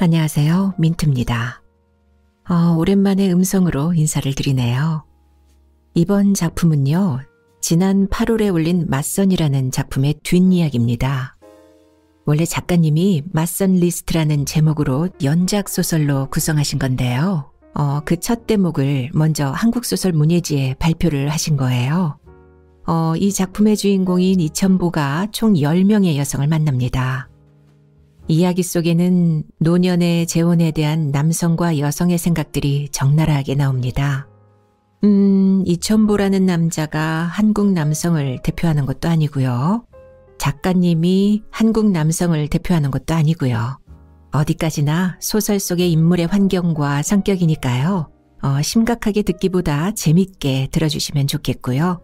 안녕하세요. 민트입니다. 어, 오랜만에 음성으로 인사를 드리네요. 이번 작품은요. 지난 8월에 올린 맞선이라는 작품의 뒷이야기입니다. 원래 작가님이 맞선 리스트라는 제목으로 연작 소설로 구성하신 건데요. 어, 그첫 대목을 먼저 한국소설 문예지에 발표를 하신 거예요. 어, 이 작품의 주인공인 이천보가 총 10명의 여성을 만납니다. 이야기 속에는 노년의 재혼에 대한 남성과 여성의 생각들이 적나라하게 나옵니다. 음, 이천보라는 남자가 한국 남성을 대표하는 것도 아니고요. 작가님이 한국 남성을 대표하는 것도 아니고요. 어디까지나 소설 속의 인물의 환경과 성격이니까요. 어, 심각하게 듣기보다 재밌게 들어주시면 좋겠고요.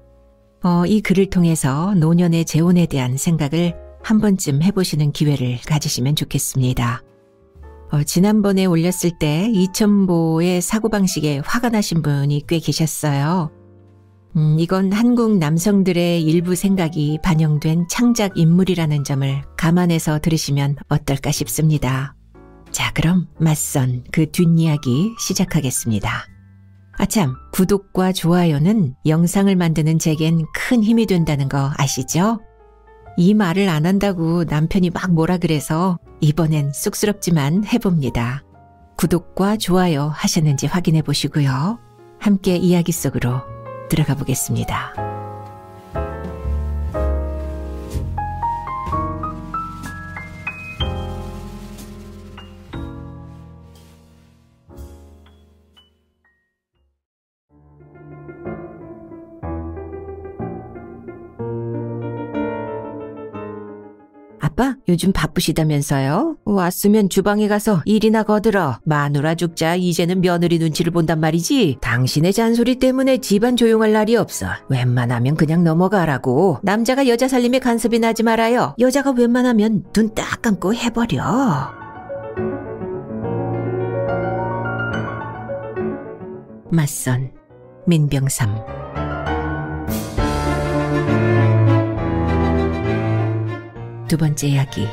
어, 이 글을 통해서 노년의 재혼에 대한 생각을 한 번쯤 해보시는 기회를 가지시면 좋겠습니다. 어, 지난번에 올렸을 때 이천보의 사고방식에 화가 나신 분이 꽤 계셨어요. 음, 이건 한국 남성들의 일부 생각이 반영된 창작 인물이라는 점을 감안해서 들으시면 어떨까 싶습니다. 자, 그럼 맞선 그 뒷이야기 시작하겠습니다. 아참, 구독과 좋아요는 영상을 만드는 제겐 큰 힘이 된다는 거 아시죠? 이 말을 안 한다고 남편이 막 뭐라 그래서 이번엔 쑥스럽지만 해봅니다. 구독과 좋아요 하셨는지 확인해 보시고요. 함께 이야기 속으로 들어가 보겠습니다. 아빠 요즘 바쁘시다면서요? 왔으면 주방에 가서 일이나 거들어. 마누라 죽자 이제는 며느리 눈치를 본단 말이지. 당신의 잔소리 때문에 집안 조용할 날이 없어. 웬만하면 그냥 넘어가라고. 남자가 여자 살림에 간섭이나 하지 말아요. 여자가 웬만하면 눈 딱 감고 해버려. 맞선 민병삼 두 번째 이야기.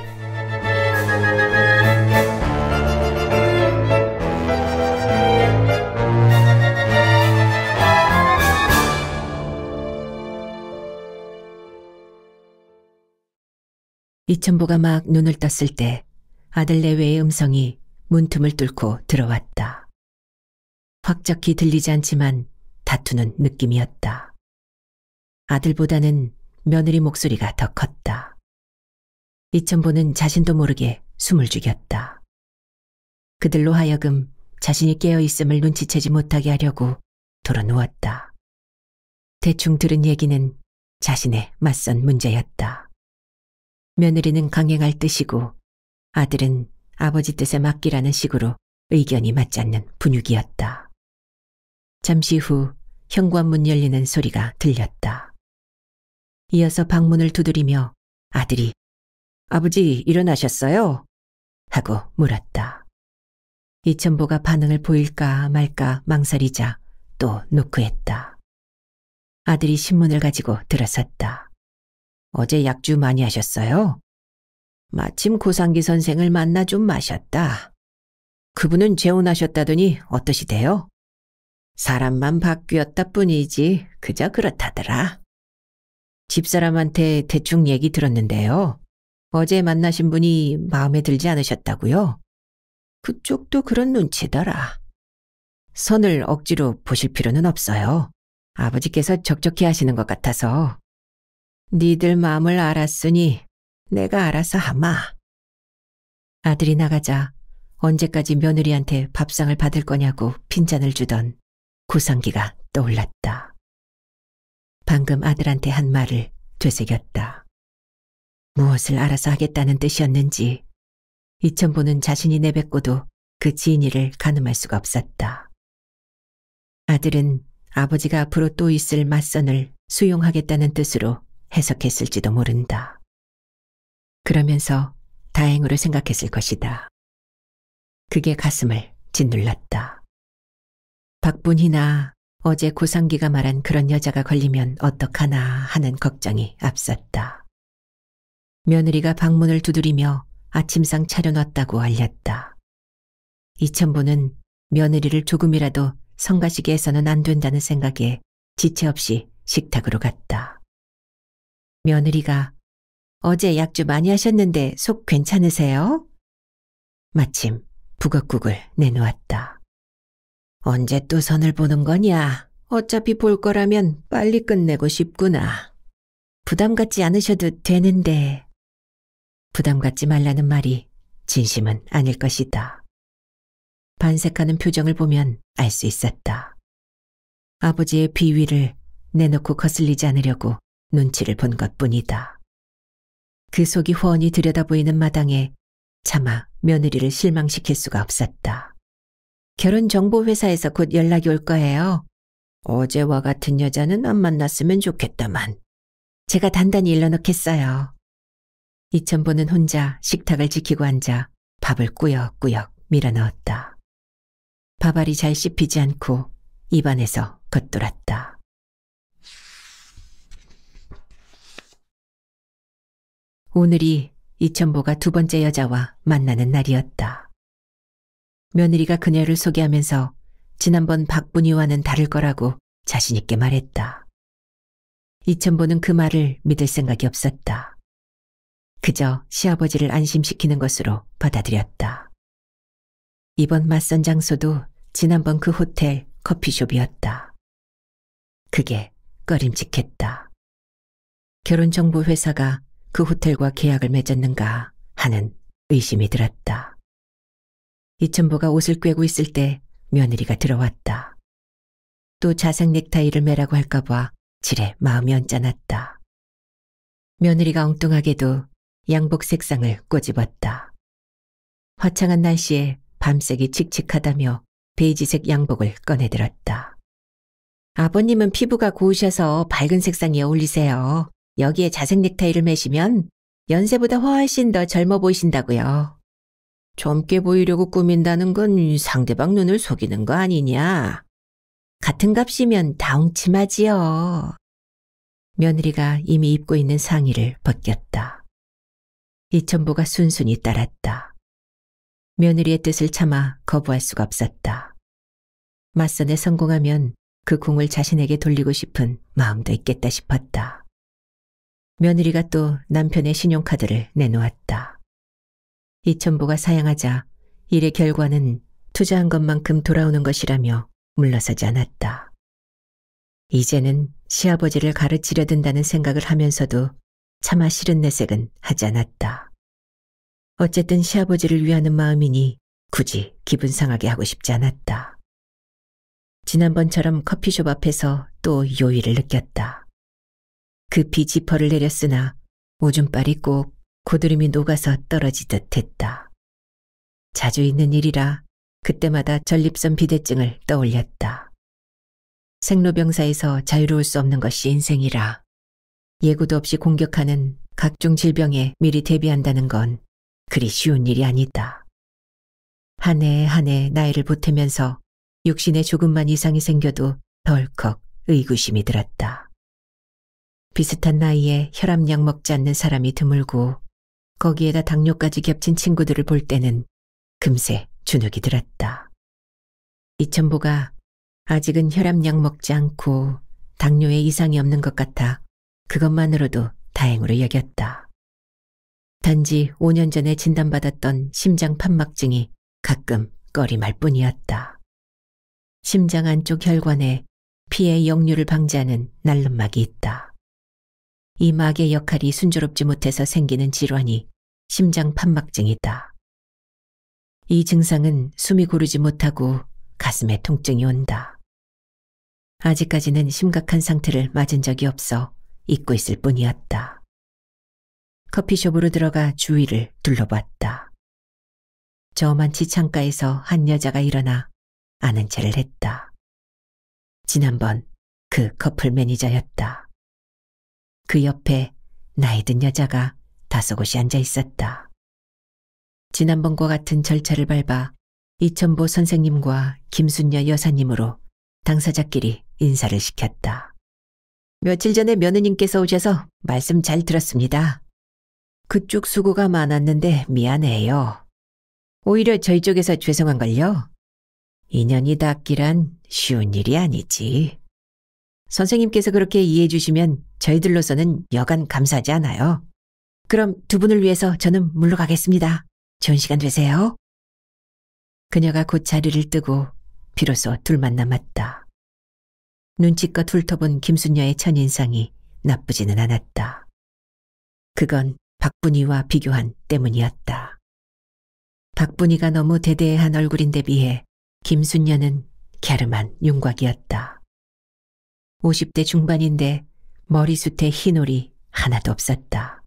이천보가 막 눈을 떴을 때 아들 내외의 음성이 문틈을 뚫고 들어왔다. 확적히 들리지 않지만 다투는 느낌이었다. 아들보다는 며느리 목소리가 더 컸다. 이천보는 자신도 모르게 숨을 죽였다. 그들로 하여금 자신이 깨어있음을 눈치채지 못하게 하려고 돌아 누웠다. 대충 들은 얘기는 자신의 맞선 문제였다. 며느리는 강행할 뜻이고 아들은 아버지 뜻에 맡기라는 식으로 의견이 맞지 않는 분위기였다. 잠시 후 현관문 열리는 소리가 들렸다. 이어서 방문을 두드리며 아들이 아버지 일어나셨어요? 하고 물었다. 이천보가 반응을 보일까 말까 망설이자 또 노크했다. 아들이 신문을 가지고 들어섰다. 어제 약주 많이 하셨어요? 마침 고상기 선생을 만나 좀 마셨다. 그분은 재혼하셨다더니 어떠시대요? 사람만 바뀌었다 뿐이지 그저 그렇다더라. 집사람한테 대충 얘기 들었는데요. 어제 만나신 분이 마음에 들지 않으셨다고요? 그쪽도 그런 눈치더라. 선을 억지로 보실 필요는 없어요. 아버지께서 적적히 하시는 것 같아서. 니들 마음을 알았으니 내가 알아서 하마. 아들이 나가자 언제까지 며느리한테 밥상을 받을 거냐고 핀잔을 주던 구상기가 떠올랐다. 방금 아들한테 한 말을 되새겼다. 무엇을 알아서 하겠다는 뜻이었는지 이천보는 자신이 내뱉고도 그 지인이를 가늠할 수가 없었다. 아들은 아버지가 앞으로 또 있을 맞선을 수용하겠다는 뜻으로 해석했을지도 모른다. 그러면서 다행으로 생각했을 것이다. 그게 가슴을 짓눌렀다. 박분희나 어제 고상기가 말한 그런 여자가 걸리면 어떡하나 하는 걱정이 앞섰다. 며느리가 방문을 두드리며 아침상 차려놨다고 알렸다. 이천보는 며느리를 조금이라도 성가시게 해서는 안 된다는 생각에 지체 없이 식탁으로 갔다. 며느리가 어제 약주 많이 하셨는데 속 괜찮으세요? 마침 북엇국을 내놓았다. 언제 또 선을 보는 거냐? 어차피 볼 거라면 빨리 끝내고 싶구나. 부담 갖지 않으셔도 되는데 부담 갖지 말라는 말이 진심은 아닐 것이다. 반색하는 표정을 보면 알 수 있었다. 아버지의 비위를 내놓고 거슬리지 않으려고 눈치를 본 것뿐이다. 그 속이 훤히 들여다보이는 마당에 차마 며느리를 실망시킬 수가 없었다. 결혼정보회사에서 곧 연락이 올 거예요. 어제와 같은 여자는 안 만났으면 좋겠다만. 제가 단단히 일러놓겠어요. 이천보는 혼자 식탁을 지키고 앉아 밥을 꾸역꾸역 밀어넣었다. 밥알이 잘 씹히지 않고 입안에서 겉돌았다. 오늘이 이천보가 두 번째 여자와 만나는 날이었다. 며느리가 그녀를 소개하면서 지난번 박분이와는 다를 거라고 자신있게 말했다. 이천보는 그 말을 믿을 생각이 없었다. 그저 시아버지를 안심시키는 것으로 받아들였다. 이번 맞선 장소도 지난번 그 호텔 커피숍이었다. 그게 꺼림칙했다 결혼정보 회사가 그 호텔과 계약을 맺었는가 하는 의심이 들었다. 이천보가 옷을 꿰고 있을 때 며느리가 들어왔다. 또 자색 넥타이를 매라고 할까봐 지레 마음이 언짢았다. 며느리가 엉뚱하게도 양복 색상을 꼬집었다. 화창한 날씨에 밤색이 칙칙하다며 베이지색 양복을 꺼내들었다. 아버님은 피부가 고우셔서 밝은 색상이 어울리세요. 여기에 자색 넥타이를 매시면 연세보다 훨씬 더 젊어 보이신다고요. 젊게 보이려고 꾸민다는 건 상대방 눈을 속이는 거 아니냐. 같은 값이면 다홍치마지요. 며느리가 이미 입고 있는 상의를 벗겼다. 이천부가 순순히 따랐다. 며느리의 뜻을 참아 거부할 수가 없었다. 맞선에 성공하면 그 공을 자신에게 돌리고 싶은 마음도 있겠다 싶었다. 며느리가 또 남편의 신용카드를 내놓았다. 이천부가 사양하자 일의 결과는 투자한 것만큼 돌아오는 것이라며 물러서지 않았다. 이제는 시아버지를 가르치려 든다는 생각을 하면서도 차마 싫은 내색은 하지 않았다. 어쨌든 시아버지를 위하는 마음이니 굳이 기분 상하게 하고 싶지 않았다. 지난번처럼 커피숍 앞에서 또 요의를 느꼈다. 급히 그 지퍼를 내렸으나 오줌빨이 꼭 고드름이 녹아서 떨어지듯 했다. 자주 있는 일이라 그때마다 전립선 비대증을 떠올렸다. 생로병사에서 자유로울 수 없는 것이 인생이라 예고도 없이 공격하는 각종 질병에 미리 대비한다는 건 그리 쉬운 일이 아니다. 한 해 한 해 나이를 보태면서 육신에 조금만 이상이 생겨도 덜컥 의구심이 들었다. 비슷한 나이에 혈압약 먹지 않는 사람이 드물고 거기에다 당뇨까지 겹친 친구들을 볼 때는 금세 주눅이 들었다. 이천보가 아직은 혈압약 먹지 않고 당뇨에 이상이 없는 것 같아 그것만으로도 다행으로 여겼다. 단지 5년 전에 진단받았던 심장 판막증이 가끔 꺼림할 뿐이었다. 심장 안쪽 혈관에 피의 역류를 방지하는 날름막이 있다. 이 막의 역할이 순조롭지 못해서 생기는 질환이 심장 판막증이다. 이 증상은 숨이 고르지 못하고 가슴에 통증이 온다. 아직까지는 심각한 상태를 맞은 적이 없어 잊고 있을 뿐이었다. 커피숍으로 들어가 주위를 둘러봤다. 저만치 창가에서 한 여자가 일어나 아는 채를 했다. 지난번 그 커플 매니저였다. 그 옆에 나이 든 여자가 다섯 곳이 앉아 있었다. 지난번과 같은 절차를 밟아 이천보 선생님과 김순녀 여사님으로 당사자끼리 인사를 시켰다. 며칠 전에 며느님께서 오셔서 말씀 잘 들었습니다. 그쪽 수고가 많았는데 미안해요. 오히려 저희 쪽에서 죄송한걸요. 인연이 닿기란 쉬운 일이 아니지. 선생님께서 그렇게 이해해 주시면 저희들로서는 여간 감사하지 않아요. 그럼 두 분을 위해서 저는 물러가겠습니다. 좋은 시간 되세요. 그녀가 곧 자리를 뜨고 비로소 둘만 남았다. 눈치껏 훑어본 김순녀의 첫인상이 나쁘지는 않았다. 그건 박분이와 비교한 때문이었다. 박분이가 너무 대대한 얼굴인데 비해 김순녀는 갸름한 윤곽이었다. 50대 중반인데 머리숱에 흰올이 하나도 없었다.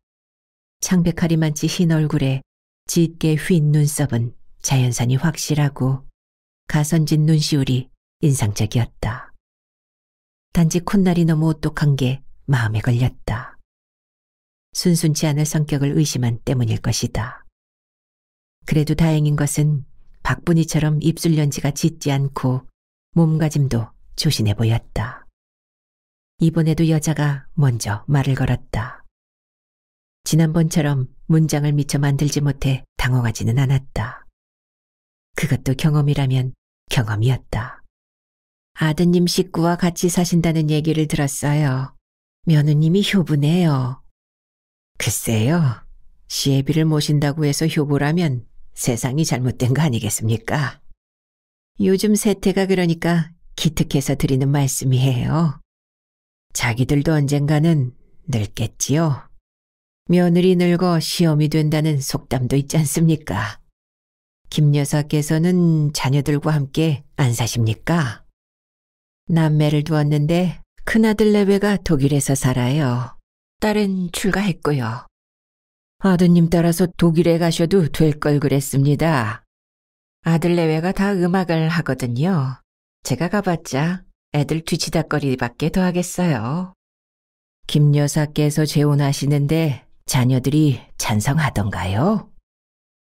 창백하리만치 흰 얼굴에 짙게 휜 눈썹은 자연산이 확실하고 가선진 눈시울이 인상적이었다. 단지 콧날이 너무 오똑한 게 마음에 걸렸다. 순순치 않을 성격을 의심한 때문일 것이다. 그래도 다행인 것은 박분이처럼 입술 연지가 짙지 않고 몸가짐도 조신해 보였다. 이번에도 여자가 먼저 말을 걸었다. 지난번처럼 문장을 미처 만들지 못해 당황하지는 않았다. 그것도 경험이라면 경험이었다. 아드님 식구와 같이 사신다는 얘기를 들었어요. 며느님이 효부네요. 글쎄요. 시애비를 모신다고 해서 효부라면 세상이 잘못된 거 아니겠습니까? 요즘 세태가 그러니까 기특해서 드리는 말씀이에요. 자기들도 언젠가는 늙겠지요. 며느리 늙어 시험이 된다는 속담도 있지 않습니까? 김 여사께서는 자녀들과 함께 안 사십니까? 남매를 두었는데 큰아들 내외가 독일에서 살아요. 딸은 출가했고요. 아드님 따라서 독일에 가셔도 될 걸 그랬습니다. 아들 내외가 다 음악을 하거든요. 제가 가봤자 애들 뒤치다거리밖에 더 하겠어요. 김 여사께서 재혼하시는데 자녀들이 찬성하던가요?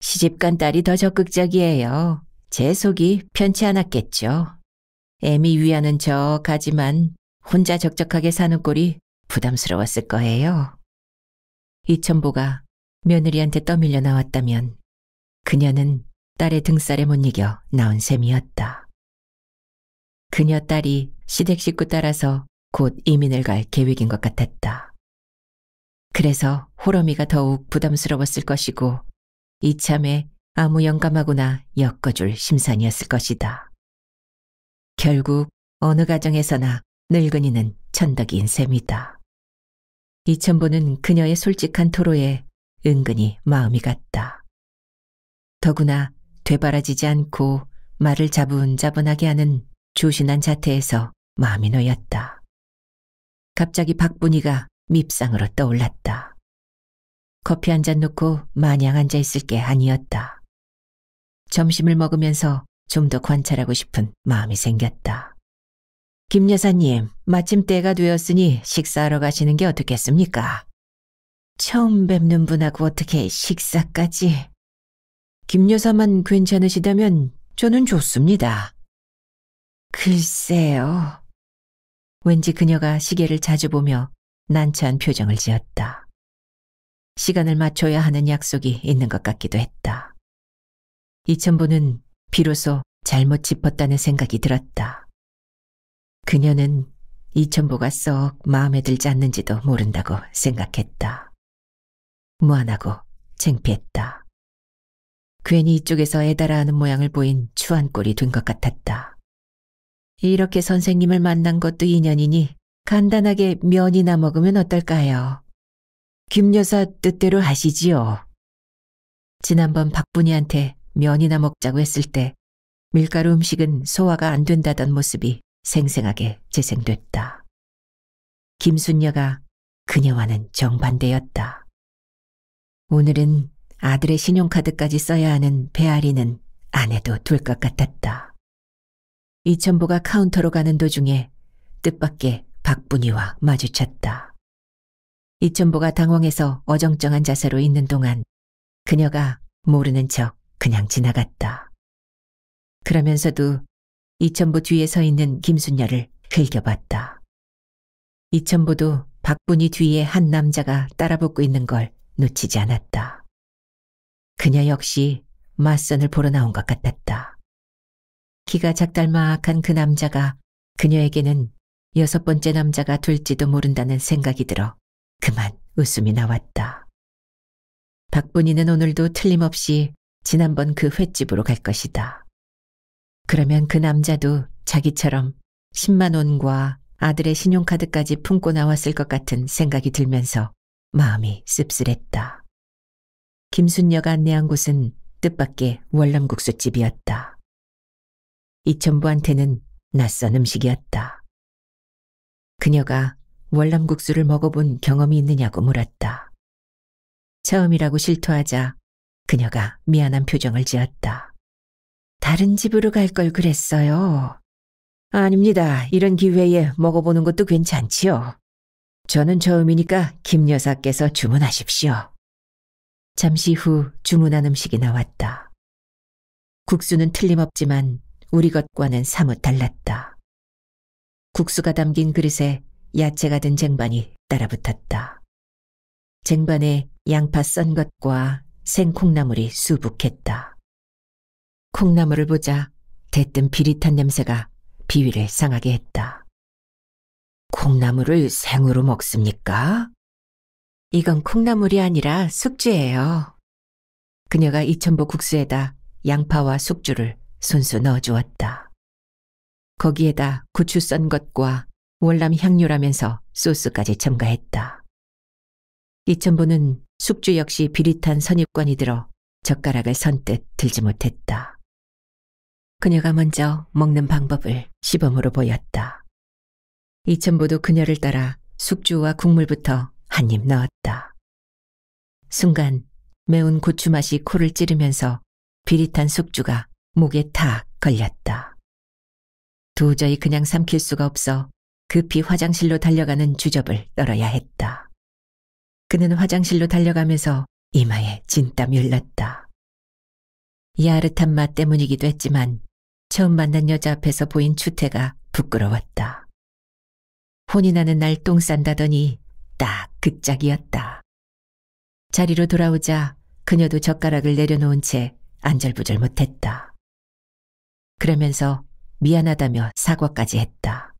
시집간 딸이 더 적극적이에요. 제 속이 편치 않았겠죠. 애미 위하는 척 하지만 혼자 적적하게 사는 꼴이 부담스러웠을 거예요. 이천보가 며느리한테 떠밀려 나왔다면 그녀는 딸의 등살에 못 이겨 나온 셈이었다. 그녀 딸이 시댁 식구 따라서 곧 이민을 갈 계획인 것 같았다. 그래서 호러미가 더욱 부담스러웠을 것이고 이참에 아무 영감하구나 엮어줄 심산이었을 것이다. 결국 어느 가정에서나 늙은이는 천덕인 셈이다. 이천보는 그녀의 솔직한 토로에 은근히 마음이 갔다. 더구나 되바라지지 않고 말을 자분자분하게 하는 조신한 자태에서 마음이 놓였다. 갑자기 박분이가 밉상으로 떠올랐다. 커피 한 잔 놓고 마냥 앉아있을 게 아니었다. 점심을 먹으면서 좀더 관찰하고 싶은 마음이 생겼다. 김 여사님, 마침 때가 되었으니 식사하러 가시는 게 어떻겠습니까? 처음 뵙는 분하고 어떻게 식사까지? 김 여사만 괜찮으시다면 저는 좋습니다. 글쎄요. 왠지 그녀가 시계를 자주 보며 난처한 표정을 지었다. 시간을 맞춰야 하는 약속이 있는 것 같기도 했다. 이천보는 비로소 잘못 짚었다는 생각이 들었다. 그녀는 이천보가 썩 마음에 들지 않는지도 모른다고 생각했다. 무안하고 창피했다. 괜히 이쪽에서 애달아하는 모양을 보인 추한 꼴이 된 것 같았다. 이렇게 선생님을 만난 것도 인연이니 간단하게 면이나 먹으면 어떨까요? 김 여사 뜻대로 하시지요. 지난번 박분이한테 면이나 먹자고 했을 때 밀가루 음식은 소화가 안 된다던 모습이 생생하게 재생됐다. 김순녀가 그녀와는 정반대였다. 오늘은 아들의 신용카드까지 써야 하는 배아리는 안 해도 둘 것 같았다. 이천보가 카운터로 가는 도중에 뜻밖의 박분이와 마주쳤다. 이천보가 당황해서 어정쩡한 자세로 있는 동안 그녀가 모르는 척 그냥 지나갔다. 그러면서도 이천보 뒤에 서 있는 김순녀를 흘겨봤다. 이천보도 박분이 뒤에 한 남자가 따라붙고 있는 걸 놓치지 않았다. 그녀 역시 맞선을 보러 나온 것 같았다. 키가 작달막한 그 남자가 그녀에게는 여섯 번째 남자가 될지도 모른다는 생각이 들어 그만 웃음이 나왔다. 박분이는 오늘도 틀림없이 지난번 그 횟집으로 갈 것이다. 그러면 그 남자도 자기처럼 10만 원과 아들의 신용카드까지 품고 나왔을 것 같은 생각이 들면서 마음이 씁쓸했다. 김순녀가 안내한 곳은 뜻밖의 월남국수집이었다. 이천부한테는 낯선 음식이었다. 그녀가 월남국수를 먹어본 경험이 있느냐고 물었다. 처음이라고 실토하자 그녀가 미안한 표정을 지었다. 다른 집으로 갈 걸 그랬어요. 아닙니다. 이런 기회에 먹어보는 것도 괜찮지요. 저는 처음이니까 김 여사께서 주문하십시오. 잠시 후 주문한 음식이 나왔다. 국수는 틀림없지만 우리 것과는 사뭇 달랐다. 국수가 담긴 그릇에 야채가 든 쟁반이 따라붙었다. 쟁반에 양파 썬 것과 생콩나물이 수북했다. 콩나물을 보자 대뜸 비릿한 냄새가 비위를 상하게 했다. 콩나물을 생으로 먹습니까? 이건 콩나물이 아니라 숙주예요. 그녀가 이천보 국수에다 양파와 숙주를 손수 넣어주었다. 거기에다 고추 썬 것과 월남 향료라면서 소스까지 첨가했다. 이천보는 숙주 역시 비릿한 선입관이 들어 젓가락을 선뜻 들지 못했다. 그녀가 먼저 먹는 방법을 시범으로 보였다. 이천보도 그녀를 따라 숙주와 국물부터 한 입 넣었다. 순간 매운 고추 맛이 코를 찌르면서 비릿한 숙주가 목에 탁 걸렸다. 도저히 그냥 삼킬 수가 없어 급히 화장실로 달려가는 주접을 떨어야 했다. 그는 화장실로 달려가면서 이마에 진땀이 흘렀다. 이 아릇한 맛 때문이기도 했지만 처음 만난 여자 앞에서 보인 추태가 부끄러웠다. 혼이 나는 날 똥 싼다더니 딱 극작이었다. 자리로 돌아오자 그녀도 젓가락을 내려놓은 채 안절부절 못했다. 그러면서 미안하다며 사과까지 했다.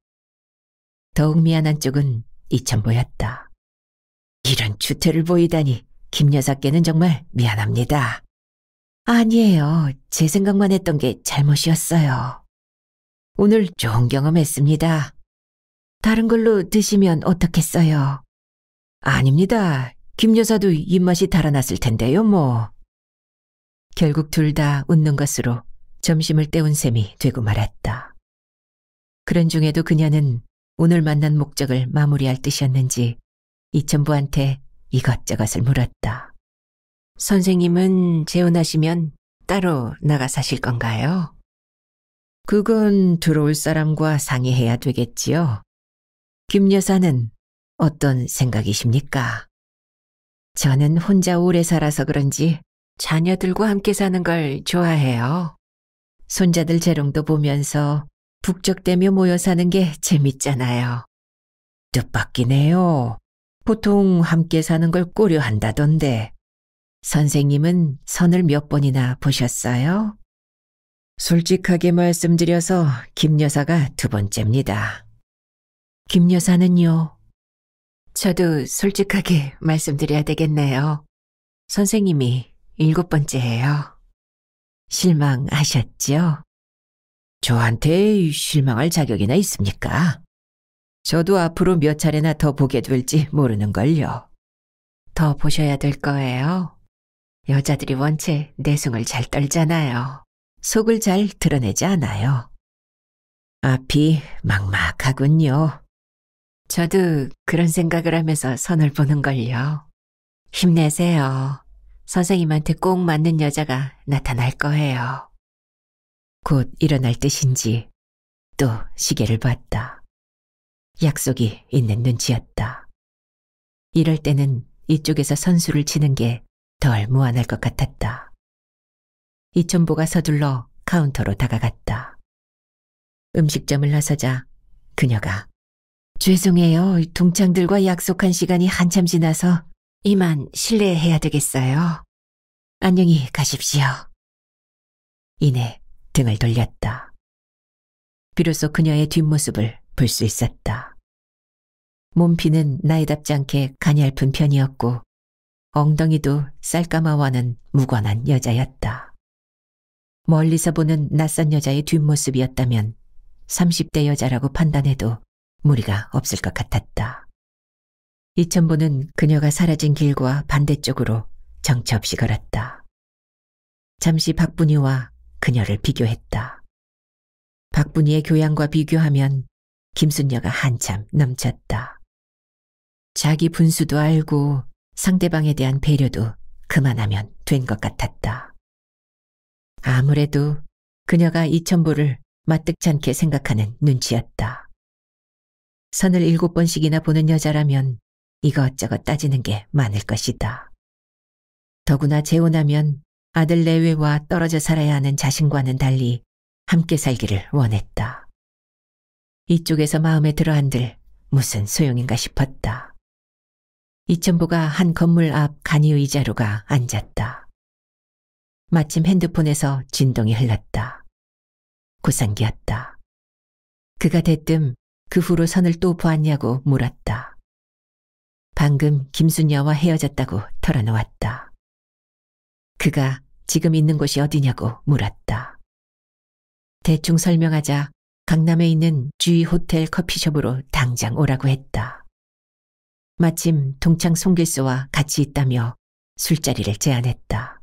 더욱 미안한 쪽은 이천 보였다. 이런 주태를 보이다니 김 여사께는 정말 미안합니다. 아니에요. 제 생각만 했던 게 잘못이었어요. 오늘 좋은 경험했습니다. 다른 걸로 드시면 어떻겠어요? 아닙니다. 김 여사도 입맛이 달아났을 텐데요, 뭐. 결국 둘 다 웃는 것으로 점심을 때운 셈이 되고 말았다. 그런 중에도 그녀는 오늘 만난 목적을 마무리할 뜻이었는지 이천부한테 이것저것을 물었다. 선생님은 재혼하시면 따로 나가 사실 건가요? 그건 들어올 사람과 상의해야 되겠지요. 김 여사는 어떤 생각이십니까? 저는 혼자 오래 살아서 그런지 자녀들과 함께 사는 걸 좋아해요. 손자들 재롱도 보면서 북적대며 모여 사는 게 재밌잖아요. 뜻밖이네요. 보통 함께 사는 걸 꼬려한다던데 선생님은 선을 몇 번이나 보셨어요? 솔직하게 말씀드려서 김 여사가 두 번째입니다. 김 여사는요? 저도 솔직하게 말씀드려야 되겠네요. 선생님이 일곱 번째예요. 실망하셨지요? 저한테 실망할 자격이나 있습니까? 저도 앞으로 몇 차례나 더 보게 될지 모르는걸요. 더 보셔야 될 거예요. 여자들이 원체 내숭을 잘 떨잖아요. 속을 잘 드러내지 않아요. 앞이 막막하군요. 저도 그런 생각을 하면서 선을 보는걸요. 힘내세요. 선생님한테 꼭 맞는 여자가 나타날 거예요. 곧 일어날 뜻인지 또 시계를 봤다. 약속이 있는 눈치였다. 이럴 때는 이쪽에서 선수를 치는 게 덜 무안할 것 같았다. 이천보가 서둘러 카운터로 다가갔다. 음식점을 나서자 그녀가 죄송해요. 동창들과 약속한 시간이 한참 지나서 이만 실례해야 되겠어요. 안녕히 가십시오. 이내 등을 돌렸다. 비로소 그녀의 뒷모습을 볼수 있었다. 몸피는 나이답지 않게 가냘픈 편이었고 엉덩이도 쌀까마와는 무관한 여자였다. 멀리서 보는 낯선 여자의 뒷모습이었다면 30대 여자라고 판단해도 무리가 없을 것 같았다. 이천보는 그녀가 사라진 길과 반대쪽으로 정처 없이 걸었다. 잠시 박분이와 그녀를 비교했다. 박분이의 교양과 비교하면 김순녀가 한참 넘쳤다. 자기 분수도 알고 상대방에 대한 배려도 그만하면 된 것 같았다. 아무래도 그녀가 이천보를 마뜩찮게 생각하는 눈치였다. 선을 일곱 번씩이나 보는 여자라면 이것저것 따지는 게 많을 것이다. 더구나 재혼하면 아들 내외와 떨어져 살아야 하는 자신과는 달리 함께 살기를 원했다. 이쪽에서 마음에 들어 한들 무슨 소용인가 싶었다. 이천보가 한 건물 앞 간이의자루가 앉았다. 마침 핸드폰에서 진동이 흘렀다. 고상기였다. 그가 대뜸 그 후로 선을 또 보았냐고 물었다. 방금 김순녀와 헤어졌다고 털어놓았다. 그가 지금 있는 곳이 어디냐고 물었다. 대충 설명하자 강남에 있는 주위 호텔 커피숍으로 당장 오라고 했다. 마침 동창 송길수와 같이 있다며 술자리를 제안했다.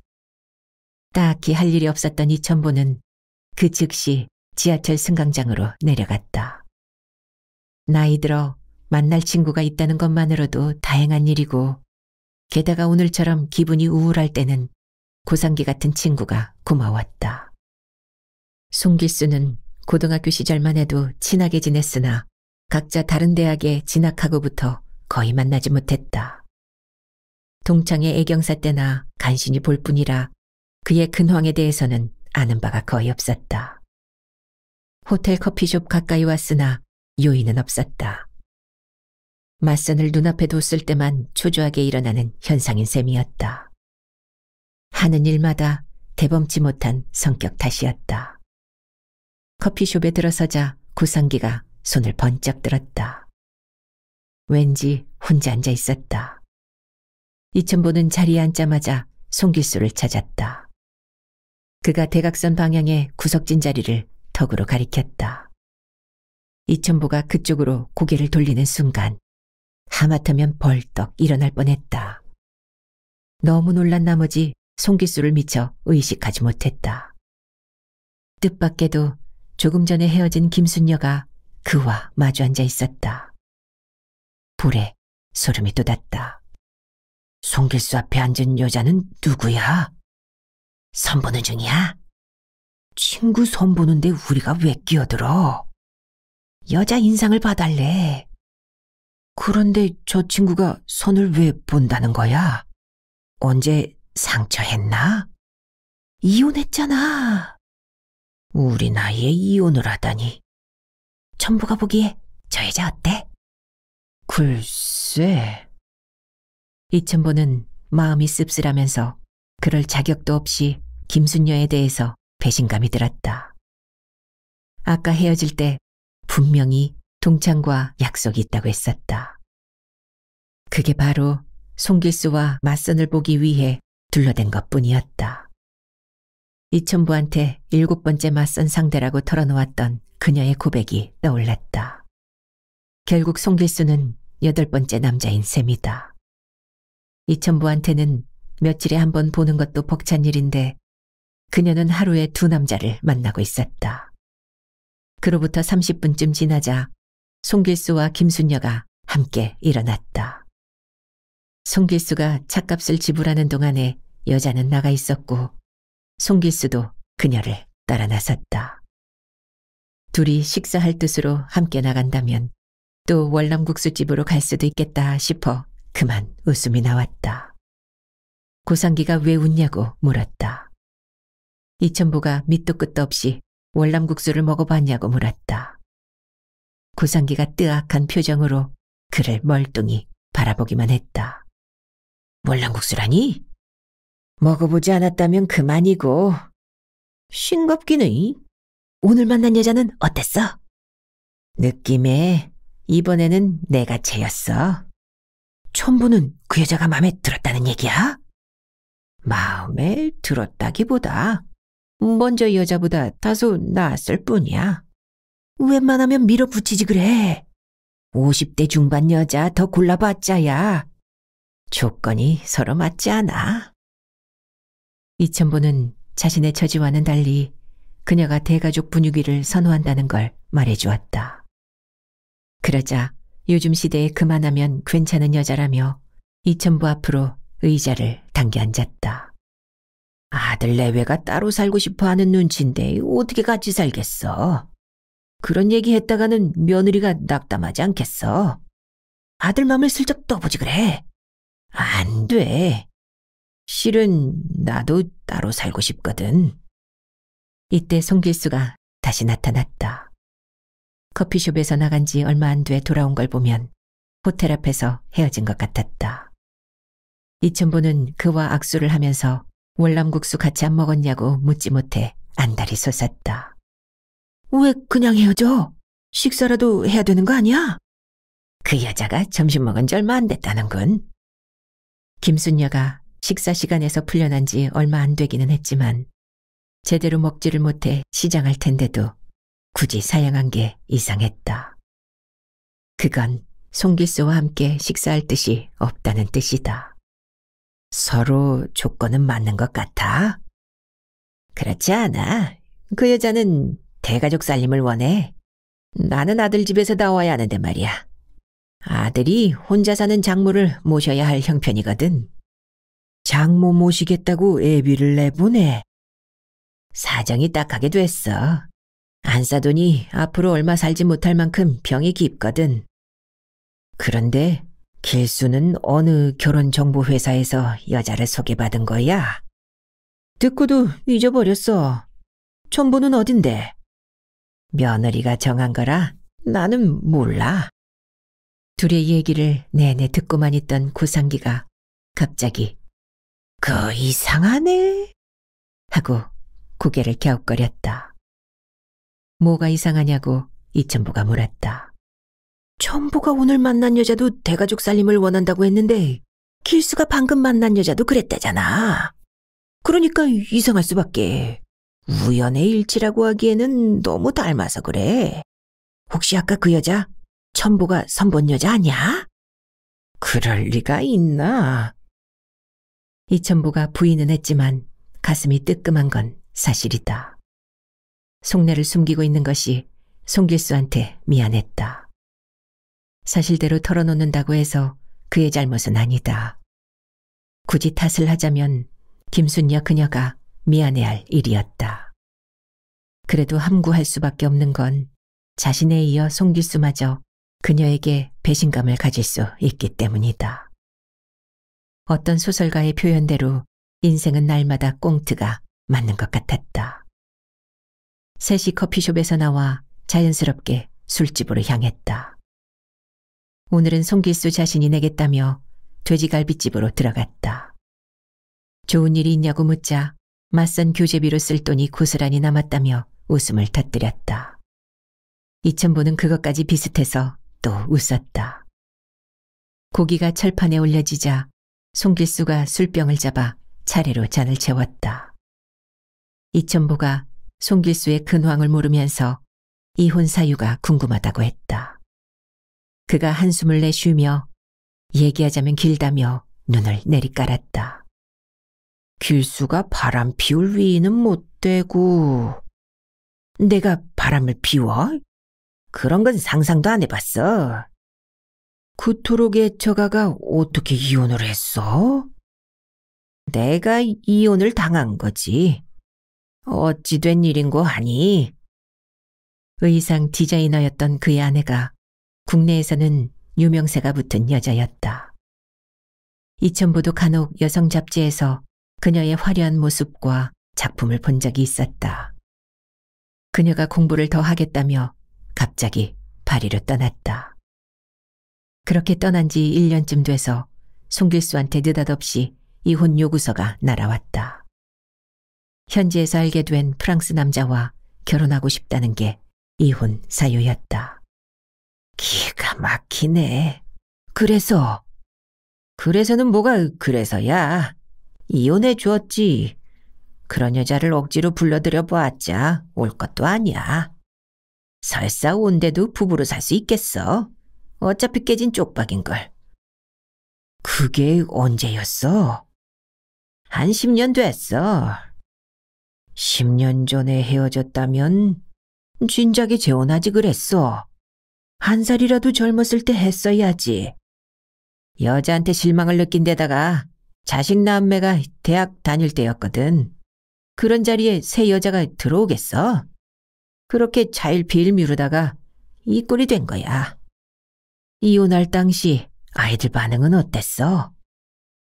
딱히 할 일이 없었던 이천보는 그 즉시 지하철 승강장으로 내려갔다. 나이 들어 만날 친구가 있다는 것만으로도 다행한 일이고 게다가 오늘처럼 기분이 우울할 때는 고상기 같은 친구가 고마웠다. 송길수는 고등학교 시절만 해도 친하게 지냈으나 각자 다른 대학에 진학하고부터 거의 만나지 못했다. 동창의 애경사 때나 간신히 볼 뿐이라 그의 근황에 대해서는 아는 바가 거의 없었다. 호텔 커피숍 가까이 왔으나 요인은 없었다. 맞선을 눈앞에 뒀을 때만 초조하게 일어나는 현상인 셈이었다. 하는 일마다 대범치 못한 성격 탓이었다. 커피숍에 들어서자 구상기가 손을 번쩍 들었다. 왠지 혼자 앉아 있었다. 이천보는 자리에 앉자마자 송길수를 찾았다. 그가 대각선 방향의 구석진 자리를 턱으로 가리켰다. 이천보가 그쪽으로 고개를 돌리는 순간 하마터면 벌떡 일어날 뻔했다. 너무 놀란 나머지 송기수를 미처 의식하지 못했다. 뜻밖에도 조금 전에 헤어진 김순녀가 그와 마주 앉아 있었다. 불에 소름이 돋았다. 송길수 앞에 앉은 여자는 누구야? 선보는 중이야? 친구 선보는데 우리가 왜 끼어들어? 여자 인상을 봐달래. 그런데 저 친구가 선을 왜 본다는 거야? 언제 상처했나? 이혼했잖아. 우리 나이에 이혼을 하다니. 천부가 보기에 저 여자 어때? 글쎄. 이천보는 마음이 씁쓸하면서 그럴 자격도 없이 김순녀에 대해서 배신감이 들었다. 아까 헤어질 때 분명히 동창과 약속이 있다고 했었다. 그게 바로 송길수와 맞선을 보기 위해 둘러댄 것뿐이었다. 이천부한테 일곱 번째 맞선 상대라고 털어놓았던 그녀의 고백이 떠올랐다. 결국 송길수는 여덟 번째 남자인 셈이다. 이천부한테는 며칠에 한 번 보는 것도 벅찬 일인데 그녀는 하루에 두 남자를 만나고 있었다. 그로부터 30분쯤 지나자 송길수와 김순녀가 함께 일어났다. 송길수가 차값을 지불하는 동안에 여자는 나가 있었고 송길수도 그녀를 따라 나섰다. 둘이 식사할 뜻으로 함께 나간다면 또 월남국수집으로 갈 수도 있겠다 싶어 그만 웃음이 나왔다. 고상기가 왜 웃냐고 물었다. 이천부가 밑도 끝도 없이 월남국수를 먹어봤냐고 물었다. 고상기가 뜨악한 표정으로 그를 멀뚱히 바라보기만 했다. 월남국수라니? 먹어보지 않았다면 그만이고. 싱겁기는 오늘 만난 여자는 어땠어? 느낌에 이번에는 내가 죄였어. 첨부는 그 여자가 마음에 들었다는 얘기야? 마음에 들었다기보다 먼저 여자보다 다소 나았을 뿐이야. 웬만하면 밀어붙이지 그래. 50대 중반 여자 더 골라봤자야. 조건이 서로 맞지 않아. 이천보는 자신의 처지와는 달리 그녀가 대가족 분위기를 선호한다는 걸 말해주었다. 그러자 요즘 시대에 그만하면 괜찮은 여자라며 이천보 앞으로 의자를 당겨 앉았다. 아들 내외가 따로 살고 싶어 하는 눈치인데 어떻게 같이 살겠어? 그런 얘기 했다가는 며느리가 낙담하지 않겠어? 아들 맘을 슬쩍 떠보지 그래. 안 돼. 실은 나도 따로 살고 싶거든. 이때 송길수가 다시 나타났다. 커피숍에서 나간 지 얼마 안 돼 돌아온 걸 보면 호텔 앞에서 헤어진 것 같았다. 이천보는 그와 악수를 하면서 월남국수 같이 안 먹었냐고 묻지 못해 안달이 솟았다. 왜 그냥 헤어져? 식사라도 해야 되는 거 아니야? 그 여자가 점심 먹은 지 얼마 안 됐다는군. 김순녀가 식사 시간에서 풀려난 지 얼마 안 되기는 했지만 제대로 먹지를 못해 시장할 텐데도 굳이 사양한 게 이상했다. 그건 송길수와 함께 식사할 뜻이 없다는 뜻이다. 서로 조건은 맞는 것 같아? 그렇지 않아. 그 여자는 대가족 살림을 원해. 나는 아들 집에서 나와야 하는데 말이야. 아들이 혼자 사는 장모를 모셔야 할 형편이거든. 장모 모시겠다고 애비를 내보내. 사정이 딱하게 됐어. 안 싸더니 앞으로 얼마 살지 못할 만큼 병이 깊거든. 그런데 길수는 어느 결혼정보회사에서 여자를 소개받은 거야? 듣고도 잊어버렸어. 정보는 어딘데? 며느리가 정한 거라 나는 몰라. 둘의 얘기를 내내 듣고만 있던 구상기가 갑자기 그 이상하네 하고 고개를 갸웃거렸다. 뭐가 이상하냐고 이천부가 물었다. 천부가 오늘 만난 여자도 대가족 살림을 원한다고 했는데 길수가 방금 만난 여자도 그랬다잖아. 그러니까 이상할 수밖에. 우연의 일치라고 하기에는 너무 닮아서 그래. 혹시 아까 그 여자 천부가 선본 여자 아니야? 그럴 리가 있나? 이천부가 부인은 했지만 가슴이 뜨끔한 건 사실이다. 속내를 숨기고 있는 것이 송길수한테 미안했다. 사실대로 털어놓는다고 해서 그의 잘못은 아니다. 굳이 탓을 하자면 김순녀 그녀가 미안해할 일이었다. 그래도 함구할 수밖에 없는 건 자신에 이어 송길수마저 그녀에게 배신감을 가질 수 있기 때문이다. 어떤 소설가의 표현대로 인생은 날마다 꽁트가 맞는 것 같았다. 셋이 커피숍에서 나와 자연스럽게 술집으로 향했다. 오늘은 송길수 자신이 내겠다며 돼지갈비집으로 들어갔다. 좋은 일이 있냐고 묻자 맞선 교재비로 쓸 돈이 고스란히 남았다며 웃음을 터뜨렸다. 이천부는 그것까지 비슷해서 또 웃었다. 고기가 철판에 올려지자 송길수가 술병을 잡아 차례로 잔을 채웠다. 이천보가 송길수의 근황을 물으면서 이혼 사유가 궁금하다고 했다. 그가 한숨을 내쉬며 얘기하자면 길다며 눈을 내리깔았다. 길수가 바람 피울 위는 못 되고 내가 바람을 피워? 그런 건 상상도 안 해봤어. 그토록 애처가가 어떻게 이혼을 했어? 내가 이혼을 당한 거지. 어찌 된 일인 거 아니? 의상 디자이너였던 그의 아내가 국내에서는 유명세가 붙은 여자였다. 이천보도 간혹 여성 잡지에서 그녀의 화려한 모습과 작품을 본 적이 있었다. 그녀가 공부를 더 하겠다며 갑자기 파리로 떠났다. 그렇게 떠난 지 1년쯤 돼서 송길수한테 느닷없이 이혼 요구서가 날아왔다. 현지에서 알게 된 프랑스 남자와 결혼하고 싶다는 게 이혼 사유였다. 기가 막히네. 그래서? 그래서는 뭐가 그래서야. 이혼해 주었지. 그런 여자를 억지로 불러들여 보았자 올 것도 아니야. 설사 온데도 부부로 살 수 있겠어. 어차피 깨진 쪽박인걸. 그게 언제였어? 한 10년 됐어. 10년 전에 헤어졌다면 진작에 재혼하지 그랬어. 한 살이라도 젊었을 때 했어야지. 여자한테 실망을 느낀 데다가 자식 남매가 대학 다닐 때였거든. 그런 자리에 새 여자가 들어오겠어? 그렇게 잘일비일 미루다가 이 꼴이 된 거야. 이혼할 당시 아이들 반응은 어땠어?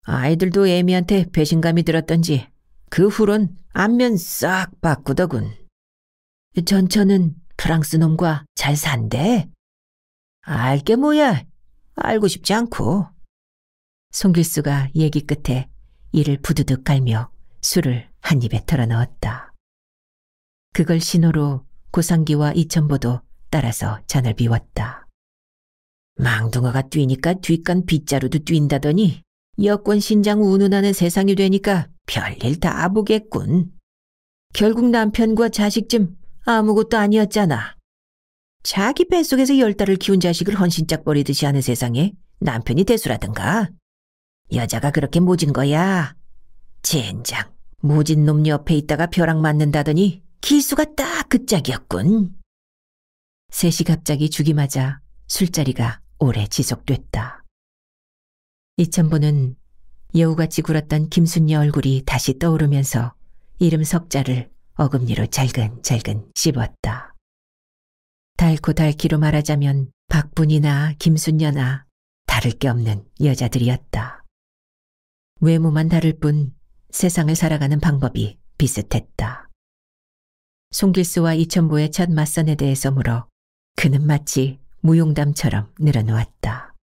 아이들도 애미한테 배신감이 들었던지 그 후론 안면 싹 바꾸더군. 전처는 프랑스 놈과 잘 산대. 알게 뭐야. 알고 싶지 않고. 송길수가 얘기 끝에 이를 부드득깔며 술을 한 입에 털어넣었다. 그걸 신호로 고상기와 이천보도 따라서 잔을 비웠다. 망둥어가 뛰니까 뒷간 빗자루도 뛴다더니 여권 신장 운운하는 세상이 되니까 별일 다 보겠군. 결국 남편과 자식 쯤 아무것도 아니었잖아. 자기 뱃속에서 열 달을 키운 자식을 헌신짝 버리듯이 하는 세상에 남편이 대수라든가. 여자가 그렇게 모진 거야. 젠장, 모진 놈 옆에 있다가 벼락 맞는다더니 기수가 딱 그 짝이었군. 셋이 갑자기 죽이마자 술자리가 오래 지속됐다. 이천보는 여우같이 굴었던 김순이 얼굴이 다시 떠오르면서 이름 석자를 어금니로 잘근잘근 씹었다. 달고 달기로 말하자면 박분이나 김순녀나 다를 게 없는 여자들이었다. 외모만 다를 뿐 세상을 살아가는 방법이 비슷했다. 송길수와 이천보의 첫 맞선에 대해서 물어 그는 마치 무용담처럼 늘어놓았다.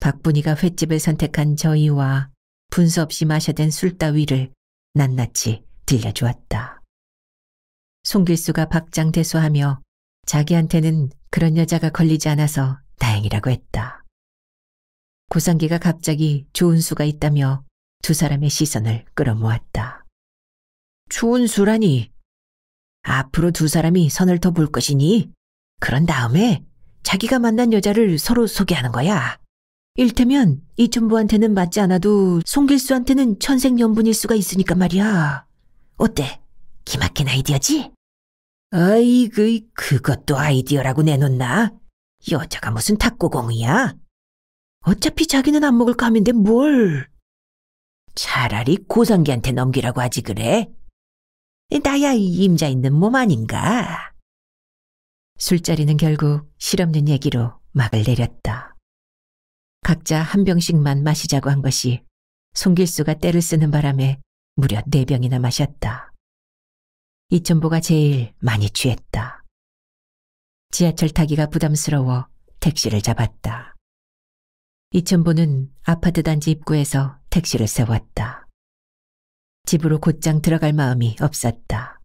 박분이가 횟집을 선택한 저희와 분수 없이 마셔댄 술 따위를 낱낱이 들려주었다. 송길수가 박장대소하며 자기한테는 그런 여자가 걸리지 않아서 다행이라고 했다. 고상기가 갑자기 좋은 수가 있다며 두 사람의 시선을 끌어모았다. 좋은 수라니. 앞으로 두 사람이 선을 더 볼 것이니 그런 다음에 자기가 만난 여자를 서로 소개하는 거야. 일테면 이춘부한테는 맞지 않아도 송길수한테는 천생연분일 수가 있으니까 말이야. 어때? 기막힌 아이디어지? 아이그 그것도 아이디어라고 내놓나? 여자가 무슨 탁구공이야? 어차피 자기는 안 먹을 감인데 뭘. 차라리 고상기한테 넘기라고 하지 그래? 나야 임자 있는 몸 아닌가? 술자리는 결국 실없는 얘기로 막을 내렸다. 각자 한 병씩만 마시자고 한 것이 송길수가 때를 쓰는 바람에 무려 네 병이나 마셨다. 이천보가 제일 많이 취했다. 지하철 타기가 부담스러워 택시를 잡았다. 이천보는 아파트 단지 입구에서 택시를 세웠다. 집으로 곧장 들어갈 마음이 없었다.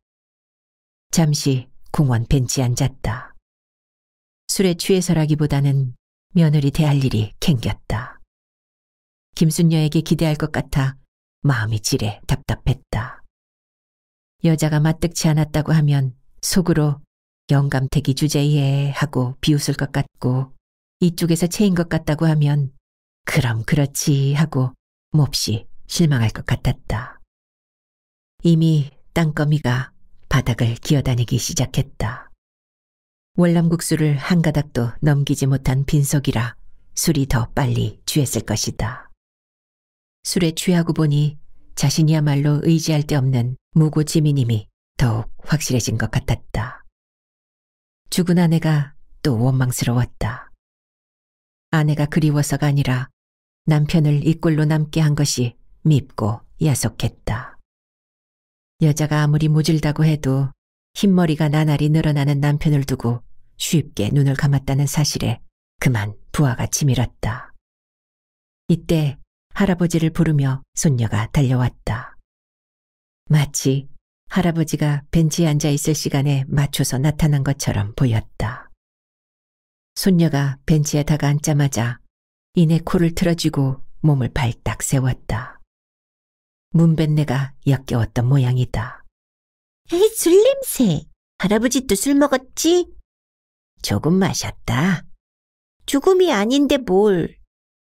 잠시 공원 벤치에 앉았다. 술에 취해서라기보다는 며느리 대할 일이 캥겼다. 김순녀에게 기대할 것 같아 마음이 지레 답답했다. 여자가 마뜩치 않았다고 하면 속으로 영감택이 주제에 하고 비웃을 것 같고 이쪽에서 체인것 같다고 하면 그럼 그렇지 하고 몹시 실망할 것 같았다. 이미 땅거미가 바닥을 기어다니기 시작했다. 월남국수를 한 가닥도 넘기지 못한 빈속이라 술이 더 빨리 취했을 것이다. 술에 취하고 보니 자신이야말로 의지할 데 없는 무고지민임이 더욱 확실해진 것 같았다. 죽은 아내가 또 원망스러웠다. 아내가 그리워서가 아니라 남편을 이 꼴로 남게 한 것이 밉고 야속했다. 여자가 아무리 모질다고 해도 흰머리가 나날이 늘어나는 남편을 두고 쉽게 눈을 감았다는 사실에 그만 부하가 치밀었다. 이때 할아버지를 부르며 손녀가 달려왔다. 마치 할아버지가 벤치에 앉아 있을 시간에 맞춰서 나타난 것처럼 보였다. 손녀가 벤치에 다가앉자마자 이내 코를 틀어쥐고 몸을 발딱 세웠다. 문벤내가엮여왔던 모양이다. 에이, 술 냄새. 할아버지 도술 먹었지? 조금 마셨다. 죽음이 아닌데 뭘.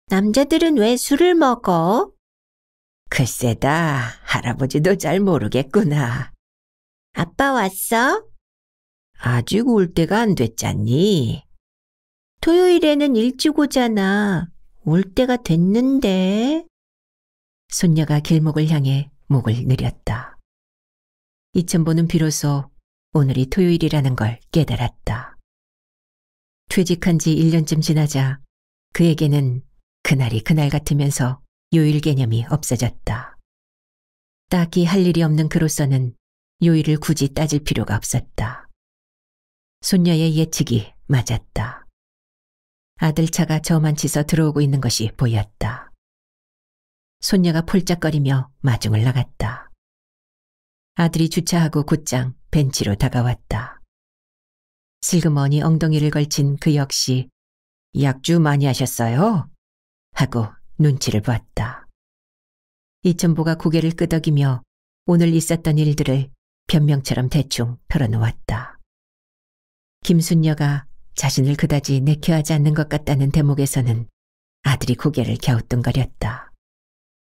남자들은 왜 술을 먹어? 글쎄다, 할아버지도 잘 모르겠구나. 아빠 왔어? 아직 올 때가 안 됐잖니. 토요일에는 일찍 오잖아. 올 때가 됐는데. 손녀가 길목을 향해 목을 내렸다 이천보는 비로소 오늘이 토요일이라는 걸 깨달았다. 퇴직한 지 1년쯤 지나자 그에게는 그날이 그날 같으면서 요일 개념이 없어졌다. 딱히 할 일이 없는 그로서는 요일을 굳이 따질 필요가 없었다. 손녀의 예측이 맞았다. 아들 차가 저만치서 들어오고 있는 것이 보였다. 손녀가 폴짝거리며 마중을 나갔다. 아들이 주차하고 곧장 벤치로 다가왔다. 슬그머니 엉덩이를 걸친 그 역시 약주 많이 하셨어요? 하고 눈치를 보았다. 이천보가 고개를 끄덕이며 오늘 있었던 일들을 변명처럼 대충 털어놓았다. 김순녀가 자신을 그다지 내켜하지 않는 것 같다는 대목에서는 아들이 고개를 갸우뚱거렸다.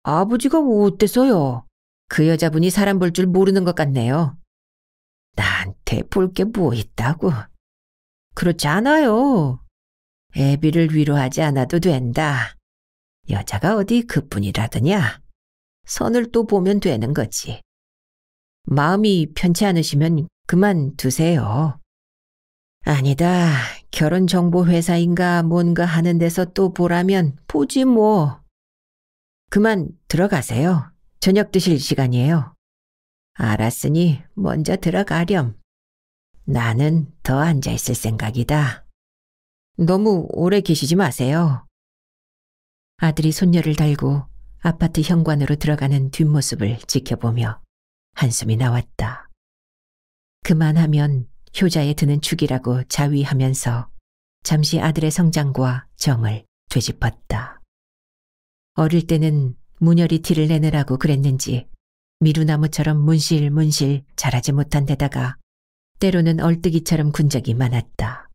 아버지가 어때서요? 그 여자분이 사람 볼 줄 모르는 것 같네요. 나한테 볼 게 뭐 있다고. 그렇지 않아요. 애비를 위로하지 않아도 된다. 여자가 어디 그뿐이라더냐. 선을 또 보면 되는 거지. 마음이 편치 않으시면 그만 두세요. 아니다. 결혼정보회사인가 뭔가 하는 데서 또 보라면 보지 뭐. 그만 들어가세요. 저녁 드실 시간이에요. 알았으니 먼저 들어가렴. 나는 더 앉아있을 생각이다. 너무 오래 계시지 마세요. 아들이 손녀를 달고 아파트 현관으로 들어가는 뒷모습을 지켜보며 한숨이 나왔다. 그만하면 효자에 드는 축이라고 자위하면서 잠시 아들의 성장과 정을 되짚었다. 어릴 때는 문열이 티를 내느라고 그랬는지 미루나무처럼 문실문실 자라지 못한 데다가 때로는 얼뜨기처럼 군 적이 많았다.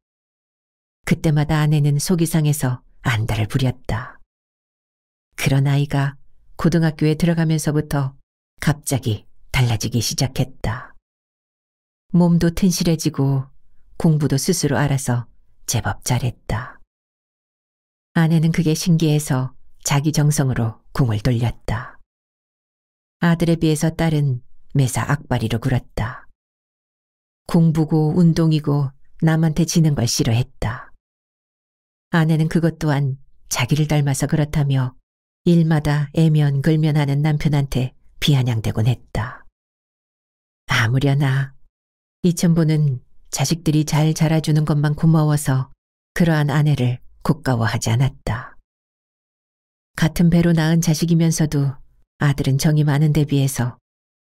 그때마다 아내는 속이 상해서 안달을 부렸다. 그런 아이가 고등학교에 들어가면서부터 갑자기 달라지기 시작했다. 몸도 튼실해지고 공부도 스스로 알아서 제법 잘했다. 아내는 그게 신기해서 자기 정성으로 궁을 돌렸다. 아들에 비해서 딸은 매사 악바리로 굴었다. 공부고 운동이고 남한테 지는 걸 싫어했다. 아내는 그것 또한 자기를 닮아서 그렇다며 일마다 애면 글면하는 남편한테 비아냥대곤 했다. 아무려나 이천보는 자식들이 잘 자라주는 것만 고마워서 그러한 아내를 고가워하지 않았다. 같은 배로 낳은 자식이면서도 아들은 정이 많은 데 비해서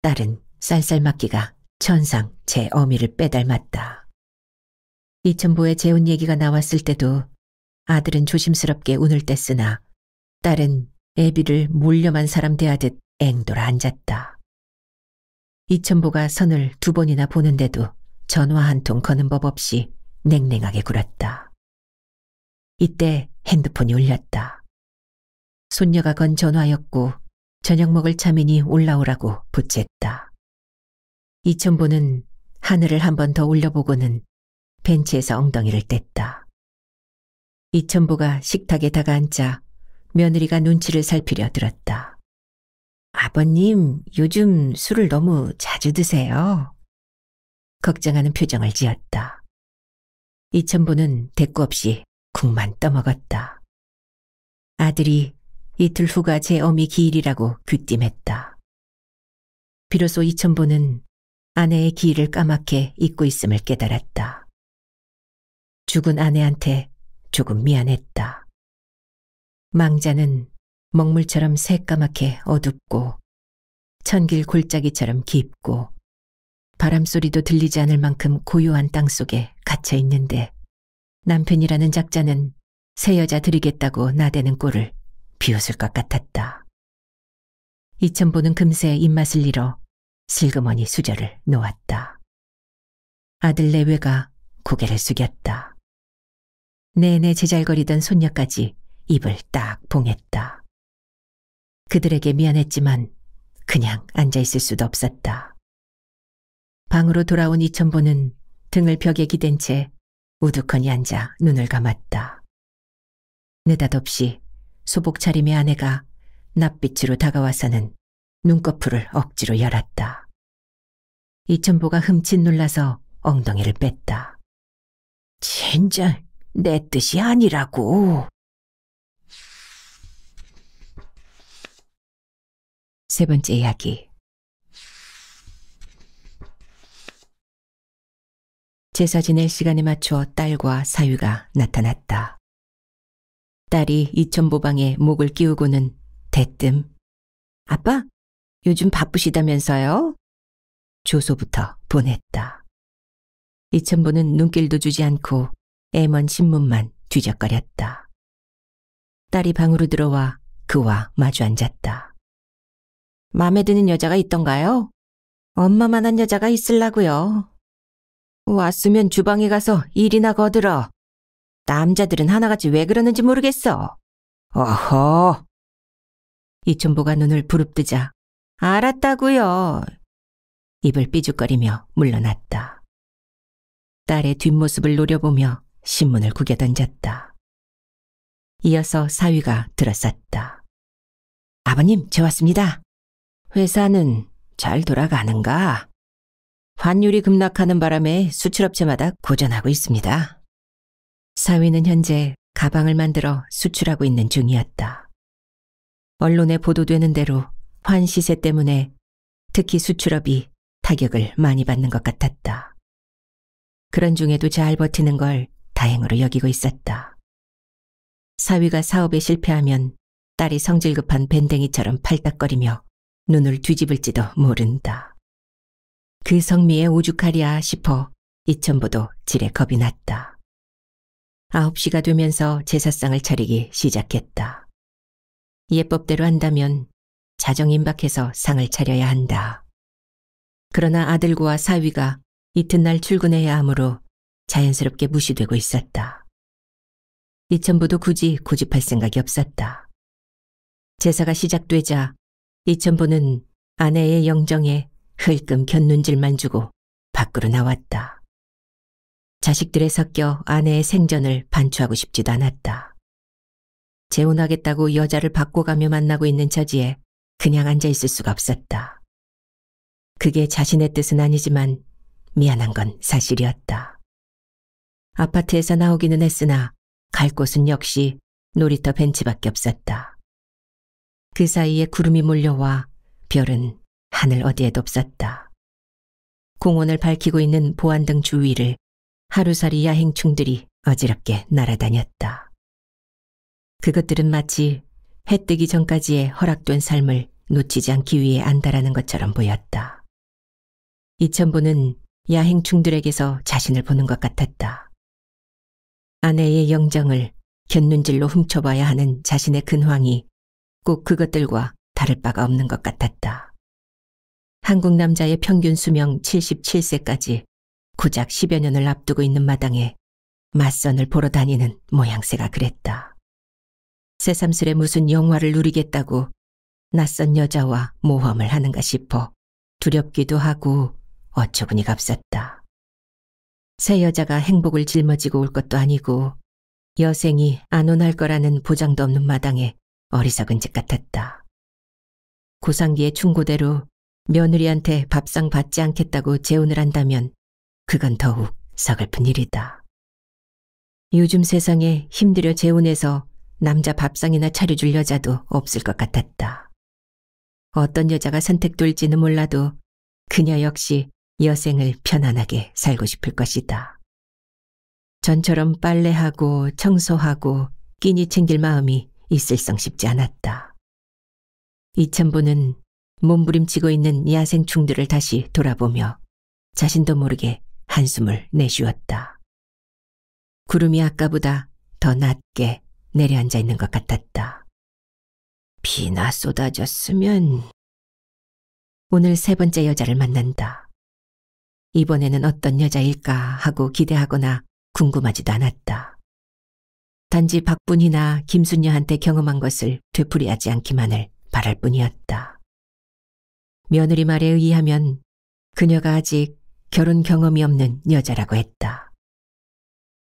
딸은 쌀쌀맞기가 천상 제 어미를 빼닮았다. 이천보의 재혼 얘기가 나왔을 때도 아들은 조심스럽게 운을 뗐으나 딸은 애비를 몰려만 사람 대하듯 앵돌아 앉았다. 이천보가 선을 두 번이나 보는데도 전화 한 통 거는 법 없이 냉랭하게 굴었다. 이때 핸드폰이 울렸다. 손녀가 건 전화였고 저녁 먹을 차민이 올라오라고 부챘다. 이천보는 하늘을 한 번 더 올려보고는 벤치에서 엉덩이를 뗐다. 이천보가 식탁에 다가앉자 며느리가 눈치를 살피려 들었다. 아버님, 요즘 술을 너무 자주 드세요. 걱정하는 표정을 지었다. 이천보는 대꾸 없이 국만 떠먹었다. 아들이 이틀 후가 제 어미 기일이라고 귀띔했다. 비로소 이천보는 아내의 기일을 까맣게 잊고 있음을 깨달았다. 죽은 아내한테 조금 미안했다. 망자는 먹물처럼 새까맣게 어둡고 천길 골짜기처럼 깊고 바람소리도 들리지 않을 만큼 고요한 땅속에 갇혀 있는데 남편이라는 작자는 새 여자 드리겠다고 나대는 꼴을 비웃을 것 같았다. 이천보는 금세 입맛을 잃어 슬그머니 수저를 놓았다. 아들 내외가 고개를 숙였다. 내내 제잘거리던 손녀까지 입을 딱 봉했다. 그들에게 미안했지만 그냥 앉아있을 수도 없었다. 방으로 돌아온 이천보는 등을 벽에 기댄 채 우두커니 앉아 눈을 감았다. 느닷없이 소복 차림의 아내가 낯빛으로 다가와서는 눈꺼풀을 억지로 열었다. 이천보가 흠칫 놀라서 엉덩이를 뺐다. 젠장, 내 뜻이 아니라고. 세 번째 이야기. 제사 지낼 시간에 맞춰 딸과 사위가 나타났다. 딸이 이천보방에 목을 끼우고는 대뜸 아빠, 요즘 바쁘시다면서요? 조소부터 보냈다. 이천보는 눈길도 주지 않고 애먼 신문만 뒤적거렸다. 딸이 방으로 들어와 그와 마주 앉았다. 마음에 드는 여자가 있던가요? 엄마만한 여자가 있을라고요. 왔으면 주방에 가서 일이나 거들어. 남자들은 하나같이 왜 그러는지 모르겠어. 어허. 이춘보가 눈을 부릅뜨자 알았다고요. 입을 삐죽거리며 물러났다. 딸의 뒷모습을 노려보며 신문을 구겨 던졌다. 이어서 사위가 들었었다. 아버님, 저 왔습니다. 회사는 잘 돌아가는가? 환율이 급락하는 바람에 수출업체마다 고전하고 있습니다. 사위는 현재 가방을 만들어 수출하고 있는 중이었다. 언론에 보도되는 대로 환 시세 때문에 특히 수출업이 타격을 많이 받는 것 같았다. 그런 중에도 잘 버티는 걸 다행으로 여기고 있었다. 사위가 사업에 실패하면 딸이 성질급한 밴댕이처럼 팔딱거리며 눈을 뒤집을지도 모른다. 그 성미에 오죽하랴 싶어 이천보도 지레 겁이 났다. 9시가 되면서 제사상을 차리기 시작했다. 예법대로 한다면 자정임박해서 상을 차려야 한다. 그러나 아들과 사위가 이튿날 출근해야 하므로 자연스럽게 무시되고 있었다. 이천부도 굳이 고집할 생각이 없었다. 제사가 시작되자 이천부는 아내의 영정에 흘끔 곁눈질만 주고 밖으로 나왔다. 자식들에 섞여 아내의 생전을 반추하고 싶지도 않았다. 재혼하겠다고 여자를 바꿔가며 만나고 있는 처지에 그냥 앉아있을 수가 없었다. 그게 자신의 뜻은 아니지만 미안한 건 사실이었다. 아파트에서 나오기는 했으나 갈 곳은 역시 놀이터 벤치밖에 없었다. 그 사이에 구름이 몰려와 별은 하늘 어디에도 없었다. 공원을 밝히고 있는 보안등 주위를 하루살이 야행충들이 어지럽게 날아다녔다. 그것들은 마치 해 뜨기 전까지의 허락된 삶을 놓치지 않기 위해 안다라는 것처럼 보였다. 이천부는 야행충들에게서 자신을 보는 것 같았다. 아내의 영정을 견눈질로 훔쳐봐야 하는 자신의 근황이 꼭 그것들과 다를 바가 없는 것 같았다. 한국 남자의 평균 수명 77세까지 고작 10여 년을 앞두고 있는 마당에 맞선을 보러 다니는 모양새가 그랬다. 새삼스레 무슨 영화를 누리겠다고 낯선 여자와 모험을 하는가 싶어 두렵기도 하고 어처구니 값었다. 새 여자가 행복을 짊어지고 올 것도 아니고 여생이 안온할 거라는 보장도 없는 마당에 어리석은 짓 같았다. 고상기의 충고대로 며느리한테 밥상 받지 않겠다고 재혼을 한다면 그건 더욱 서글픈 일이다. 요즘 세상에 힘들여 재혼해서 남자 밥상이나 차려줄 여자도 없을 것 같았다. 어떤 여자가 선택될지는 몰라도 그녀 역시 여생을 편안하게 살고 싶을 것이다. 전처럼 빨래하고 청소하고 끼니 챙길 마음이 있을성 쉽지 않았다. 이천부는 몸부림치고 있는 야생충들을 다시 돌아보며 자신도 모르게 한숨을 내쉬었다. 구름이 아까보다 더 낮게 내려앉아 있는 것 같았다. 비나 쏟아졌으면 오늘 세 번째 여자를 만난다. 이번에는 어떤 여자일까 하고 기대하거나 궁금하지도 않았다. 단지 박분이나 김순녀한테 경험한 것을 되풀이하지 않기만을 바랄 뿐이었다. 며느리 말에 의하면 그녀가 아직 결혼 경험이 없는 여자라고 했다.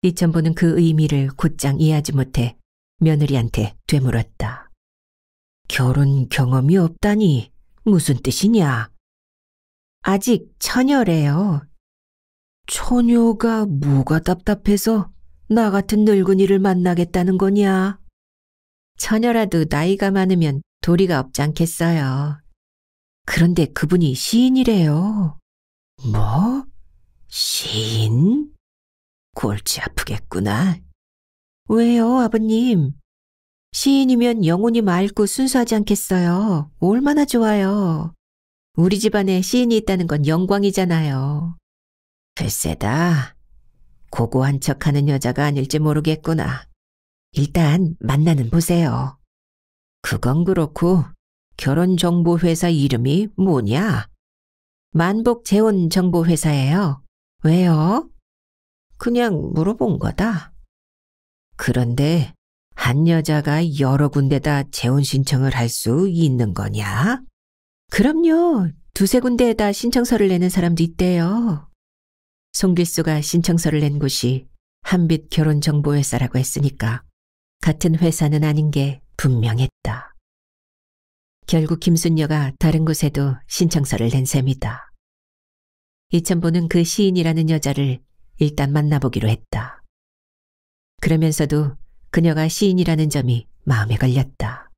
이천보는 그 의미를 곧장 이해하지 못해 며느리한테 되물었다. 결혼 경험이 없다니 무슨 뜻이냐? 아직 처녀래요. 처녀가 뭐가 답답해서 나 같은 늙은이를 만나겠다는 거냐? 처녀라도 나이가 많으면 도리가 없지 않겠어요. 그런데 그분이 시인이래요. 뭐? 시인? 골치 아프겠구나. 왜요, 아버님? 시인이면 영혼이 맑고 순수하지 않겠어요. 얼마나 좋아요. 우리 집안에 시인이 있다는 건 영광이잖아요. 글쎄다. 고고한 척하는 여자가 아닐지 모르겠구나. 일단 만나는 보세요. 그건 그렇고 결혼정보회사 이름이 뭐냐? 만복 재혼 정보 회사예요. 왜요? 그냥 물어본 거다. 그런데 한 여자가 여러 군데다 재혼 신청을 할 수 있는 거냐? 그럼요. 두세 군데에다 신청서를 내는 사람도 있대요. 송길수가 신청서를 낸 곳이 한빛 결혼정보회사라고 했으니까 같은 회사는 아닌 게 분명했다. 결국 김순녀가 다른 곳에도 신청서를 낸 셈이다. 이천보는 그 시인이라는 여자를 일단 만나보기로 했다. 그러면서도 그녀가 시인이라는 점이 마음에 걸렸다.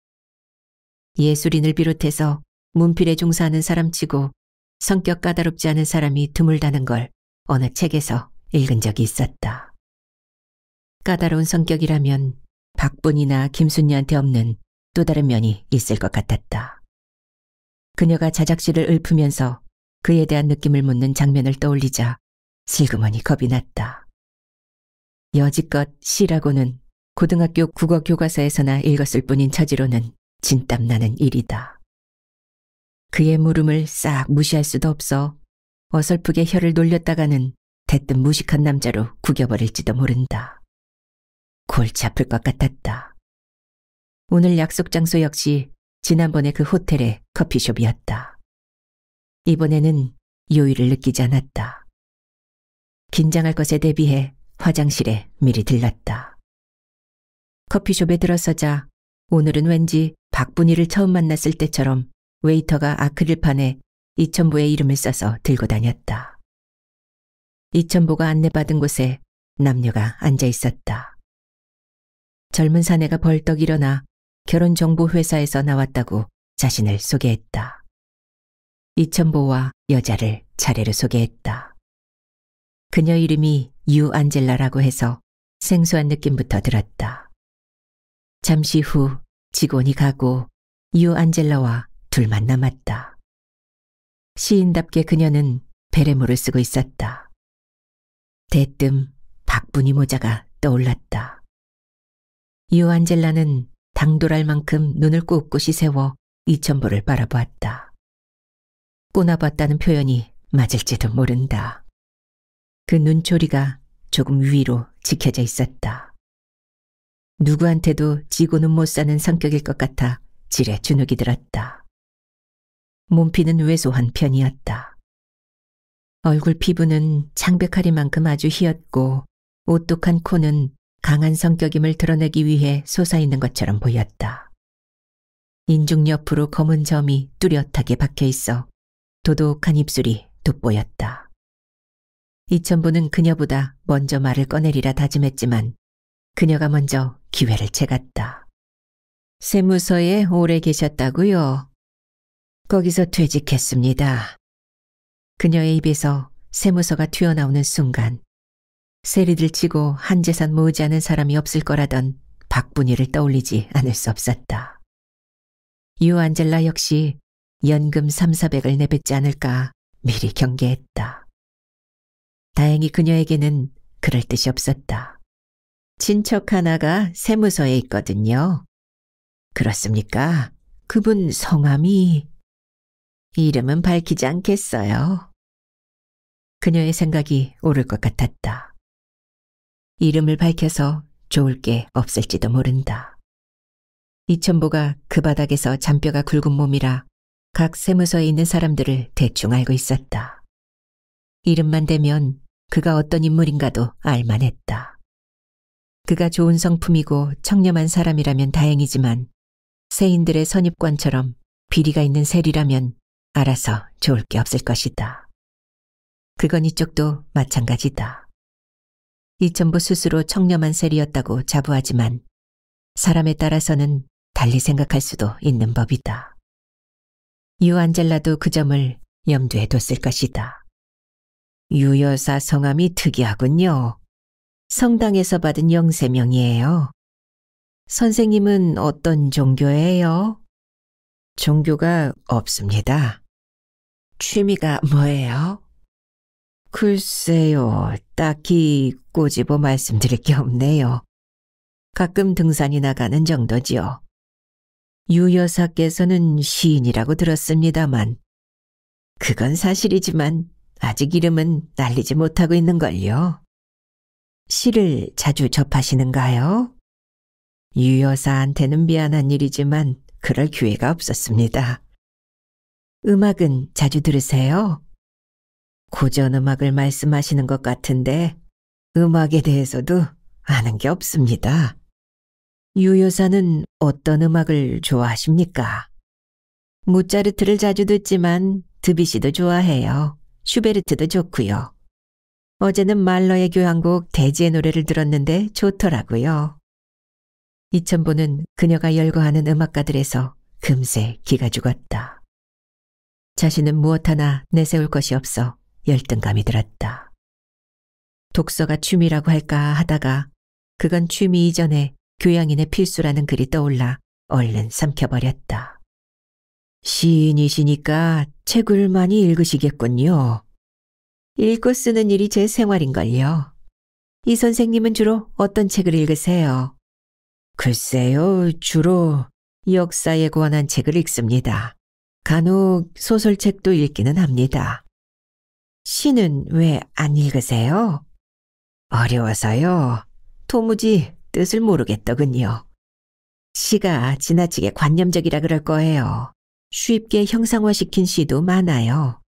예술인을 비롯해서 문필에 종사하는 사람치고 성격 까다롭지 않은 사람이 드물다는 걸 어느 책에서 읽은 적이 있었다. 까다로운 성격이라면 박분이나 김순녀한테 없는 또 다른 면이 있을 것 같았다. 그녀가 자작실을 읊으면서 그에 대한 느낌을 묻는 장면을 떠올리자 슬그머니 겁이 났다. 여지껏 시라고는 고등학교 국어 교과서에서나 읽었을 뿐인 처지로는 진땀나는 일이다. 그의 물음을 싹 무시할 수도 없어 어설프게 혀를 놀렸다가는 대뜸 무식한 남자로 구겨버릴지도 모른다. 골치 아플 것 같았다. 오늘 약속 장소 역시 지난번에그 호텔의 커피숍이었다. 이번에는 요일을 느끼지 않았다. 긴장할 것에 대비해 화장실에 미리 들렀다. 커피숍에 들어서자 오늘은 왠지 박분이를 처음 만났을 때처럼 웨이터가 아크릴판에 이천보의 이름을 써서 들고 다녔다. 이천보가 안내받은 곳에 남녀가 앉아 있었다. 젊은 사내가 벌떡 일어나 결혼정보회사에서 나왔다고 자신을 소개했다. 이천보와 여자를 차례로 소개했다. 그녀 이름이 유안젤라라고 해서 생소한 느낌부터 들었다. 잠시 후 직원이 가고 유안젤라와 둘만 남았다. 시인답게 그녀는 베레모를 쓰고 있었다. 대뜸 박분이 모자가 떠올랐다. 유안젤라는 당돌할 만큼 눈을 꼿꼿이 세워 이천보를 바라보았다. 꼬나봤다는 표현이 맞을지도 모른다. 그 눈초리가 조금 위로 지켜져 있었다. 누구한테도 지고는 못 사는 성격일 것 같아 지레 주눅이 들었다. 몸피는 왜소한 편이었다. 얼굴 피부는 창백하리만큼 아주 희었고 오똑한 코는 강한 성격임을 드러내기 위해 솟아있는 것처럼 보였다. 인중 옆으로 검은 점이 뚜렷하게 박혀 있어 도독한 입술이 돋보였다. 이천부는 그녀보다 먼저 말을 꺼내리라 다짐했지만 그녀가 먼저 기회를 채갔다. 세무서에 오래 계셨다고요? 거기서 퇴직했습니다. 그녀의 입에서 세무서가 튀어나오는 순간 세리들 치고 한 재산 모으지 않은 사람이 없을 거라던 박분이를 떠올리지 않을 수 없었다. 유안젤라 역시 연금 3, 400을 내뱉지 않을까 미리 경계했다. 다행히 그녀에게는 그럴 뜻이 없었다. 친척 하나가 세무서에 있거든요. 그렇습니까? 그분 성함이 이름은 밝히지 않겠어요. 그녀의 생각이 오를 것 같았다. 이름을 밝혀서 좋을 게 없을지도 모른다. 이천보가 그 바닥에서 잔뼈가 굵은 몸이라 각 세무서에 있는 사람들을 대충 알고 있었다. 이름만 대면 그가 어떤 인물인가도 알만했다. 그가 좋은 성품이고 청렴한 사람이라면 다행이지만 세인들의 선입관처럼 비리가 있는 세리라면 알아서 좋을 게 없을 것이다. 그건 이쪽도 마찬가지다. 이천부 스스로 청렴한 셀이었다고 자부하지만 사람에 따라서는 달리 생각할 수도 있는 법이다. 유안젤라도 그 점을 염두에 뒀을 것이다. 유여사 성함이 특이하군요. 성당에서 받은 영세명이에요. 선생님은 어떤 종교예요? 종교가 없습니다. 취미가 뭐예요? 글쎄요, 딱히 꼬집어 말씀드릴 게 없네요. 가끔 등산이 나가는 정도지요. 유 여사께서는 시인이라고 들었습니다만 그건 사실이지만 아직 이름은 날리지 못하고 있는걸요. 시를 자주 접하시는가요? 유 여사한테는 미안한 일이지만 그럴 기회가 없었습니다. 음악은 자주 들으세요? 고전 음악을 말씀하시는 것 같은데 음악에 대해서도 아는 게 없습니다. 유 여사는 어떤 음악을 좋아하십니까? 모차르트를 자주 듣지만 드비시도 좋아해요. 슈베르트도 좋고요. 어제는 말러의 교향곡 대지의 노래를 들었는데 좋더라고요. 이천보는 그녀가 열거하는 음악가들에서 금세 기가 죽었다. 자신은 무엇 하나 내세울 것이 없어 열등감이 들었다. 독서가 취미라고 할까 하다가 그건 취미 이전에 교양인의 필수라는 글이 떠올라 얼른 삼켜버렸다. 시인이시니까 책을 많이 읽으시겠군요. 읽고 쓰는 일이 제 생활인걸요. 이 선생님은 주로 어떤 책을 읽으세요? 글쎄요, 주로 역사에 관한 책을 읽습니다. 간혹 소설책도 읽기는 합니다. 시는 왜 안 읽으세요? 어려워서요. 도무지 뜻을 모르겠더군요. 시가 지나치게 관념적이라 그럴 거예요. 쉽게 형상화시킨 시도 많아요.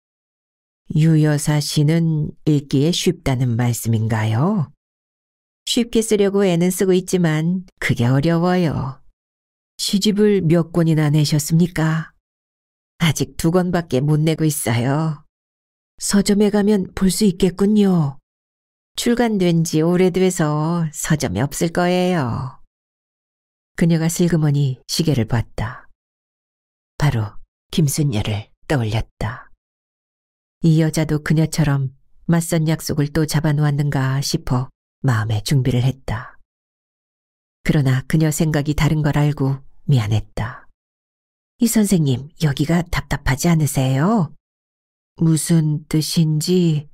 유여사 시는 읽기에 쉽다는 말씀인가요? 쉽게 쓰려고 애는 쓰고 있지만 그게 어려워요. 시집을 몇 권이나 내셨습니까? 아직 두 권밖에 못 내고 있어요. 서점에 가면 볼 수 있겠군요. 출간된 지 오래돼서 서점이 없을 거예요. 그녀가 슬그머니 시계를 봤다. 바로 김순녀를 떠올렸다. 이 여자도 그녀처럼 맞선 약속을 또 잡아놓았는가 싶어 마음의 준비를 했다. 그러나 그녀 생각이 다른 걸 알고 미안했다. 이 선생님, 여기가 답답하지 않으세요? 무슨 뜻인지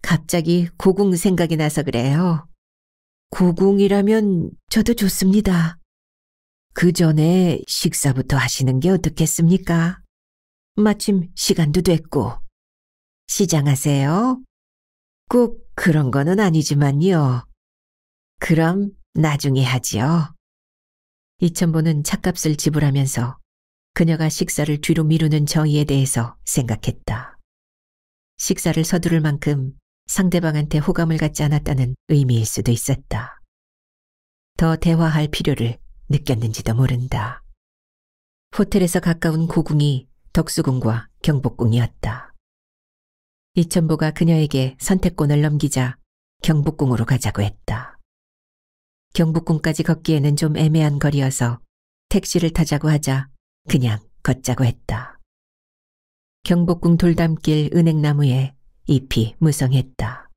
갑자기 고궁 생각이 나서 그래요. 고궁이라면 저도 좋습니다. 그 전에 식사부터 하시는 게 어떻겠습니까? 마침 시간도 됐고. 시장하세요. 꼭 그런 거는 아니지만요. 그럼 나중에 하지요. 이천보는 차값을 지불하면서 그녀가 식사를 뒤로 미루는 저희에 대해서 생각했다. 식사를 서두를 만큼 상대방한테 호감을 갖지 않았다는 의미일 수도 있었다. 더 대화할 필요를 느꼈는지도 모른다. 호텔에서 가까운 고궁이 덕수궁과 경복궁이었다. 이천보가 그녀에게 선택권을 넘기자 경복궁으로 가자고 했다. 경복궁까지 걷기에는 좀 애매한 거리여서 택시를 타자고 하자 그냥 걷자고 했다. 경복궁 돌담길 은행나무에 잎이 무성했다.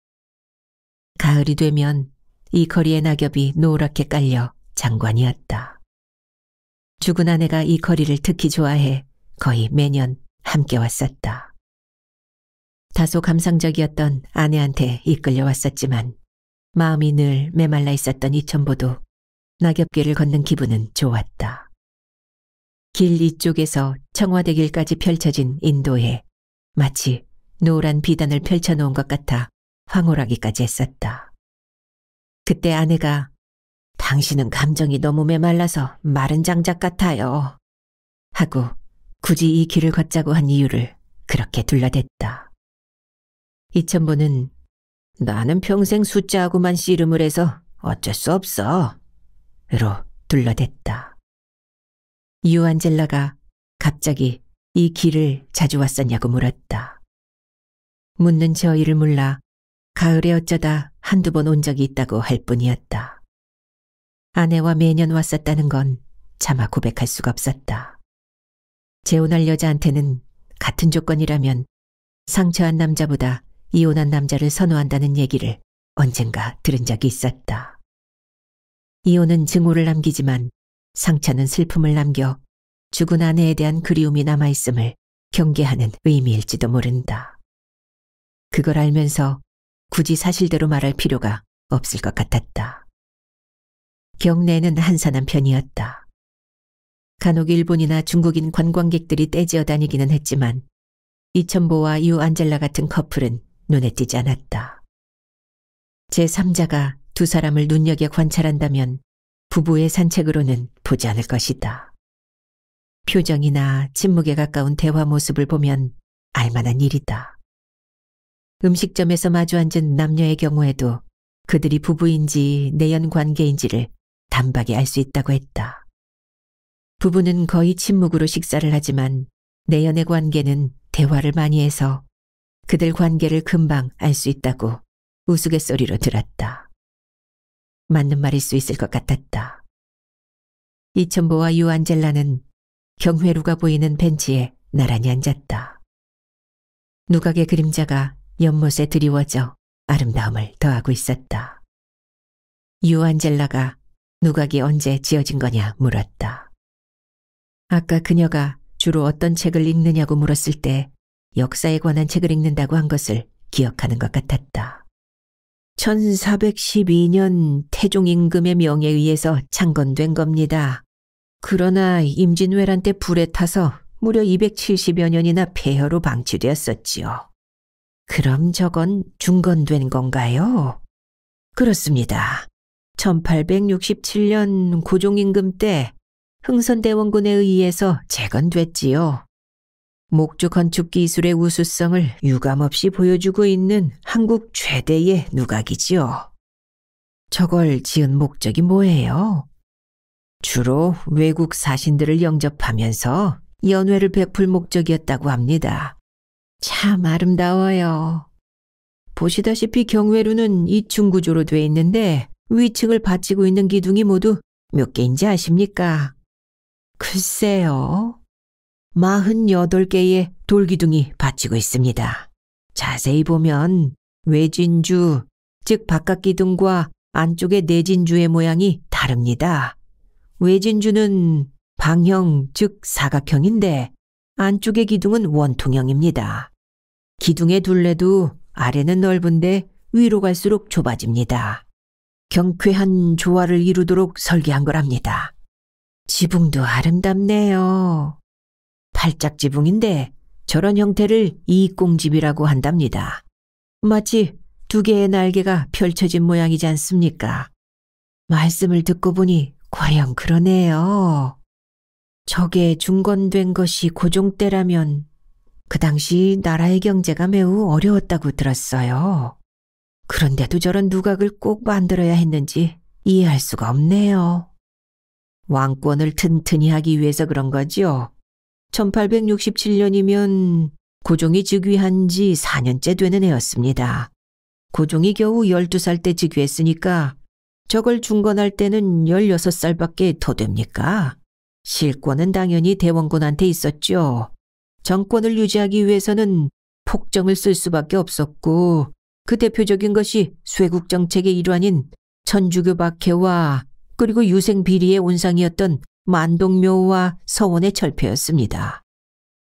가을이 되면 이 거리의 낙엽이 노랗게 깔려 장관이었다. 죽은 아내가 이 거리를 특히 좋아해 거의 매년 함께 왔었다. 다소 감상적이었던 아내한테 이끌려 왔었지만 마음이 늘 메말라 있었던 이천보도 낙엽길을 걷는 기분은 좋았다. 길 이쪽에서 청와대 길까지 펼쳐진 인도에 마치 노란 비단을 펼쳐놓은 것 같아 황홀하기까지 했었다. 그때 아내가 당신은 감정이 너무 메말라서 마른 장작 같아요. 하고 굳이 이 길을 걷자고 한 이유를 그렇게 둘러댔다. 이천보는 나는 평생 숫자하고만 씨름을 해서 어쩔 수 없어. 로 둘러댔다. 유안젤라가 갑자기 이 길을 자주 왔었냐고 물었다. 묻는 저희를 몰라 가을에 어쩌다 한두 번 온 적이 있다고 할 뿐이었다. 아내와 매년 왔었다는 건 차마 고백할 수가 없었다. 재혼할 여자한테는 같은 조건이라면 상처한 남자보다 이혼한 남자를 선호한다는 얘기를 언젠가 들은 적이 있었다. 이혼은 증오를 남기지만 상처는 슬픔을 남겨 죽은 아내에 대한 그리움이 남아있음을 경계하는 의미일지도 모른다. 그걸 알면서 굳이 사실대로 말할 필요가 없을 것 같았다. 경내는 한산한 편이었다. 간혹 일본이나 중국인 관광객들이 떼지어 다니기는 했지만 이천보와 유 안젤라 같은 커플은 눈에 띄지 않았다. 제3자가 두 사람을 눈여겨 관찰한다면 부부의 산책으로는 보지 않을 것이다. 표정이나 침묵에 가까운 대화 모습을 보면 알만한 일이다. 음식점에서 마주 앉은 남녀의 경우에도 그들이 부부인지 내연 관계인지를 단박에 알 수 있다고 했다. 부부는 거의 침묵으로 식사를 하지만 내연의 관계는 대화를 많이 해서 그들 관계를 금방 알 수 있다고 우스갯소리로 들었다. 맞는 말일 수 있을 것 같았다. 이천보와 유안젤라는 경회루가 보이는 벤치에 나란히 앉았다. 누각의 그림자가 연못에 드리워져 아름다움을 더하고 있었다. 유안젤라가 누각이 언제 지어진 거냐 물었다. 아까 그녀가 주로 어떤 책을 읽느냐고 물었을 때 역사에 관한 책을 읽는다고 한 것을 기억하는 것 같았다. 1412년 태종 임금의 명에 의해서 창건된 겁니다. 그러나 임진왜란 때 불에 타서 무려 270여 년이나 폐허로 방치되었었지요. 그럼 저건 중건된 건가요? 그렇습니다. 1867년 고종임금 때 흥선대원군에 의해서 재건됐지요. 목조 건축 기술의 우수성을 유감없이 보여주고 있는 한국 최대의 누각이지요. 저걸 지은 목적이 뭐예요? 주로 외국 사신들을 영접하면서 연회를 베풀 목적이었다고 합니다. 참 아름다워요. 보시다시피 경외루는 이층 구조로 돼 있는데 위층을 받치고 있는 기둥이 모두 몇 개인지 아십니까? 글쎄요. 48개의 돌기둥이 받치고 있습니다. 자세히 보면 외진주, 즉 바깥 기둥과 안쪽의 내진주의 모양이 다릅니다. 외진주는 방형, 즉 사각형인데 안쪽의 기둥은 원통형입니다. 기둥의 둘레도 아래는 넓은데 위로 갈수록 좁아집니다. 경쾌한 조화를 이루도록 설계한 거랍니다. 지붕도 아름답네요. 팔짝지붕인데 저런 형태를 이익공집이라고 한답니다. 마치 두 개의 날개가 펼쳐진 모양이지 않습니까? 말씀을 듣고 보니 과연 그러네요. 저게 중건된 것이 고종 때라면 그 당시 나라의 경제가 매우 어려웠다고 들었어요. 그런데도 저런 누각을 꼭 만들어야 했는지 이해할 수가 없네요. 왕권을 튼튼히 하기 위해서 그런 거지요. 1867년이면 고종이 즉위한 지 4년째 되는 해였습니다. 고종이 겨우 12살 때 즉위했으니까 저걸 중건할 때는 16살밖에 더 됩니까? 실권은 당연히 대원군한테 있었죠. 정권을 유지하기 위해서는 폭정을 쓸 수밖에 없었고 그 대표적인 것이 쇠국 정책의 일환인 천주교 박해와 그리고 유생 비리의 온상이었던 만동묘와 서원의 철폐였습니다.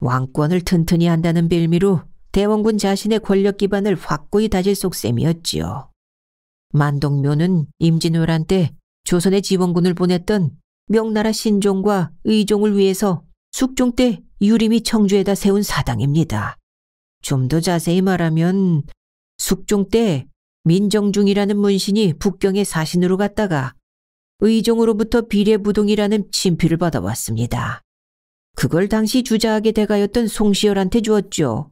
왕권을 튼튼히 한다는 빌미로 대원군 자신의 권력 기반을 확고히 다질 속셈이었지요. 만동묘는 임진왜란 때 조선의 지원군을 보냈던 명나라 신종과 의종을 위해서 숙종 때 유림이 청주에다 세운 사당입니다. 좀 더 자세히 말하면 숙종 때 민정중이라는 문신이 북경에 사신으로 갔다가 의종으로부터 비례부동이라는 친필을 받아왔습니다. 그걸 당시 주자하게 대가였던 송시열한테 주었죠.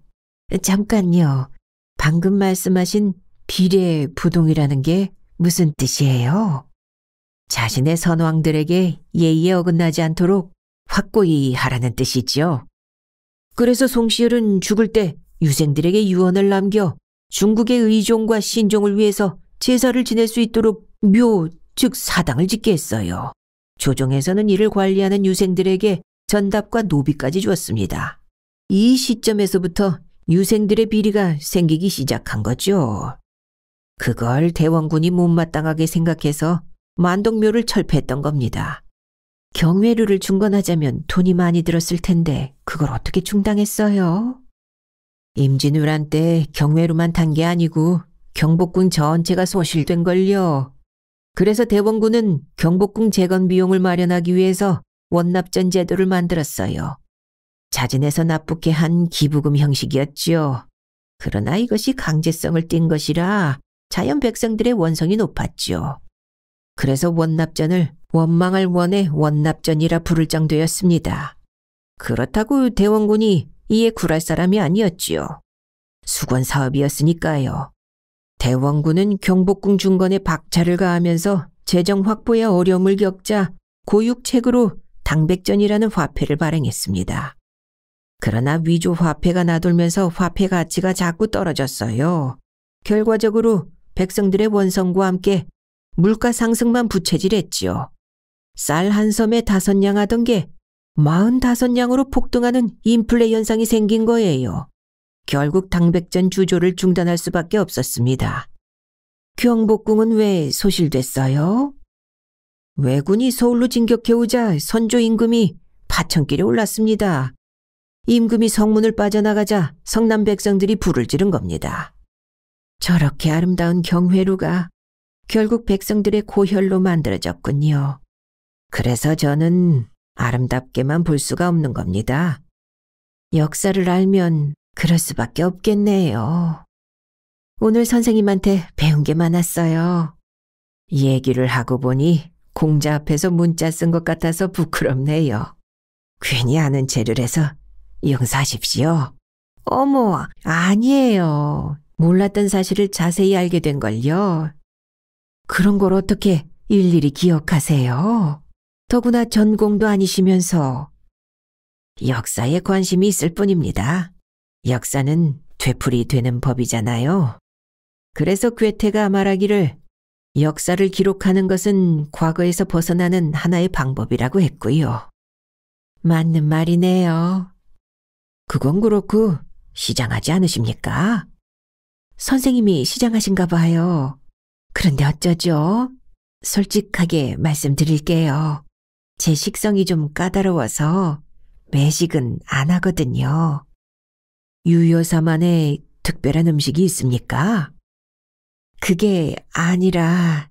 잠깐요. 방금 말씀하신 비례부동이라는 게 무슨 뜻이에요? 자신의 선왕들에게 예의에 어긋나지 않도록 확고히 하라는 뜻이지요. 그래서 송시열은 죽을 때 유생들에게 유언을 남겨 중국의 의종과 신종을 위해서 제사를 지낼 수 있도록 묘즉 사당을 짓게 했어요. 조정에서는 이를 관리하는 유생들에게 전답과 노비까지 주었습니다. 이 시점에서부터 유생들의 비리가 생기기 시작한 거죠. 그걸 대원군이 못마땅하게 생각해서 만동묘를 철폐했던 겁니다. 경외류를 중건하자면 돈이 많이 들었을 텐데 그걸 어떻게 충당했어요 임진왜란 때 경외로만 탄 게 아니고 경복궁 전체가 소실된 걸요. 그래서 대원군은 경복궁 재건 비용을 마련하기 위해서 원납전 제도를 만들었어요. 자진해서 납북해 한 기부금 형식이었지요. 그러나 이것이 강제성을 띈 것이라 자연 백성들의 원성이 높았지요. 그래서 원납전을 원망할 원의 원납전이라 부를 정도였습니다. 그렇다고 대원군이 이에 굴할 사람이 아니었지요. 수건 사업이었으니까요. 대원군은 경복궁 중건에 박차를 가하면서 재정 확보에 어려움을 겪자 고육책으로 당백전이라는 화폐를 발행했습니다. 그러나 위조 화폐가 나돌면서 화폐 가치가 자꾸 떨어졌어요. 결과적으로 백성들의 원성과 함께 물가 상승만 부채질했지요. 쌀 한 섬에 다섯 냥 하던 게 마흔 다섯 냥으로 폭등하는 인플레 현상이 생긴 거예요. 결국 당백전 주조를 중단할 수밖에 없었습니다. 경복궁은 왜 소실됐어요? 왜군이 서울로 진격해오자 선조 임금이 파천길에 올랐습니다. 임금이 성문을 빠져나가자 성남 백성들이 불을 지른 겁니다. 저렇게 아름다운 경회루가 결국 백성들의 고혈로 만들어졌군요. 그래서 저는 아름답게만 볼 수가 없는 겁니다. 역사를 알면 그럴 수밖에 없겠네요. 오늘 선생님한테 배운 게 많았어요. 얘기를 하고 보니 공자 앞에서 문자 쓴 것 같아서 부끄럽네요. 괜히 아는 체를 해서 용서하십시오. 어머, 아니에요. 몰랐던 사실을 자세히 알게 된 걸요. 그런 걸 어떻게 일일이 기억하세요? 더구나 전공도 아니시면서 역사에 관심이 있을 뿐입니다. 역사는 되풀이 되는 법이잖아요. 그래서 괴테가 말하기를 역사를 기록하는 것은 과거에서 벗어나는 하나의 방법이라고 했고요. 맞는 말이네요. 그건 그렇고 시장하지 않으십니까? 선생님이 시장하신가 봐요. 그런데 어쩌죠? 솔직하게 말씀드릴게요. 제 식성이 좀 까다로워서 매식은 안 하거든요. 유여사만의 특별한 음식이 있습니까? 그게 아니라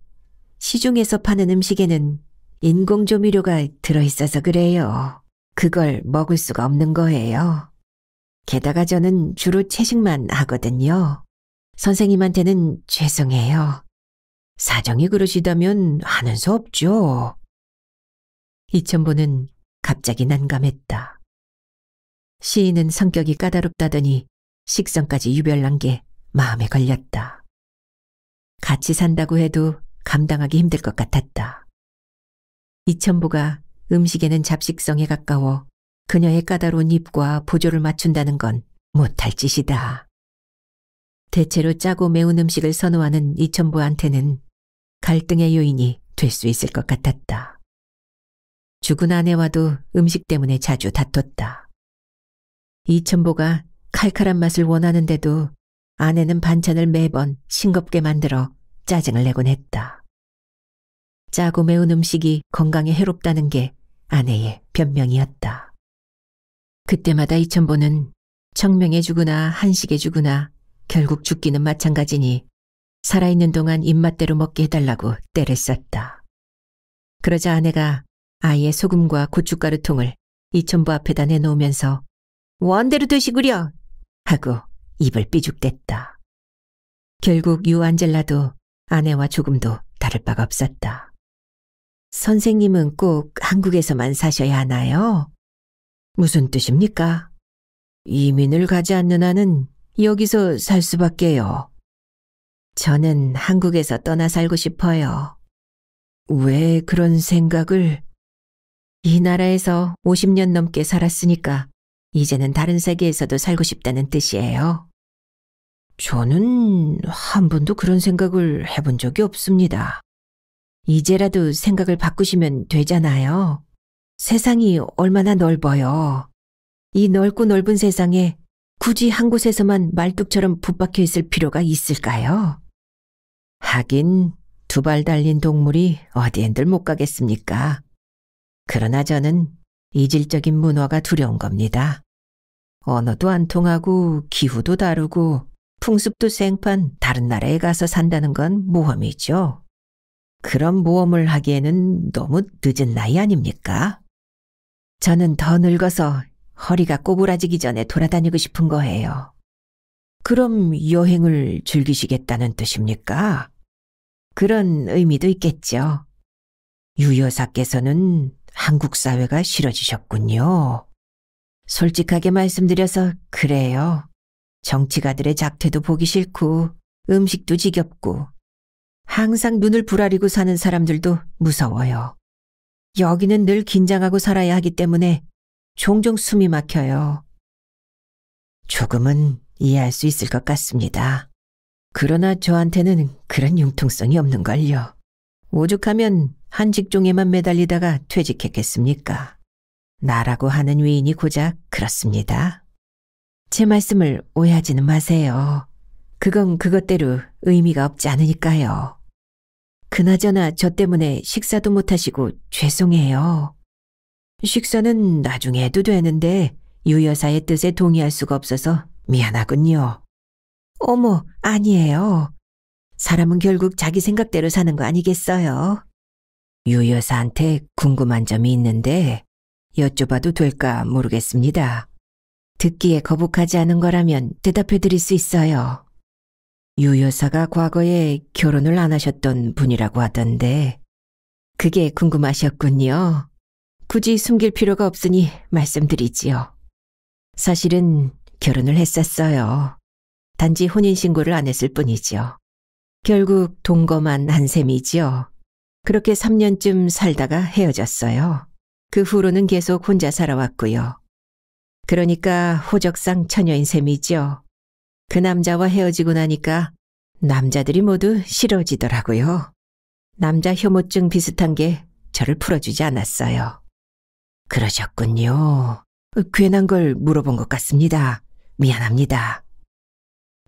시중에서 파는 음식에는 인공조미료가 들어있어서 그래요. 그걸 먹을 수가 없는 거예요. 게다가 저는 주로 채식만 하거든요. 선생님한테는 죄송해요. 사정이 그러시다면 하는 수 없죠. 이천보는 갑자기 난감했다. 시인은 성격이 까다롭다더니 식성까지 유별난 게 마음에 걸렸다. 같이 산다고 해도 감당하기 힘들 것 같았다. 이천부가 음식에는 잡식성에 가까워 그녀의 까다로운 입과 보조를 맞춘다는 건 못할 짓이다. 대체로 짜고 매운 음식을 선호하는 이천부한테는 갈등의 요인이 될 수 있을 것 같았다. 죽은 아내와도 음식 때문에 자주 다퉜다. 이천보가 칼칼한 맛을 원하는데도 아내는 반찬을 매번 싱겁게 만들어 짜증을 내곤 했다. 짜고 매운 음식이 건강에 해롭다는 게 아내의 변명이었다. 그때마다 이천보는 청명해 죽으나 한식해 죽으나 결국 죽기는 마찬가지니 살아있는 동안 입맛대로 먹게 해달라고 때를 썼다. 그러자 아내가 아이의 소금과 고춧가루 통을 이천보 앞에다 내놓으면서 원대로 드시구려 하고 입을 삐죽댔다. 결국 유안젤라도 아내와 조금도 다를 바가 없었다. 선생님은 꼭 한국에서만 사셔야 하나요? 무슨 뜻입니까? 이민을 가지 않는 한은 여기서 살 수밖에요. 저는 한국에서 떠나 살고 싶어요. 왜 그런 생각을? 이 나라에서 50년 넘게 살았으니까 이제는 다른 세계에서도 살고 싶다는 뜻이에요. 저는 한 번도 그런 생각을 해본 적이 없습니다. 이제라도 생각을 바꾸시면 되잖아요. 세상이 얼마나 넓어요. 이 넓고 넓은 세상에 굳이 한 곳에서만 말뚝처럼 붙박혀 있을 필요가 있을까요? 하긴 두 발 달린 동물이 어디엔들 못 가겠습니까? 그러나 저는 이질적인 문화가 두려운 겁니다. 언어도 안 통하고 기후도 다르고 풍습도 생판 다른 나라에 가서 산다는 건 모험이죠. 그런 모험을 하기에는 너무 늦은 나이 아닙니까? 저는 더 늙어서 허리가 꼬부라지기 전에 돌아다니고 싶은 거예요. 그럼 여행을 즐기시겠다는 뜻입니까? 그런 의미도 있겠죠. 유여사께서는 한국 사회가 싫어지셨군요. 솔직하게 말씀드려서 그래요. 정치가들의 작태도 보기 싫고 음식도 지겹고 항상 눈을 부라리고 사는 사람들도 무서워요. 여기는 늘 긴장하고 살아야 하기 때문에 종종 숨이 막혀요. 조금은 이해할 수 있을 것 같습니다. 그러나 저한테는 그런 융통성이 없는걸요. 오죽하면 한 직종에만 매달리다가 퇴직했겠습니까? 나라고 하는 위인이 고작 그렇습니다. 제 말씀을 오해하지는 마세요. 그건 그것대로 의미가 없지 않으니까요. 그나저나 저 때문에 식사도 못하시고 죄송해요. 식사는 나중에 해도 되는데 유 여사의 뜻에 동의할 수가 없어서 미안하군요. 어머, 아니에요. 사람은 결국 자기 생각대로 사는 거 아니겠어요? 유 여사한테 궁금한 점이 있는데 여쭤봐도 될까 모르겠습니다. 듣기에 거북하지 않은 거라면 대답해 드릴 수 있어요. 유 여사가 과거에 결혼을 안 하셨던 분이라고 하던데 그게 궁금하셨군요. 굳이 숨길 필요가 없으니 말씀드리지요. 사실은 결혼을 했었어요. 단지 혼인신고를 안 했을 뿐이지요. 결국 동거만 한 셈이지요. 그렇게 3년쯤 살다가 헤어졌어요. 그 후로는 계속 혼자 살아왔고요. 그러니까 호적상 처녀인 셈이죠. 그 남자와 헤어지고 나니까 남자들이 모두 싫어지더라고요. 남자 혐오증 비슷한 게 저를 풀어주지 않았어요. 그러셨군요. 괜한 걸 물어본 것 같습니다. 미안합니다.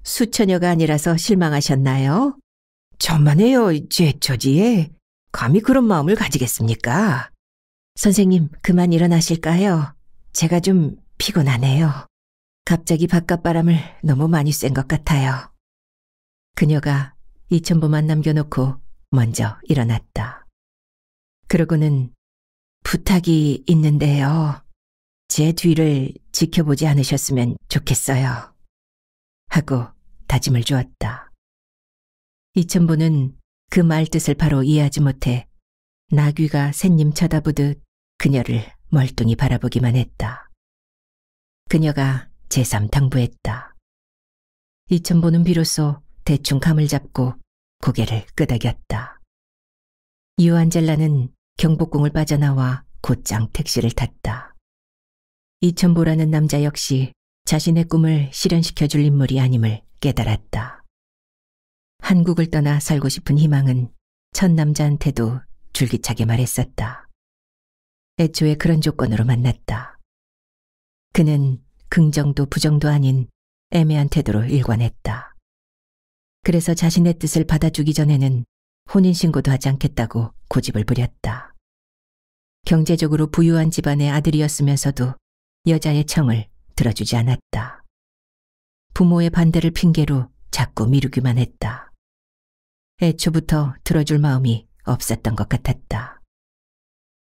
수처녀가 아니라서 실망하셨나요? 천만해요제 처지에. 감히 그런 마음을 가지겠습니까? 선생님, 그만 일어나실까요? 제가 좀 피곤하네요. 갑자기 바깥 바람을 너무 많이 쐰것 같아요. 그녀가 이천보만 남겨놓고 먼저 일어났다. 그러고는 부탁이 있는데요. 제 뒤를 지켜보지 않으셨으면 좋겠어요. 하고 다짐을 주었다. 이천보는 그 말뜻을 바로 이해하지 못해 나귀가 샌님 쳐다보듯 그녀를 멀뚱히 바라보기만 했다. 그녀가 제삼 당부했다. 이천보는 비로소 대충 감을 잡고 고개를 끄덕였다. 유안젤라는 경복궁을 빠져나와 곧장 택시를 탔다. 이천보라는 남자 역시 자신의 꿈을 실현시켜줄 인물이 아님을 깨달았다. 한국을 떠나 살고 싶은 희망은 첫 남자한테도 줄기차게 말했었다. 애초에 그런 조건으로 만났다. 그는 긍정도 부정도 아닌 애매한 태도로 일관했다. 그래서 자신의 뜻을 받아주기 전에는 혼인신고도 하지 않겠다고 고집을 부렸다. 경제적으로 부유한 집안의 아들이었으면서도 여자의 청을 들어주지 않았다. 부모의 반대를 핑계로 자꾸 미루기만 했다. 애초부터 들어줄 마음이 없었던 것 같았다.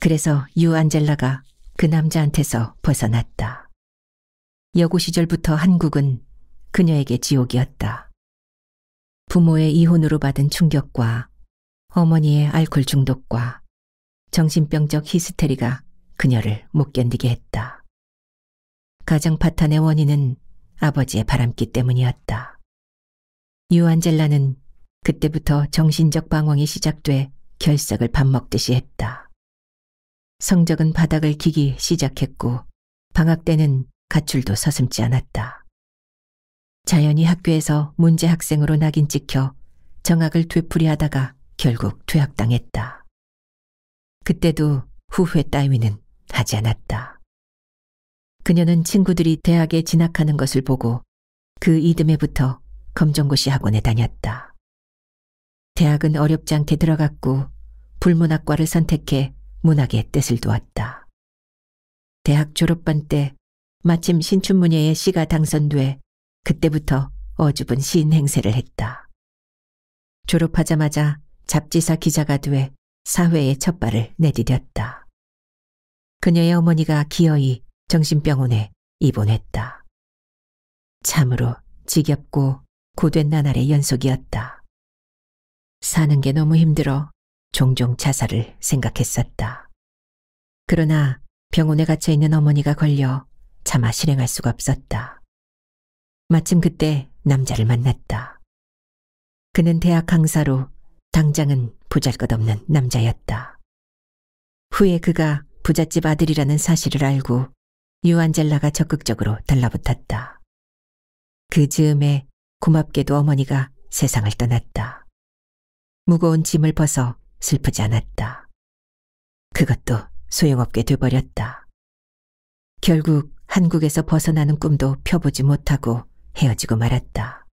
그래서 유 안젤라가 그 남자한테서 벗어났다. 여고 시절부터 한국은 그녀에게 지옥이었다. 부모의 이혼으로 받은 충격과 어머니의 알코올 중독과 정신병적 히스테리가 그녀를 못 견디게 했다. 가정 파탄의 원인은 아버지의 바람기 때문이었다. 유안젤라는 그때부터 정신적 방황이 시작돼 결석을 밥 먹듯이 했다. 성적은 바닥을 기기 시작했고 방학 때는 가출도 서슴지 않았다. 자연히 학교에서 문제 학생으로 낙인 찍혀 정학을 되풀이하다가 결국 퇴학당했다. 그때도 후회 따위는 하지 않았다. 그녀는 친구들이 대학에 진학하는 것을 보고 그 이듬해부터 검정고시 학원에 다녔다. 대학은 어렵지 않게 들어갔고 불문학과를 선택해 문학의 뜻을 두었다. 대학 졸업반 때 마침 신춘문예의 시가 당선돼 그때부터 어줍은 시인 행세를 했다. 졸업하자마자 잡지사 기자가 돼 사회에 첫 발을 내디뎠다. 그녀의 어머니가 기어이 정신병원에 입원했다. 참으로 지겹고 고된 나날의 연속이었다. 사는 게 너무 힘들어 종종 자살을 생각했었다. 그러나 병원에 갇혀 있는 어머니가 걸려 차마 실행할 수가 없었다. 마침 그때 남자를 만났다. 그는 대학 강사로 당장은 부잘것없는 남자였다. 후에 그가 부잣집 아들이라는 사실을 알고 유안젤라가 적극적으로 달라붙었다. 그 즈음에 고맙게도 어머니가 세상을 떠났다. 무거운 짐을 벗어 슬프지 않았다. 그것도 소용없게 돼버렸다. 결국 한국에서 벗어나는 꿈도 펴보지 못하고 헤어지고 말았다.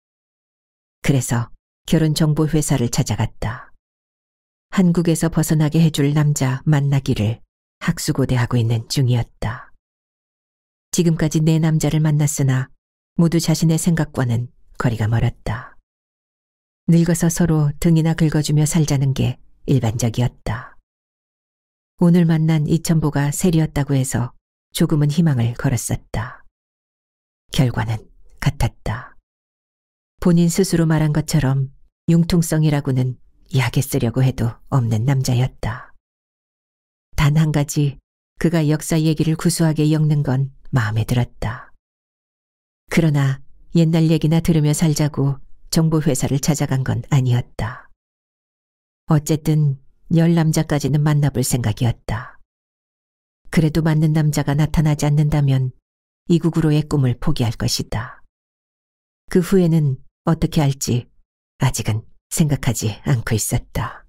그래서 결혼정보회사를 찾아갔다. 한국에서 벗어나게 해줄 남자 만나기를 학수고대하고 있는 중이었다. 지금까지 네 남자를 만났으나 모두 자신의 생각과는 거리가 멀었다. 늙어서 서로 등이나 긁어주며 살자는 게 일반적이었다. 오늘 만난 이천보가 세리였다고 해서 조금은 희망을 걸었었다. 결과는 같았다. 본인 스스로 말한 것처럼 융통성이라고는 약에 쓰려고 해도 없는 남자였다. 단 한 가지 그가 역사 얘기를 구수하게 엮는 건 마음에 들었다. 그러나 옛날 얘기나 들으며 살자고 정부회사를 찾아간 건 아니었다. 어쨌든 열 남자까지는 만나볼 생각이었다. 그래도 맞는 남자가 나타나지 않는다면 이국으로의 꿈을 포기할 것이다. 그 후에는 어떻게 할지 아직은 생각하지 않고 있었다.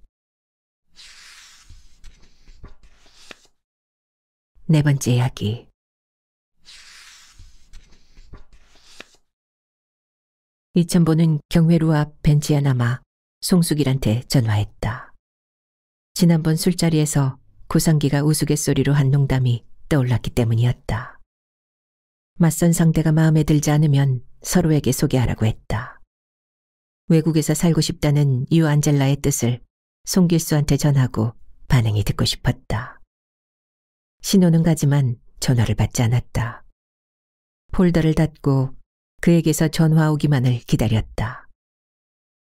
네 번째 이야기 이천보는 경회루 앞 벤치에 남아 송숙이한테 전화했다. 지난번 술자리에서 구상기가 우스갯소리로 한 농담이 떠올랐기 때문이었다. 맞선 상대가 마음에 들지 않으면 서로에게 소개하라고 했다. 외국에서 살고 싶다는 유 안젤라의 뜻을 송길수한테 전하고 반응이 듣고 싶었다. 신호는 가지만 전화를 받지 않았다. 폴더를 닫고 그에게서 전화 오기만을 기다렸다.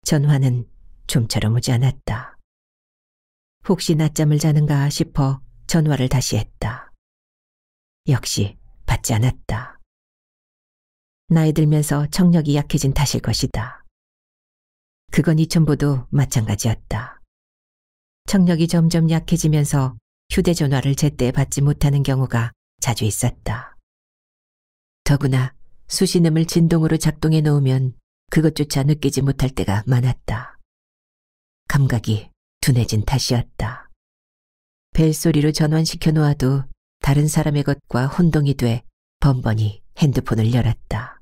전화는 좀처럼 오지 않았다. 혹시 낮잠을 자는가 싶어 전화를 다시 했다. 역시 받지 않았다. 나이 들면서 청력이 약해진 탓일 것이다. 그건 이천보도 마찬가지였다. 청력이 점점 약해지면서 휴대전화를 제때 받지 못하는 경우가 자주 있었다. 더구나 수신음을 진동으로 작동해 놓으면 그것조차 느끼지 못할 때가 많았다. 감각이 둔해진 탓이었다. 벨소리로 전환시켜 놓아도 다른 사람의 것과 혼동이 돼 번번이 핸드폰을 열었다.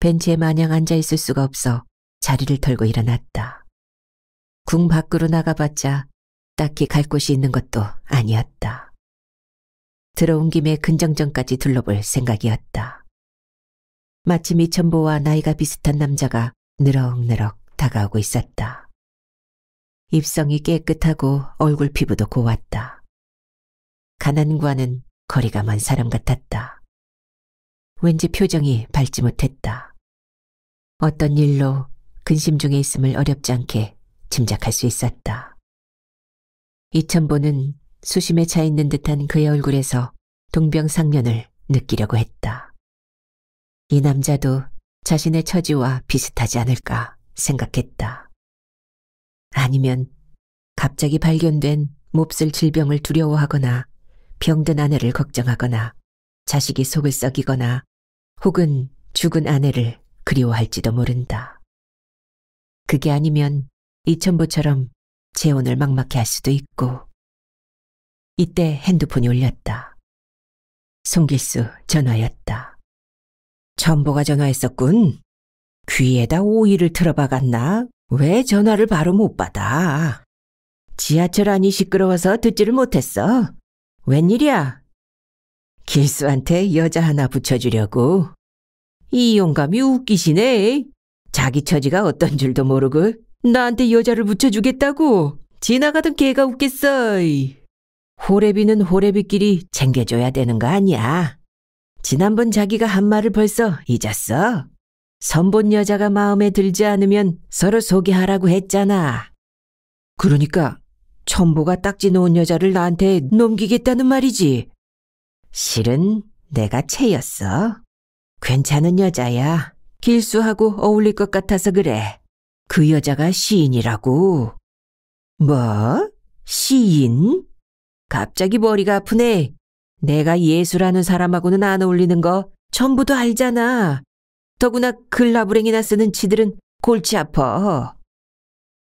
벤치에 마냥 앉아있을 수가 없어 자리를 털고 일어났다. 궁 밖으로 나가봤자 딱히 갈 곳이 있는 것도 아니었다. 들어온 김에 근정전까지 둘러볼 생각이었다. 마침 이천보와 나이가 비슷한 남자가 느럭느럭 다가오고 있었다. 입성이 깨끗하고 얼굴 피부도 고왔다. 가난과는 거리가 먼 사람 같았다. 왠지 표정이 밝지 못했다. 어떤 일로 근심 중에 있음을 어렵지 않게 짐작할 수 있었다. 이천보는 수심에 차 있는 듯한 그의 얼굴에서 동병상련을 느끼려고 했다. 이 남자도 자신의 처지와 비슷하지 않을까 생각했다. 아니면 갑자기 발견된 몹쓸 질병을 두려워하거나 병든 아내를 걱정하거나 자식이 속을 썩이거나 혹은 죽은 아내를 그리워할지도 모른다. 그게 아니면 이천보처럼 재혼을 막막해 할 수도 있고 이때 핸드폰이 울렸다. 송길수 전화였다. 전보가 전화했었군. 귀에다 오이를 틀어박았나? 왜 전화를 바로 못 받아? 지하철 안이 시끄러워서 듣지를 못했어. 웬일이야? 길수한테 여자 하나 붙여주려고. 이 용감이 웃기시네. 자기 처지가 어떤 줄도 모르고 나한테 여자를 붙여주겠다고. 지나가던 개가 웃겠어. 호래비는 호래비끼리 챙겨줘야 되는 거 아니야. 지난번 자기가 한 말을 벌써 잊었어? 선본 여자가 마음에 들지 않으면 서로 소개하라고 했잖아. 그러니까 천보가 딱지 놓은 여자를 나한테 넘기겠다는 말이지. 실은 내가 채였어. 괜찮은 여자야. 길수하고 어울릴 것 같아서 그래. 그 여자가 시인이라고. 뭐? 시인? 갑자기 머리가 아프네. 내가 예수라는 사람하고는 안 어울리는 거 전부도 알잖아. 더구나 글라브랭이나 쓰는 지들은 골치 아파.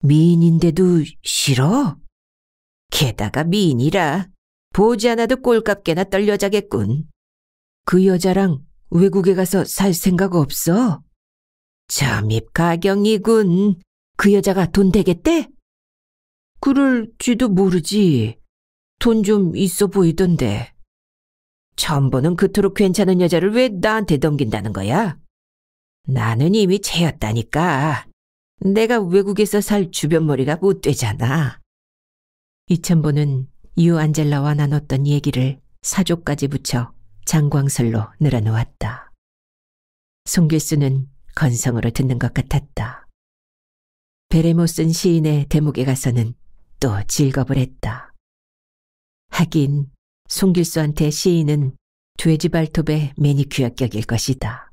미인인데도 싫어? 게다가 미인이라 보지 않아도 꼴값게나 떨려자겠군. 그 여자랑 외국에 가서 살 생각 없어? 점입 가경이군. 그 여자가 돈 되겠대? 그럴지도 모르지. 돈 좀 있어 보이던데. 전보는 그토록 괜찮은 여자를 왜 나한테 넘긴다는 거야? 나는 이미 채였다니까. 내가 외국에서 살 주변머리가 못 되잖아. 이천보는 유 안젤라와 나눴던 얘기를 사족까지 붙여 장광설로 늘어놓았다. 송길수는 건성으로 듣는 것 같았다. 베레모슨 시인의 대목에 가서는 또 즐겁을 했다. 하긴 송길수한테 시인은 돼지발톱의 매니큐어격일 것이다.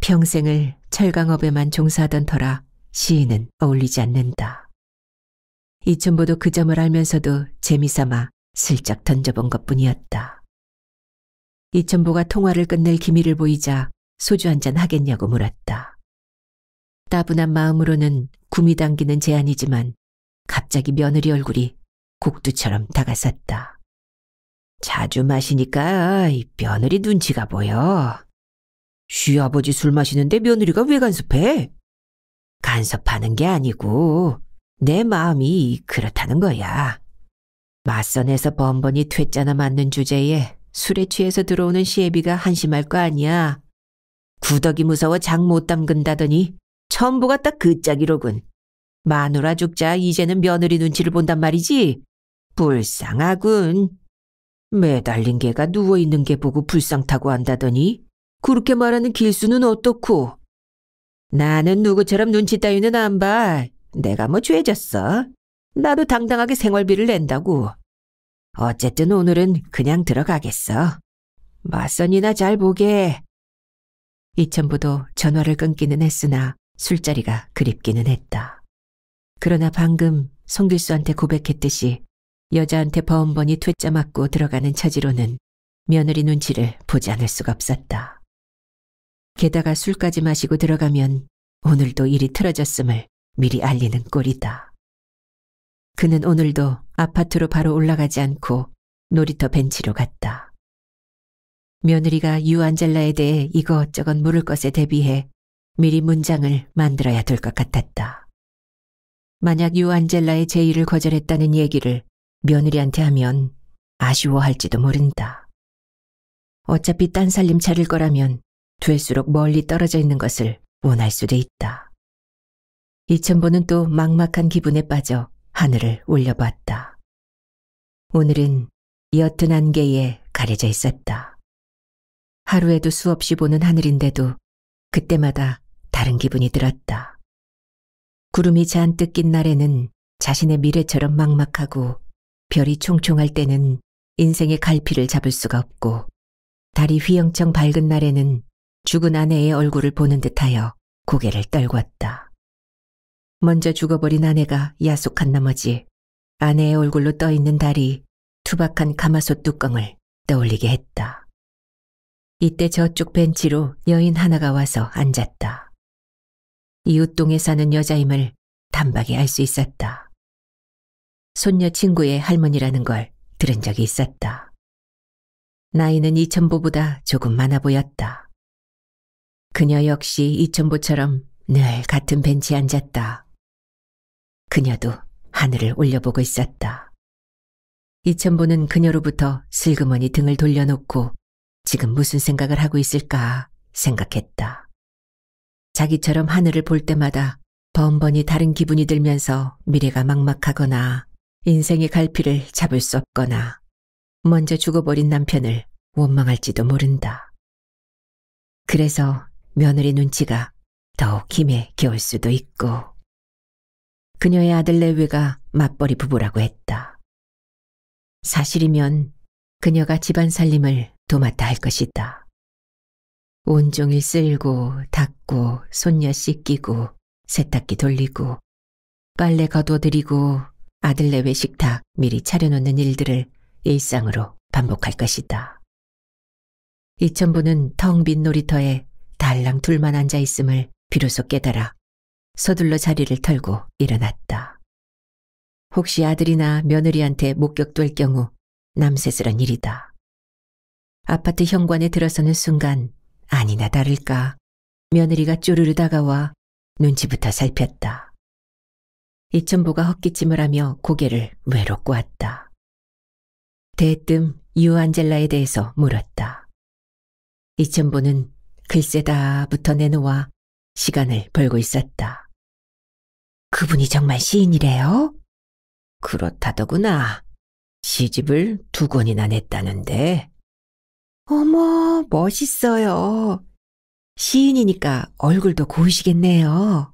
평생을 철강업에만 종사하던 터라 시인은 어울리지 않는다. 이천보도 그 점을 알면서도 재미삼아 슬쩍 던져본 것뿐이었다. 이천보가 통화를 끝낼 기미를 보이자 소주 한 잔 하겠냐고 물었다. 따분한 마음으로는 구미 당기는 제안이지만 갑자기 며느리 얼굴이 곡두처럼 다가섰다. 자주 마시니까 이 며느리 눈치가 보여. 쉬아버지 술 마시는데 며느리가 왜 간섭해? 간섭하는 게 아니고 내 마음이 그렇다는 거야. 맞선에서 번번이 퇴짜나 맞는 주제에 술에 취해서 들어오는 시애비가 한심할 거 아니야. 구덕이 무서워 장 못 담근다더니 전부가딱 그 짝이로군. 마누라 죽자 이제는 며느리 눈치를 본단 말이지. 불쌍하군. 매달린 개가 누워있는 게 보고 불쌍타고 한다더니 그렇게 말하는 길수는 어떻고? 나는 누구처럼 눈치 따위는 안 봐. 내가 뭐 죄졌어. 나도 당당하게 생활비를 낸다고. 어쨌든 오늘은 그냥 들어가겠어. 맞선이나 잘 보게. 이천부도 전화를 끊기는 했으나 술자리가 그립기는 했다. 그러나 방금 송길수한테 고백했듯이 여자한테 번번이 퇴짜 맞고 들어가는 처지로는 며느리 눈치를 보지 않을 수가 없었다. 게다가 술까지 마시고 들어가면 오늘도 일이 틀어졌음을 미리 알리는 꼴이다. 그는 오늘도 아파트로 바로 올라가지 않고 놀이터 벤치로 갔다. 며느리가 유안젤라에 대해 이것저것 물을 것에 대비해 미리 문장을 만들어야 될 것 같았다. 만약 유안젤라의 제의를 거절했다는 얘기를 며느리한테 하면 아쉬워할지도 모른다. 어차피 딴 살림 차릴 거라면 될수록 멀리 떨어져 있는 것을 원할 수도 있다. 이천보는 또 막막한 기분에 빠져 하늘을 올려봤다. 오늘은 옅은 안개에 가려져 있었다. 하루에도 수없이 보는 하늘인데도 그때마다 다른 기분이 들었다. 구름이 잔뜩 낀 날에는 자신의 미래처럼 막막하고 별이 총총할 때는 인생의 갈피를 잡을 수가 없고 달이 휘영청 밝은 날에는 죽은 아내의 얼굴을 보는 듯하여 고개를 떨궜다. 먼저 죽어버린 아내가 야속한 나머지 아내의 얼굴로 떠있는 달이 투박한 가마솥 뚜껑을 떠올리게 했다. 이때 저쪽 벤치로 여인 하나가 와서 앉았다. 이웃동에 사는 여자임을 단박에 알 수 있었다. 손녀 친구의 할머니라는 걸 들은 적이 있었다. 나이는 이천보보다 조금 많아 보였다. 그녀 역시 이천보처럼 늘 같은 벤치에 앉았다. 그녀도 하늘을 올려보고 있었다. 이천보는 그녀로부터 슬그머니 등을 돌려놓고 지금 무슨 생각을 하고 있을까 생각했다. 자기처럼 하늘을 볼 때마다 번번이 다른 기분이 들면서 미래가 막막하거나 인생의 갈피를 잡을 수 없거나 먼저 죽어버린 남편을 원망할지도 모른다. 그래서 며느리 눈치가 더욱 힘에 겨울 수도 있고 그녀의 아들 내외가 맞벌이 부부라고 했다. 사실이면 그녀가 집안 살림을 도맡아 할 것이다. 온종일 쓸고 닦고 손녀 씻기고 세탁기 돌리고 빨래 거둬들이고 아들 내외 식탁 미리 차려놓는 일들을 일상으로 반복할 것이다. 이천부는 텅 빈 놀이터에 달랑 둘만 앉아 있음을 비로소 깨달아 서둘러 자리를 털고 일어났다. 혹시 아들이나 며느리한테 목격될 경우 남세스런 일이다. 아파트 현관에 들어서는 순간 아니나 다를까 며느리가 쪼르르 다가와 눈치부터 살폈다. 이천보가 헛기침을 하며 고개를 외롭고 왔다. 대뜸 유안젤라에 대해서 물었다. 이천보는 글쎄다부터 내놓아 시간을 벌고 있었다. 그분이 정말 시인이래요? 그렇다더구나. 시집을 두 권이나 냈다는데. 어머, 멋있어요. 시인이니까 얼굴도 고우시겠네요.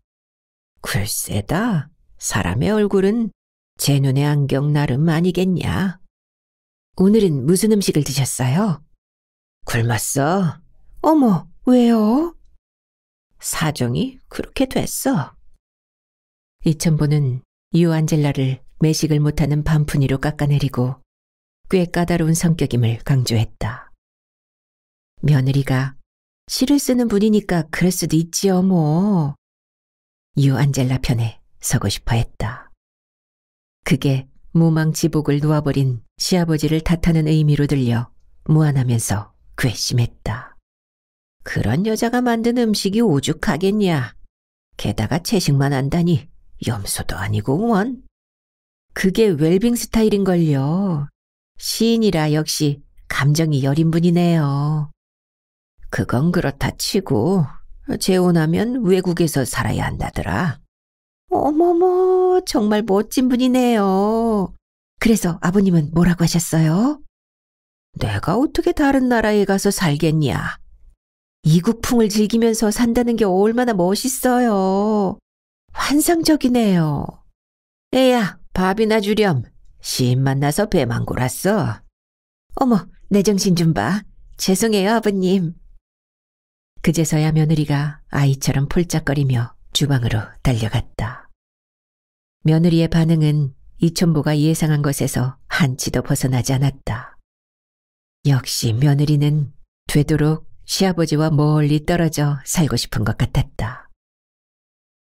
글쎄다. 사람의 얼굴은 제 눈의 안경 나름 아니겠냐. 오늘은 무슨 음식을 드셨어요? 굶었어. 어머, 왜요? 사정이 그렇게 됐어. 이천보는 유안젤라를 매식을 못하는 반푼이로 깎아내리고 꽤 까다로운 성격임을 강조했다. 며느리가 시를 쓰는 분이니까 그럴 수도 있지요, 뭐. 유안젤라 편에 서고 싶어 했다. 그게 무망지복을 놓아버린 시아버지를 탓하는 의미로 들려 무안하면서 괘씸했다. 그런 여자가 만든 음식이 오죽하겠냐. 게다가 채식만 한다니 염소도 아니고원. 그게 웰빙 스타일인걸요. 시인이라 역시 감정이 여린 분이네요. 그건 그렇다 치고 재혼하면 외국에서 살아야 한다더라. 어머머, 정말 멋진 분이네요. 그래서 아버님은 뭐라고 하셨어요? 내가 어떻게 다른 나라에 가서 살겠냐? 이국풍을 즐기면서 산다는 게 얼마나 멋있어요. 환상적이네요. 애야, 밥이나 주렴. 시인 만나서 배만 골았어. 어머, 내 정신 좀 봐. 죄송해요, 아버님. 그제서야 며느리가 아이처럼 폴짝거리며 주방으로 달려갔다. 며느리의 반응은 이천보가 예상한 것에서 한치도 벗어나지 않았다. 역시 며느리는 되도록 시아버지와 멀리 떨어져 살고 싶은 것 같았다.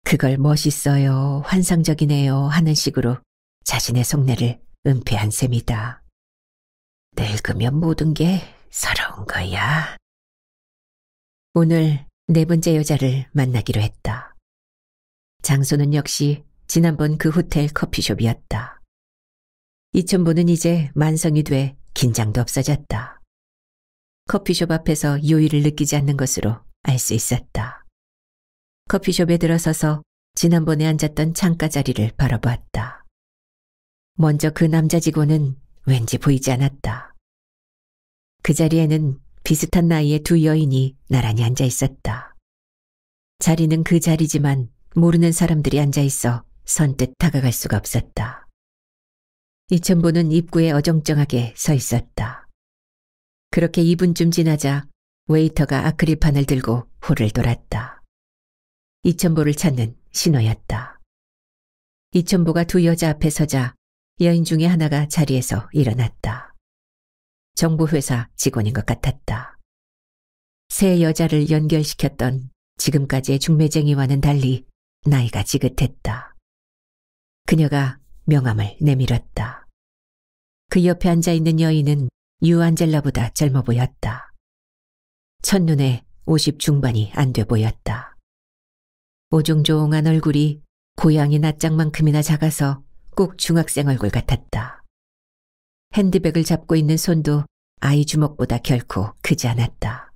그걸 멋있어요, 환상적이네요 하는 식으로 자신의 속내를 은폐한 셈이다. 늙으면 모든 게 서러운 거야. 오늘 네 번째 여자를 만나기로 했다. 장소는 역시 지난번 그 호텔 커피숍이었다. 이천보는 이제 만성이 돼 긴장도 없어졌다. 커피숍 앞에서 요일을 느끼지 않는 것으로 알 수 있었다. 커피숍에 들어서서 지난번에 앉았던 창가 자리를 바라보았다. 먼저 그 남자 직원은 왠지 보이지 않았다. 그 자리에는 비슷한 나이의 두 여인이 나란히 앉아 있었다. 자리는 그 자리지만 모르는 사람들이 앉아 있어 선뜻 다가갈 수가 없었다. 이천보는 입구에 어정쩡하게 서 있었다. 그렇게 2분쯤 지나자 웨이터가 아크릴판을 들고 홀을 돌았다. 이천보를 찾는 신호였다. 이천보가 두 여자 앞에 서자 여인 중에 하나가 자리에서 일어났다. 정부회사 직원인 것 같았다. 세 여자를 연결시켰던 지금까지의 중매쟁이와는 달리 나이가 지긋했다. 그녀가 명함을 내밀었다. 그 옆에 앉아있는 여인은 유안젤라보다 젊어 보였다. 첫눈에 50 중반이 안 돼 보였다. 오종조홍한 얼굴이 고양이 낯장만큼이나 작아서 꼭 중학생 얼굴 같았다. 핸드백을 잡고 있는 손도 아이 주먹보다 결코 크지 않았다.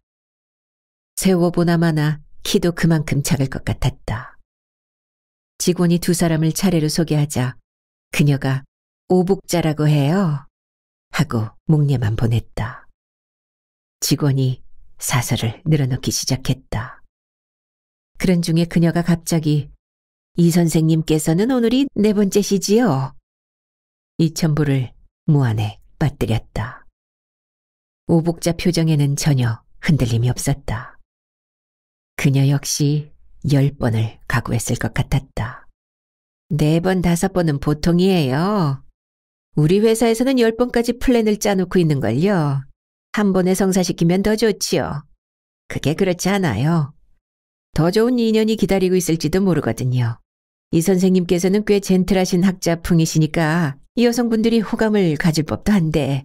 세워보나마나 키도 그만큼 작을 것 같았다. 직원이 두 사람을 차례로 소개하자 그녀가 오복자라고 해요. 하고 목례만 보냈다. 직원이 사설을 늘어놓기 시작했다. 그런 중에 그녀가 갑자기 이 선생님께서는 오늘이 네 번째시지요. 이천부를 무안에 빠뜨렸다. 오복자 표정에는 전혀 흔들림이 없었다. 그녀 역시 열 번을 각오했을 것 같았다. 네 번, 다섯 번은 보통이에요. 우리 회사에서는 열 번까지 플랜을 짜놓고 있는걸요. 한 번에 성사시키면 더 좋지요. 그게 그렇지 않아요. 더 좋은 인연이 기다리고 있을지도 모르거든요. 이 선생님께서는 꽤 젠틀하신 학자풍이시니까 이 여성분들이 호감을 가질 법도 한데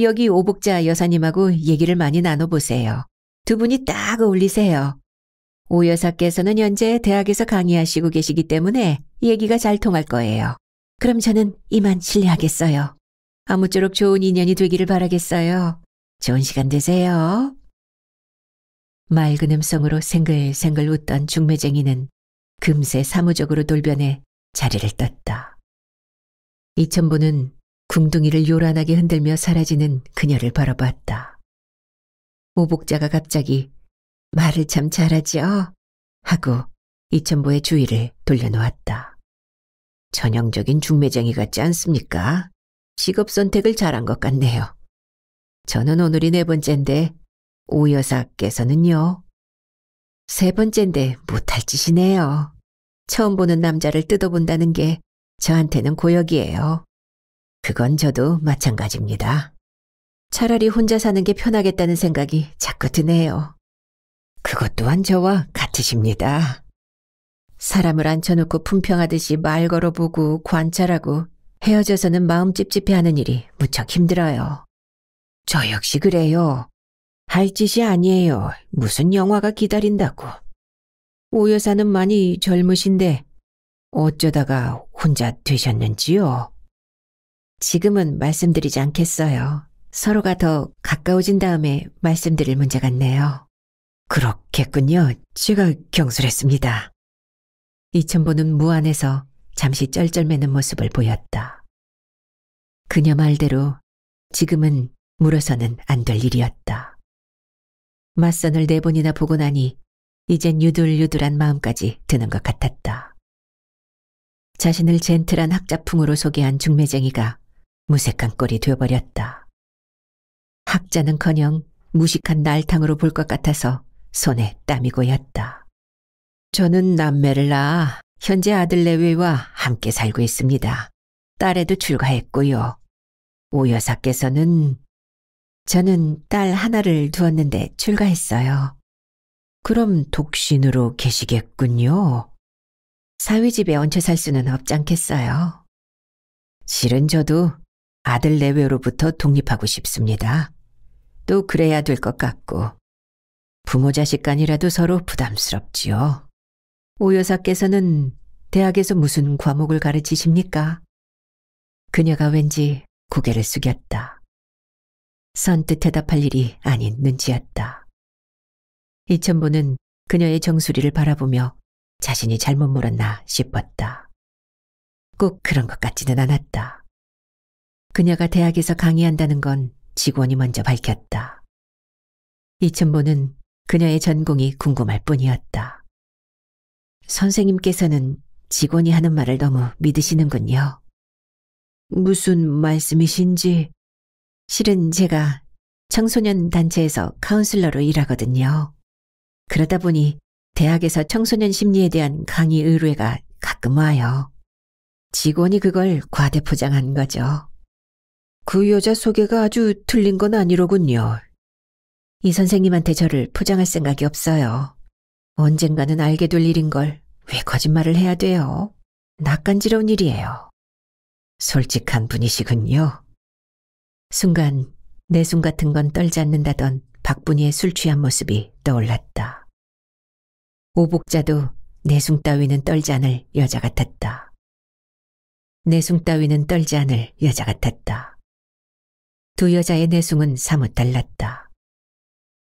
여기 오복자 여사님하고 얘기를 많이 나눠보세요. 두 분이 딱 어울리세요. 오 여사께서는 현재 대학에서 강의하시고 계시기 때문에 얘기가 잘 통할 거예요. 그럼 저는 이만 실례하겠어요. 아무쪼록 좋은 인연이 되기를 바라겠어요. 좋은 시간 되세요. 맑은 음성으로 생글생글 웃던 중매쟁이는 금세 사무적으로 돌변해 자리를 떴다. 이천부는 궁둥이를 요란하게 흔들며 사라지는 그녀를 바라봤다. 오복자가 갑자기 말을 참 잘하지요? 하고 이천보의 주위를 돌려놓았다. 전형적인 중매쟁이 같지 않습니까? 직업 선택을 잘한 것 같네요. 저는 오늘이 네 번째인데 오 여사께서는요. 세 번째인데 못할 짓이네요. 처음 보는 남자를 뜯어본다는 게 저한테는 고역이에요. 그건 저도 마찬가지입니다. 차라리 혼자 사는 게 편하겠다는 생각이 자꾸 드네요. 그것 또한 저와 같으십니다. 사람을 앉혀놓고 품평하듯이 말 걸어보고 관찰하고 헤어져서는 마음 찝찝해하는 일이 무척 힘들어요. 저 역시 그래요. 할 짓이 아니에요. 무슨 영화가 기다린다고. 오 여사는 많이 젊으신데 어쩌다가 혼자 되셨는지요? 지금은 말씀드리지 않겠어요. 서로가 더 가까워진 다음에 말씀드릴 문제 같네요. 그렇겠군요. 제가 경솔했습니다. 이천보는 무안에서 잠시 쩔쩔매는 모습을 보였다. 그녀 말대로 지금은 물어서는 안 될 일이었다. 맞선을 네 번이나 보고 나니 이젠 유들유들한 마음까지 드는 것 같았다. 자신을 젠틀한 학자풍으로 소개한 중매쟁이가 무색한 꼴이 되어버렸다. 학자는커녕 무식한 날탕으로 볼 것 같아서 손에 땀이 고였다. 저는 남매를 낳아 현재 아들 내외와 함께 살고 있습니다. 딸에도 출가했고요. 오 여사께서는 저는 딸 하나를 두었는데 출가했어요. 그럼 독신으로 계시겠군요. 사위집에 얹혀 살 수는 없지 않겠어요. 실은 저도 아들 내외로부터 독립하고 싶습니다. 또 그래야 될 것 같고 부모 자식 간이라도 서로 부담스럽지요. 오 여사께서는 대학에서 무슨 과목을 가르치십니까? 그녀가 왠지 고개를 숙였다. 선뜻 대답할 일이 아닌 눈치였다. 이천보는 그녀의 정수리를 바라보며 자신이 잘못 물었나 싶었다. 꼭 그런 것 같지는 않았다. 그녀가 대학에서 강의한다는 건 직원이 먼저 밝혔다. 이천보는 그녀의 전공이 궁금할 뿐이었다. 선생님께서는 직원이 하는 말을 너무 믿으시는군요. 무슨 말씀이신지. 실은 제가 청소년 단체에서 카운슬러로 일하거든요. 그러다 보니 대학에서 청소년 심리에 대한 강의 의뢰가 가끔 와요. 직원이 그걸 과대포장한 거죠. 그 여자 소개가 아주 틀린 건 아니로군요. 이 선생님한테 저를 포장할 생각이 없어요. 언젠가는 알게 될 일인걸 왜 거짓말을 해야 돼요? 낯간지러운 일이에요. 솔직한 분이시군요. 순간 내숭 같은 건 떨지 않는다던 박분이의 술 취한 모습이 떠올랐다. 오복자도 내숭 따위는 떨지 않을 여자 같았다. 내숭 따위는 떨지 않을 여자 같았다. 두 여자의 내숭은 사뭇 달랐다.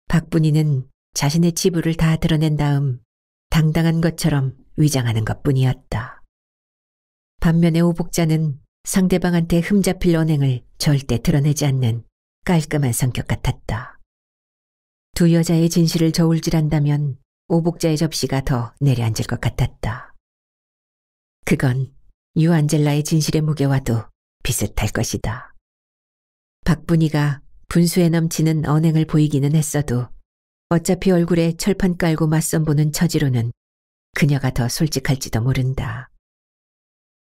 박분이는 자신의 치부를 다 드러낸 다음 당당한 것처럼 위장하는 것뿐이었다. 반면에 오복자는 상대방한테 흠잡힐 언행을 절대 드러내지 않는 깔끔한 성격 같았다. 두 여자의 진실을 저울질한다면 오복자의 접시가 더 내려앉을 것 같았다. 그건 유안젤라의 진실의 무게와도 비슷할 것이다. 박분이가 분수에 넘치는 언행을 보이기는 했어도 어차피 얼굴에 철판 깔고 맞선 보는 처지로는 그녀가 더 솔직할지도 모른다.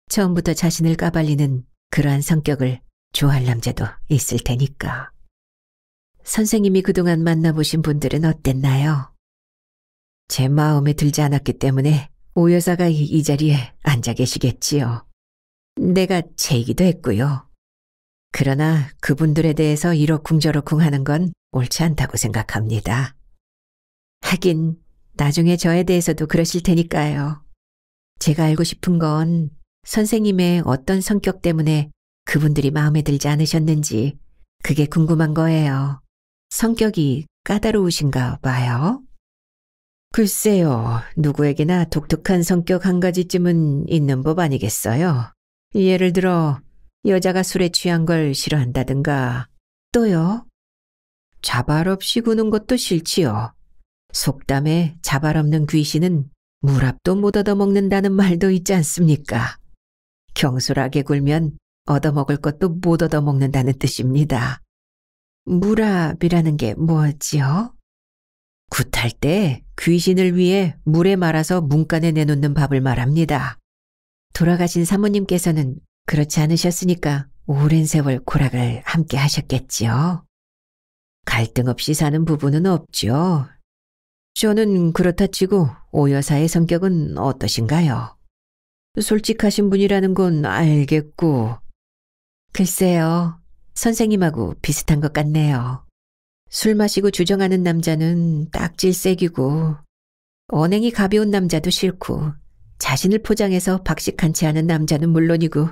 처음부터 자신을 까발리는 그러한 성격을 좋아할 남자도 있을 테니까. 선생님이 그동안 만나보신 분들은 어땠나요? 제 마음에 들지 않았기 때문에 오 여사가 이, 자리에 앉아 계시겠지요. 내가 제이기도 했고요. 그러나 그분들에 대해서 이러쿵저러쿵 하는 건 옳지 않다고 생각합니다. 하긴 나중에 저에 대해서도 그러실 테니까요. 제가 알고 싶은 건 선생님의 어떤 성격 때문에 그분들이 마음에 들지 않으셨는지 그게 궁금한 거예요. 성격이 까다로우신가 봐요. 글쎄요, 누구에게나 독특한 성격 한 가지쯤은 있는 법 아니겠어요? 예를 들어 여자가 술에 취한 걸 싫어한다든가 또요. 자발 없이 구는 것도 싫지요. 속담에 자발 없는 귀신은 물합도 못 얻어먹는다는 말도 있지 않습니까? 경솔하게 굴면 얻어먹을 것도 못 얻어먹는다는 뜻입니다. 물합이라는 게 뭐지요? 굿할 때 귀신을 위해 물에 말아서 문간에 내놓는 밥을 말합니다. 돌아가신 사모님께서는 그렇지 않으셨으니까 오랜 세월 고락을 함께 하셨겠지요. 갈등 없이 사는 부부는 없지요. 저는 그렇다 치고 오 여사의 성격은 어떠신가요? 솔직하신 분이라는 건 알겠고. 글쎄요. 선생님하고 비슷한 것 같네요. 술 마시고 주정하는 남자는 딱질색이고 언행이 가벼운 남자도 싫고 자신을 포장해서 박식한 채 하는 남자는 물론이고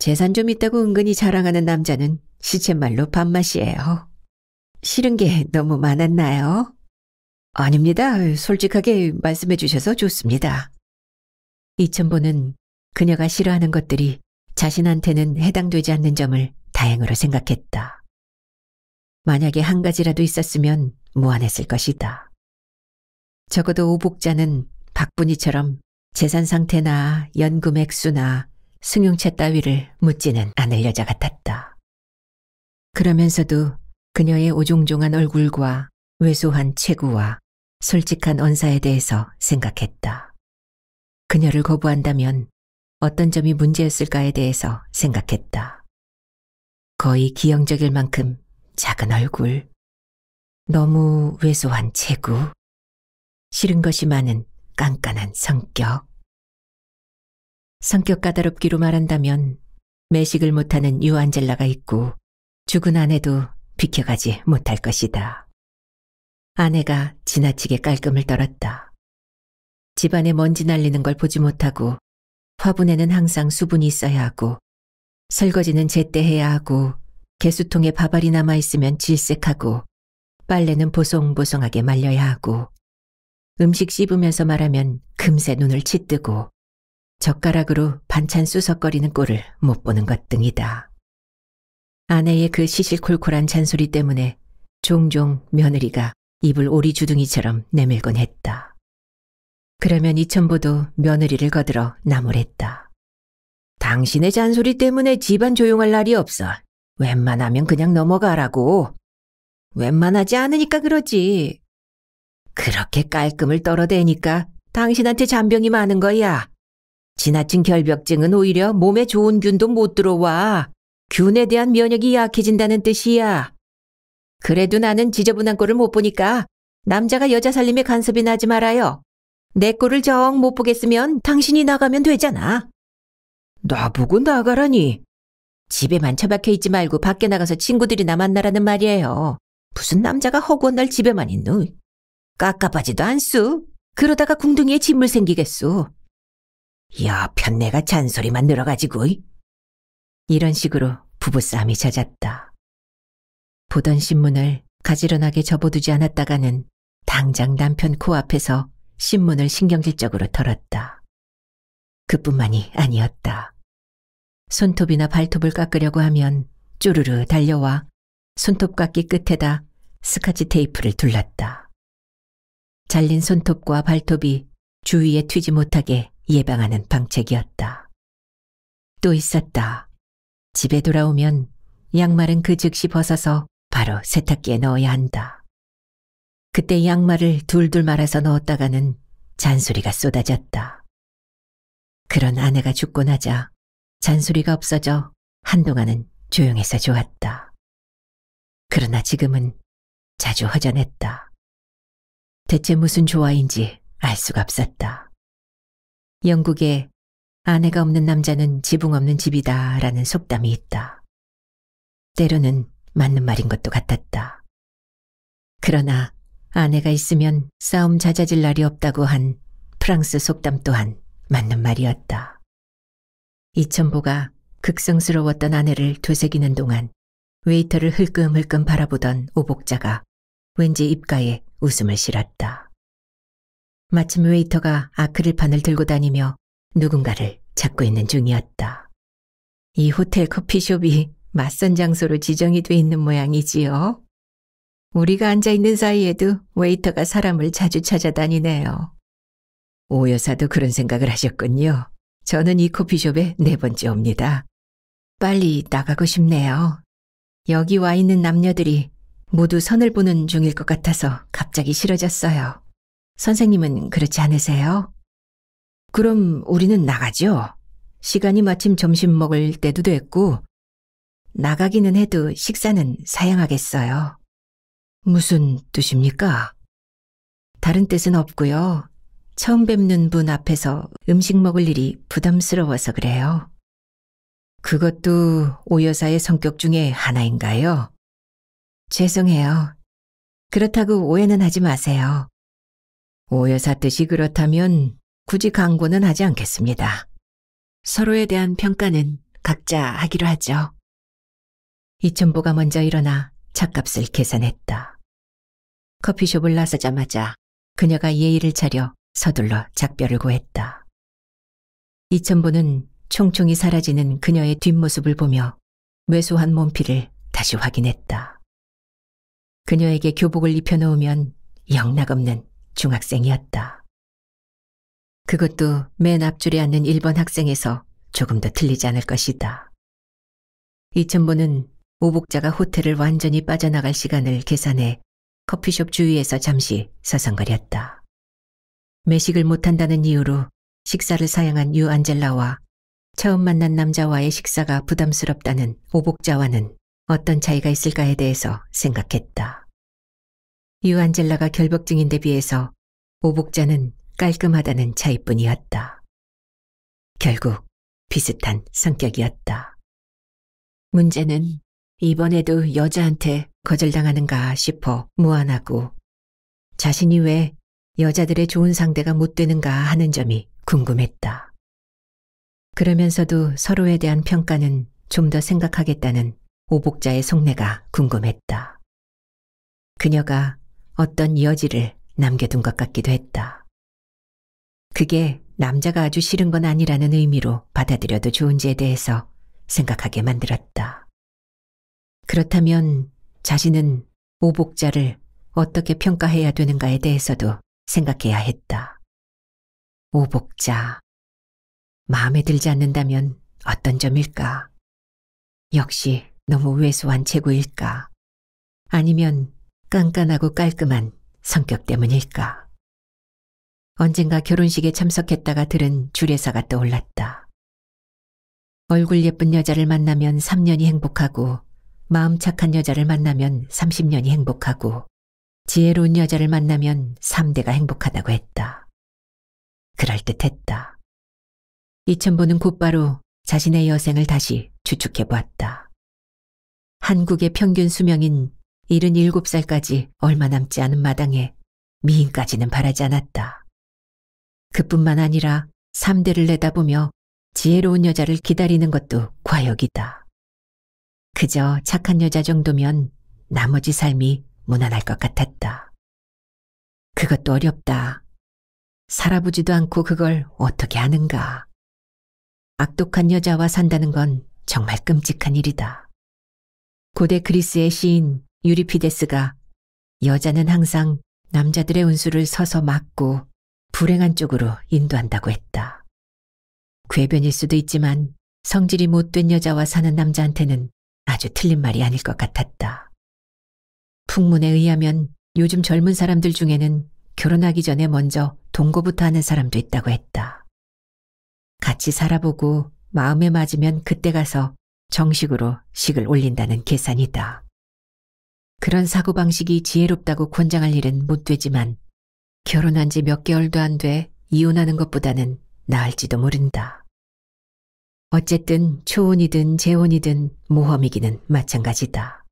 재산 좀 있다고 은근히 자랑하는 남자는 시쳇말로 밥맛이에요. 싫은 게 너무 많았나요? 아닙니다. 솔직하게 말씀해 주셔서 좋습니다. 이천보는 그녀가 싫어하는 것들이 자신한테는 해당되지 않는 점을 다행으로 생각했다. 만약에 한 가지라도 있었으면 무안했을 것이다. 적어도 오복자는 박분이처럼 재산 상태나 연금 액수나 승용차 따위를 묻지는 않을 여자 같았다. 그러면서도 그녀의 오종종한 얼굴과 왜소한 체구와 솔직한 언사에 대해서 생각했다. 그녀를 거부한다면 어떤 점이 문제였을까에 대해서 생각했다. 거의 기형적일 만큼 작은 얼굴, 너무 왜소한 체구, 싫은 것이 많은 깐깐한 성격, 성격 까다롭기로 말한다면 매식을 못하는 유안젤라가 있고 죽은 아내도 비켜가지 못할 것이다. 아내가 지나치게 깔끔을 떨었다. 집안에 먼지 날리는 걸 보지 못하고 화분에는 항상 수분이 있어야 하고 설거지는 제때 해야 하고 개수통에 밥알이 남아있으면 질색하고 빨래는 보송보송하게 말려야 하고 음식 씹으면서 말하면 금세 눈을 치뜨고 젓가락으로 반찬 쑤석거리는 꼴을 못 보는 것 등이다. 아내의 그 시시콜콜한 잔소리 때문에 종종 며느리가 입을 오리주둥이처럼 내밀곤 했다. 그러면 이천보도 며느리를 거들어 나무랬다. 당신의 잔소리 때문에 집안 조용할 날이 없어. 웬만하면 그냥 넘어가라고. 웬만하지 않으니까 그러지. 그렇게 깔끔을 떨어대니까 당신한테 잔병이 많은 거야. 지나친 결벽증은 오히려 몸에 좋은 균도 못 들어와. 균에 대한 면역이 약해진다는 뜻이야. 그래도 나는 지저분한 꼴을 못 보니까 남자가 여자 살림에 간섭이나 지 말아요. 내 꼴을 정 못 보겠으면 당신이 나가면 되잖아. 나보고 나가라니. 집에만 처박혀 있지 말고 밖에 나가서 친구들이나 만나라는 말이에요. 무슨 남자가 허구한 날 집에만 있누? 깝깝하지도 않수. 그러다가 궁둥이에 진물 생기겠소 야, 편내가 잔소리만 늘어가지고. 이런 식으로 부부싸움이 잦았다. 보던 신문을 가지런하게 접어두지 않았다가는 당장 남편 코앞에서 신문을 신경질적으로 털었다. 그뿐만이 아니었다. 손톱이나 발톱을 깎으려고 하면 쪼르르 달려와 손톱깎이 끝에다 스카치 테이프를 둘렀다. 잘린 손톱과 발톱이 주위에 튀지 못하게 예방하는 방책이었다. 또 있었다. 집에 돌아오면 양말은 그 즉시 벗어서 바로 세탁기에 넣어야 한다. 그때 양말을 둘둘 말아서 넣었다가는 잔소리가 쏟아졌다. 그런 아내가 죽고 나자 잔소리가 없어져 한동안은 조용해서 좋았다. 그러나 지금은 자주 허전했다. 대체 무슨 조화인지 알 수가 없었다. 영국에 아내가 없는 남자는 지붕 없는 집이다 라는 속담이 있다. 때로는 맞는 말인 것도 같았다. 그러나 아내가 있으면 싸움 잦아질 날이 없다고 한 프랑스 속담 또한 맞는 말이었다. 이천보가 극성스러웠던 아내를 되새기는 동안 웨이터를 흘끔흘끔 바라보던 오복자가 왠지 입가에 웃음을 실었다. 마침 웨이터가 아크릴판을 들고 다니며 누군가를 찾고 있는 중이었다. 이 호텔 커피숍이 맞선 장소로 지정이 돼 있는 모양이지요. 우리가 앉아 있는 사이에도 웨이터가 사람을 자주 찾아다니네요. 오 여사도 그런 생각을 하셨군요. 저는 이 커피숍에 네 번째 옵니다. 빨리 나가고 싶네요. 여기 와 있는 남녀들이 모두 선을 보는 중일 것 같아서 갑자기 싫어졌어요. 선생님은 그렇지 않으세요? 그럼 우리는 나가죠. 시간이 마침 점심 먹을 때도 됐고, 나가기는 해도 식사는 사양하겠어요. 무슨 뜻입니까? 다른 뜻은 없고요. 처음 뵙는 분 앞에서 음식 먹을 일이 부담스러워서 그래요. 그것도 오 여사의 성격 중에 하나인가요? 죄송해요. 그렇다고 오해는 하지 마세요. 오여사 뜻이 그렇다면 굳이 강고는 하지 않겠습니다. 서로에 대한 평가는 각자 하기로 하죠. 이천보가 먼저 일어나 차값을 계산했다. 커피숍을 나서자마자 그녀가 예의를 차려 서둘러 작별을 고했다. 이천보는 총총히 사라지는 그녀의 뒷모습을 보며 매소한 몸피를 다시 확인했다. 그녀에게 교복을 입혀놓으면 영락없는 중학생이었다. 그것도 맨 앞줄에 앉는 1번 학생에서 조금 더 틀리지 않을 것이다. 이천보는 오복자가 호텔을 완전히 빠져나갈 시간을 계산해 커피숍 주위에서 잠시 서성거렸다. 매식을 못한다는 이유로 식사를 사양한 유 안젤라와 처음 만난 남자와의 식사가 부담스럽다는 오복자와는 어떤 차이가 있을까에 대해서 생각했다. 유안젤라가 결벽증인 데 비해서 오복자는 깔끔하다는 차이뿐이었다. 결국 비슷한 성격이었다. 문제는 이번에도 여자한테 거절당하는가 싶어 무안하고 자신이 왜 여자들의 좋은 상대가 못 되는가 하는 점이 궁금했다. 그러면서도 서로에 대한 평가는 좀 더 생각하겠다는 오복자의 속내가 궁금했다. 그녀가 어떤 여지를 남겨둔 것 같기도 했다. 그게 남자가 아주 싫은 건 아니라는 의미로 받아들여도 좋은지에 대해서 생각하게 만들었다. 그렇다면 자신은 오복자를 어떻게 평가해야 되는가에 대해서도 생각해야 했다. 오복자. 마음에 들지 않는다면 어떤 점일까? 역시 너무 왜소한 재고일까? 아니면 깐깐하고 깔끔한 성격 때문일까. 언젠가 결혼식에 참석했다가 들은 주례사가 떠올랐다. 얼굴 예쁜 여자를 만나면 3년이 행복하고 마음 착한 여자를 만나면 30년이 행복하고 지혜로운 여자를 만나면 3대가 행복하다고 했다. 그럴듯했다. 이천보는 곧바로 자신의 여생을 다시 추측해 보았다. 한국의 평균 수명인 7 7 살까지 얼마 남지 않은 마당에 미인까지는 바라지 않았다. 그뿐만 아니라 3대를 내다보며 지혜로운 여자를 기다리는 것도 과욕이다. 그저 착한 여자 정도면 나머지 삶이 무난할 것 같았다. 그것도 어렵다. 살아보지도 않고 그걸 어떻게 하는가. 악독한 여자와 산다는 건 정말 끔찍한 일이다. 고대 그리스의 시인 유리피데스가 여자는 항상 남자들의 운수를 서서 막고 불행한 쪽으로 인도한다고 했다. 괴변일 수도 있지만 성질이 못된 여자와 사는 남자한테는 아주 틀린 말이 아닐 것 같았다. 풍문에 의하면 요즘 젊은 사람들 중에는 결혼하기 전에 먼저 동거부터 하는 사람도 있다고 했다. 같이 살아보고 마음에 맞으면 그때 가서 정식으로 식을 올린다는 계산이다. 그런 사고방식이 지혜롭다고 권장할 일은 못 되지만 결혼한 지 몇 개월도 안 돼 이혼하는 것보다는 나을지도 모른다. 어쨌든 초혼이든 재혼이든 모험이기는 마찬가지다.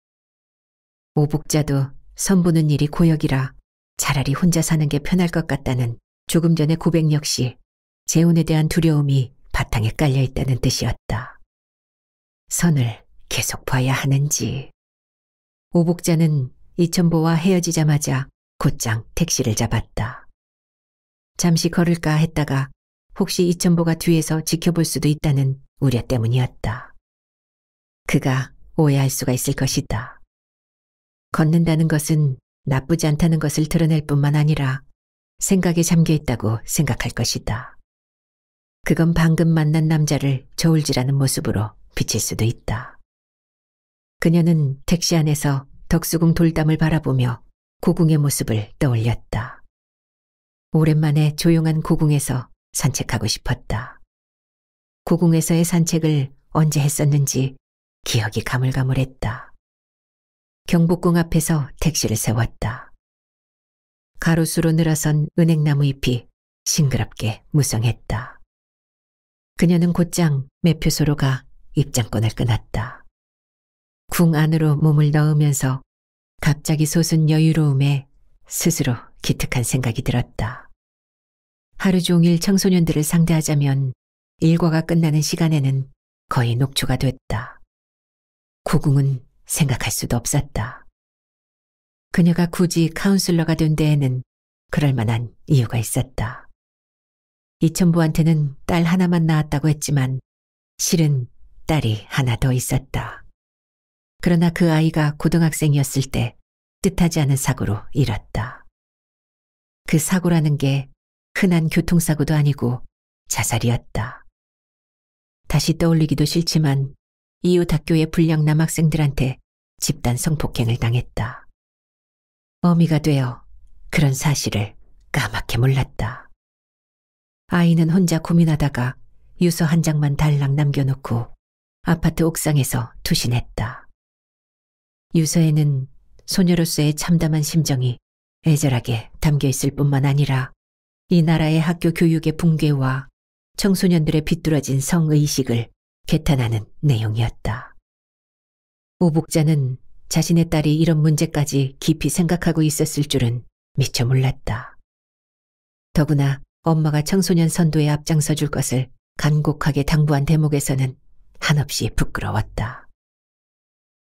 오복자도 선보는 일이 고역이라 차라리 혼자 사는 게 편할 것 같다는 조금 전의 고백 역시 재혼에 대한 두려움이 바탕에 깔려 있다는 뜻이었다. 선을 계속 봐야 하는지. 오복자는 이천보와 헤어지자마자 곧장 택시를 잡았다. 잠시 걸을까 했다가 혹시 이천보가 뒤에서 지켜볼 수도 있다는 우려 때문이었다. 그가 오해할 수가 있을 것이다. 걷는다는 것은 나쁘지 않다는 것을 드러낼 뿐만 아니라 생각에 잠겨 있다고 생각할 것이다. 그건 방금 만난 남자를 저울질하는 모습으로 비칠 수도 있다. 그녀는 택시 안에서 덕수궁 돌담을 바라보며 고궁의 모습을 떠올렸다. 오랜만에 조용한 고궁에서 산책하고 싶었다. 고궁에서의 산책을 언제 했었는지 기억이 가물가물했다. 경복궁 앞에서 택시를 세웠다. 가로수로 늘어선 은행나무 잎이 싱그럽게 무성했다. 그녀는 곧장 매표소로 가 입장권을 끊었다. 궁 안으로 몸을 넣으면서 갑자기 솟은 여유로움에 스스로 기특한 생각이 들었다. 하루 종일 청소년들을 상대하자면 일과가 끝나는 시간에는 거의 녹초가 됐다. 고궁은 생각할 수도 없었다. 그녀가 굳이 카운슬러가 된 데에는 그럴 만한 이유가 있었다. 이천부한테는 딸 하나만 낳았다고 했지만 실은 딸이 하나 더 있었다. 그러나 그 아이가 고등학생이었을 때 뜻하지 않은 사고로 잃었다. 그 사고라는 게 흔한 교통사고도 아니고 자살이었다. 다시 떠올리기도 싫지만 이웃 학교의 불량 남학생들한테 집단 성폭행을 당했다. 어미가 되어 그런 사실을 까맣게 몰랐다. 아이는 혼자 고민하다가 유서 한 장만 달랑 남겨놓고 아파트 옥상에서 투신했다. 유서에는 소녀로서의 참담한 심정이 애절하게 담겨 있을 뿐만 아니라 이 나라의 학교 교육의 붕괴와 청소년들의 비뚤어진 성의식을 개탄하는 내용이었다. 오복자는 자신의 딸이 이런 문제까지 깊이 생각하고 있었을 줄은 미처 몰랐다. 더구나 엄마가 청소년 선도에 앞장서 줄 것을 간곡하게 당부한 대목에서는 한없이 부끄러웠다.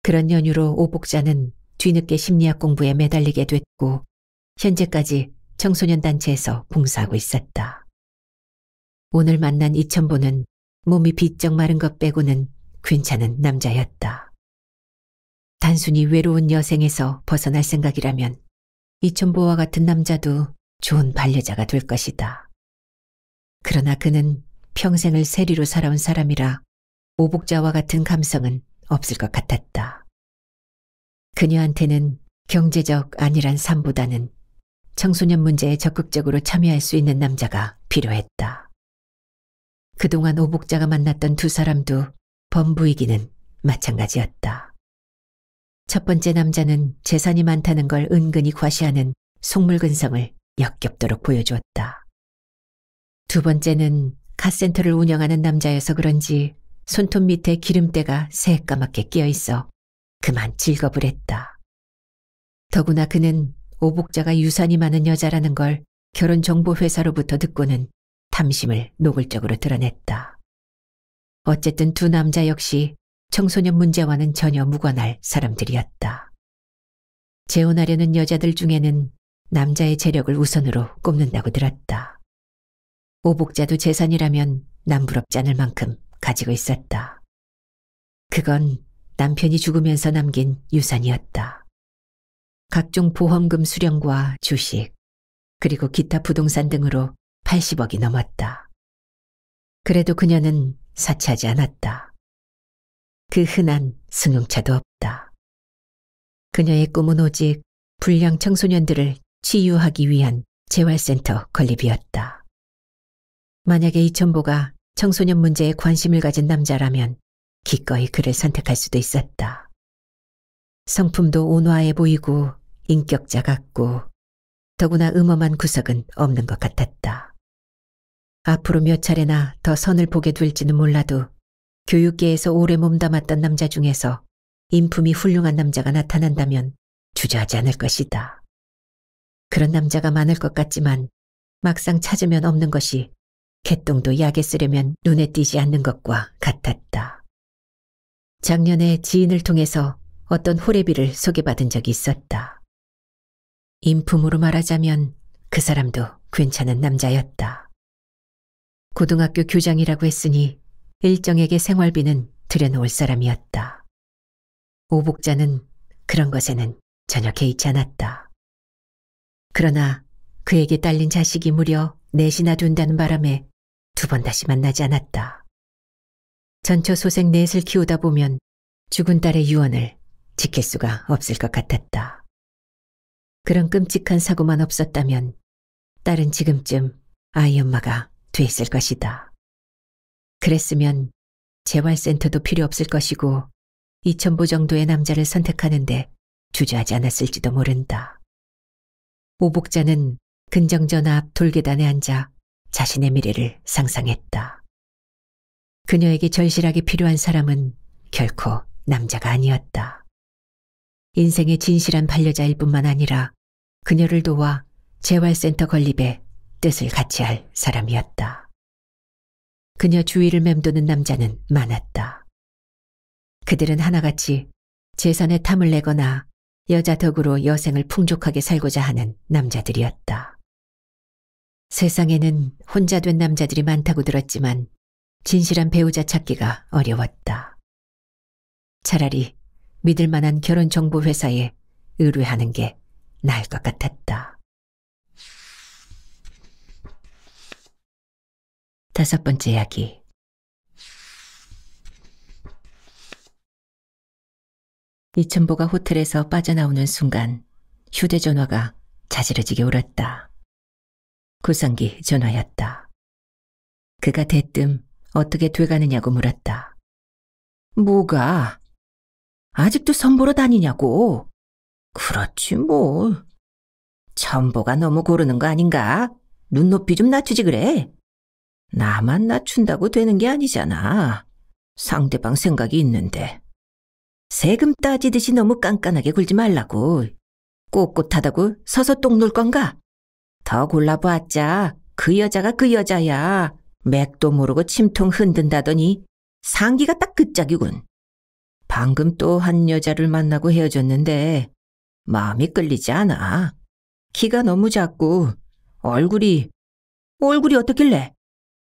그런 연유로 오복자는 뒤늦게 심리학 공부에 매달리게 됐고 현재까지 청소년 단체에서 봉사하고 있었다. 오늘 만난 이천보는 몸이 비쩍 마른 것 빼고는 괜찮은 남자였다. 단순히 외로운 여생에서 벗어날 생각이라면 이천보와 같은 남자도 좋은 반려자가 될 것이다. 그러나 그는 평생을 세리로 살아온 사람이라 오복자와 같은 감성은 없을 것 같았다. 그녀한테는 경제적 안일한 삶보다는 청소년 문제에 적극적으로 참여할 수 있는 남자가 필요했다. 그동안 오복자가 만났던 두 사람도 범부이기는 마찬가지였다. 첫 번째 남자는 재산이 많다는 걸 은근히 과시하는 속물근성을 역겹도록 보여주었다. 두 번째는 카센터를 운영하는 남자여서 그런지 손톱 밑에 기름때가 새까맣게 끼어 있어 그만 즐거부 했다. 더구나 그는 오복자가 유산이 많은 여자라는 걸 결혼정보회사로부터 듣고는 탐심을 노골적으로 드러냈다. 어쨌든 두 남자 역시 청소년 문제와는 전혀 무관할 사람들이었다. 재혼하려는 여자들 중에는 남자의 재력을 우선으로 꼽는다고 들었다. 오복자도 재산이라면 남부럽지 않을 만큼 가지고 있었다. 그건 남편이 죽으면서 남긴 유산이었다. 각종 보험금 수령과 주식, 그리고 기타 부동산 등으로 80억이 넘었다. 그래도 그녀는 사치하지 않았다. 그 흔한 승용차도 없다. 그녀의 꿈은 오직 불량 청소년들을 치유하기 위한 재활센터 건립이었다. 만약에 이천보가 청소년 문제에 관심을 가진 남자라면 기꺼이 그를 선택할 수도 있었다. 성품도 온화해 보이고 인격자 같고 더구나 음험한 구석은 없는 것 같았다. 앞으로 몇 차례나 더 선을 보게 될지는 몰라도 교육계에서 오래 몸담았던 남자 중에서 인품이 훌륭한 남자가 나타난다면 주저하지 않을 것이다. 그런 남자가 많을 것 같지만 막상 찾으면 없는 것이 개똥도 약에 쓰려면 눈에 띄지 않는 것과 같았다. 작년에 지인을 통해서 어떤 호래비를 소개받은 적이 있었다. 인품으로 말하자면 그 사람도 괜찮은 남자였다. 고등학교 교장이라고 했으니 일정에게 생활비는 들여놓을 사람이었다. 오복자는 그런 것에는 전혀 개의치 않았다. 그러나 그에게 딸린 자식이 무려 넷이나 둔다는 바람에 두번 다시 만나지 않았다. 전처 소생 넷을 키우다 보면 죽은 딸의 유언을 지킬 수가 없을 것 같았다. 그런 끔찍한 사고만 없었다면 딸은 지금쯤 아이 엄마가 돼 있을 것이다. 그랬으면 재활센터도 필요 없을 것이고 이천보 정도의 남자를 선택하는데 주저하지 않았을지도 모른다. 오복자는 근정전 앞 돌계단에 앉아 자신의 미래를 상상했다. 그녀에게 절실하게 필요한 사람은 결코 남자가 아니었다. 인생의 진실한 반려자일 뿐만 아니라 그녀를 도와 재활센터 건립에 뜻을 같이 할 사람이었다. 그녀 주위를 맴도는 남자는 많았다. 그들은 하나같이 재산에 탐을 내거나 여자 덕으로 여생을 풍족하게 살고자 하는 남자들이었다. 세상에는 혼자 된 남자들이 많다고 들었지만 진실한 배우자 찾기가 어려웠다. 차라리 믿을 만한 결혼정보회사에 의뢰하는 게 나을 것 같았다. 다섯 번째 이야기. 이천보가 호텔에서 빠져나오는 순간 휴대전화가 자지러지게 울었다. 구상기 전화였다. 그가 대뜸 어떻게 돼가느냐고 물었다. 뭐가? 아직도 선보러 다니냐고. 그렇지 뭐. 전보가 너무 고르는 거 아닌가? 눈높이 좀 낮추지 그래. 나만 낮춘다고 되는 게 아니잖아. 상대방 생각이 있는데. 세금 따지듯이 너무 깐깐하게 굴지 말라고. 꼿꼿하다고 서서 똥 놀 건가? 더 골라보았자 그 여자가 그 여자야. 맥도 모르고 침통 흔든다더니 상기가 딱 그짝이군 방금 또 한 여자를 만나고 헤어졌는데 마음이 끌리지 않아. 키가 너무 작고 얼굴이 얼굴이 어떻길래?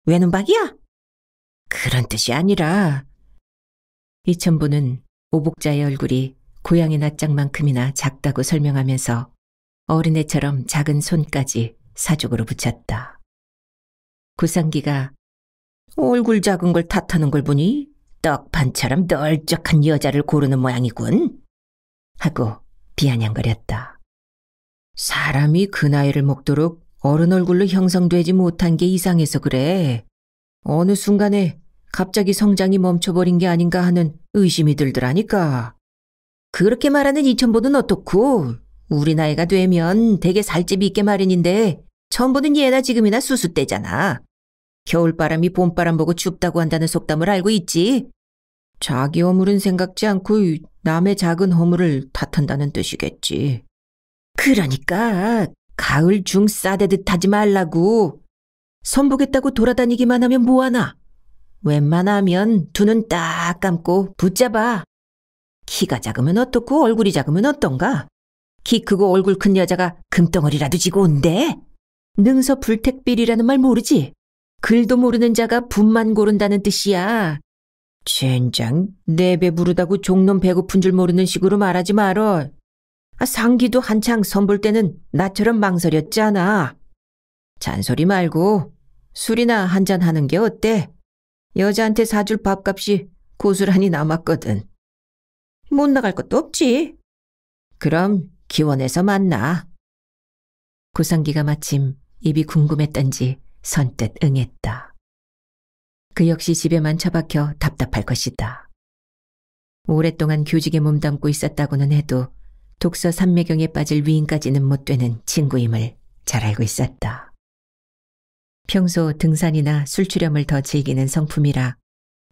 외눈박이야? 그런 뜻이 아니라 이천부는 오복자의 얼굴이 고양이 낯짝만큼이나 작다고 설명하면서 어린애처럼 작은 손까지 사족으로 붙였다. 구상기가 얼굴 작은 걸 탓하는 걸 보니 떡반처럼 널쩍한 여자를 고르는 모양이군. 하고 비아냥거렸다. 사람이 그 나이를 먹도록 어른 얼굴로 형성되지 못한 게 이상해서 그래. 어느 순간에 갑자기 성장이 멈춰버린 게 아닌가 하는 의심이 들더라니까. 그렇게 말하는 이천보는 어떻고 우리 나이가 되면 되게 살집이 있게 마련인데 전부는 예나 지금이나 수수 때잖아. 겨울바람이 봄바람 보고 춥다고 한다는 속담을 알고 있지. 자기 허물은 생각지 않고 남의 작은 허물을 탓한다는 뜻이겠지. 그러니까 가을 중 싸대듯 하지 말라고. 선보겠다고 돌아다니기만 하면 뭐하나. 웬만하면 두 눈 딱 감고 붙잡아. 키가 작으면 어떻고 얼굴이 작으면 어떤가. 키 크고 얼굴 큰 여자가 금덩어리라도 지고 온대. 능서 불택빌이라는말 모르지? 글도 모르는 자가 분만 고른다는 뜻이야. 젠장, 내 배부르다고 종놈 배고픈 줄 모르는 식으로 말하지 말어. 아, 상기도 한창 선볼 때는 나처럼 망설였잖아. 잔소리 말고 술이나 한 잔 하는 게 어때? 여자한테 사줄 밥값이 고스란히 남았거든. 못 나갈 것도 없지. 그럼 기원에서 만나. 고상기가 마침 입이 궁금했던지 선뜻 응했다. 그 역시 집에만 처박혀 답답할 것이다. 오랫동안 교직에 몸담고 있었다고는 해도 독서 삼매경에 빠질 위인까지는 못 되는 친구임을 잘 알고 있었다. 평소 등산이나 술출염을더 즐기는 성품이라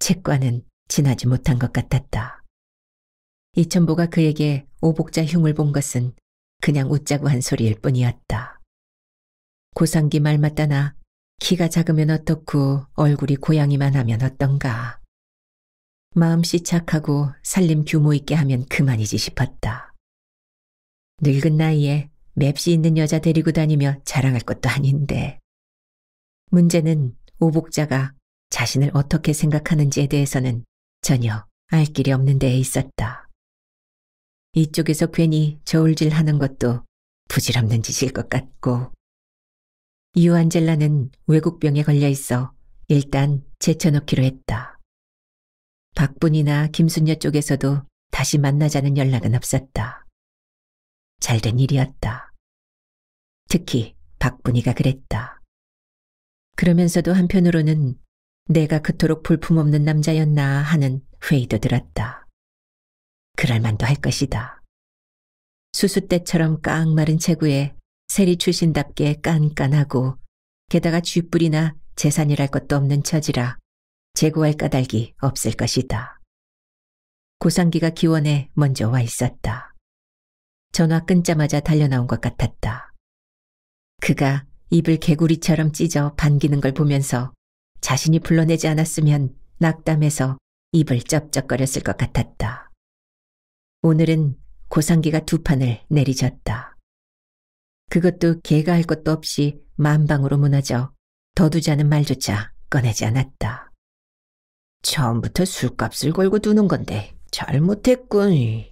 책과는 친하지 못한 것 같았다. 이천보가 그에게 오복자 흉을 본 것은 그냥 웃자고 한 소리일 뿐이었다. 고상기 말 맞다나 키가 작으면 어떻고 얼굴이 고양이만 하면 어떤가. 마음씨 착하고 살림 규모 있게 하면 그만이지 싶었다. 늙은 나이에 맵시 있는 여자 데리고 다니며 자랑할 것도 아닌데. 문제는 오복자가 자신을 어떻게 생각하는지에 대해서는 전혀 알 길이 없는 데에 있었다. 이쪽에서 괜히 저울질하는 것도 부질없는 짓일 것 같고 유안젤라는 외국병에 걸려 있어 일단 제쳐놓기로 했다. 박분이나 김순녀 쪽에서도 다시 만나자는 연락은 없었다. 잘된 일이었다. 특히 박분이가 그랬다. 그러면서도 한편으로는 내가 그토록 볼품없는 남자였나 하는 회의도 들었다. 그럴만도 할 것이다. 수수떼처럼 깡 마른 체구에 세리 출신답게 깐깐하고 게다가 쥐뿔이나 재산이랄 것도 없는 처지라 재고할 까닭이 없을 것이다. 고상기가 기원에 먼저 와 있었다. 전화 끊자마자 달려나온 것 같았다. 그가 입을 개구리처럼 찢어 반기는 걸 보면서 자신이 불러내지 않았으면 낙담해서 입을 쩝쩝거렸을 것 같았다. 오늘은 고상기가 두 판을 내리졌다. 그것도 개가 할 것도 없이 만방으로 무너져 더두자는 말조차 꺼내지 않았다. 처음부터 술값을 걸고 두는 건데 잘못했군.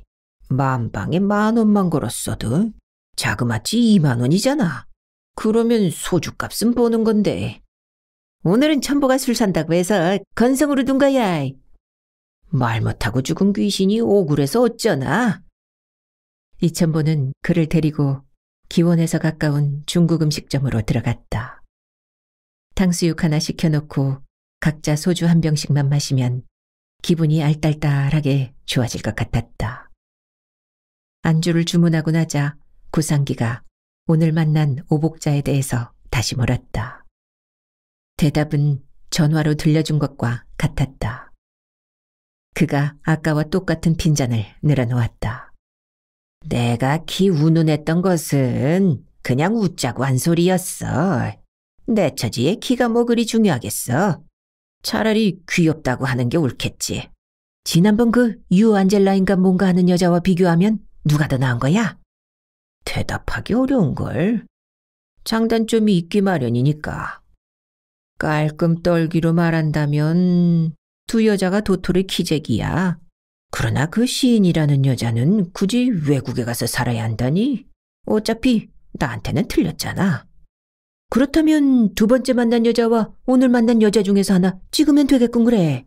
만방에 만 원만 걸었어도 자그마치 2만 원이잖아. 그러면 소주값은 보는 건데. 오늘은 천보가 술 산다고 해서 건성으로 둔 거야. 말 못하고 죽은 귀신이 오굴해서 어쩌나. 이천보는 그를 데리고 기원에서 가까운 중국 음식점으로 들어갔다. 탕수육 하나 시켜놓고 각자 소주 한 병씩만 마시면 기분이 알딸딸하게 좋아질 것 같았다. 안주를 주문하고 나자 구상기가 오늘 만난 오복자에 대해서 다시 물었다. 대답은 전화로 들려준 것과 같았다. 그가 아까와 똑같은 빈잔을 늘어놓았다. 내가 기운운했던 것은 그냥 웃자고 한 소리였어. 내 처지에 기가뭐 그리 중요하겠어. 차라리 귀엽다고 하는 게 옳겠지. 지난번 그 유안젤라인가 뭔가 하는 여자와 비교하면 누가 더 나은 거야? 대답하기 어려운걸. 장단점이 있기 마련이니까. 깔끔 떨기로 말한다면 두 여자가 도토리 키재기야. 그러나 그 시인이라는 여자는 굳이 외국에 가서 살아야 한다니? 어차피 나한테는 틀렸잖아. 그렇다면 두 번째 만난 여자와 오늘 만난 여자 중에서 하나 찍으면 되겠군 그래.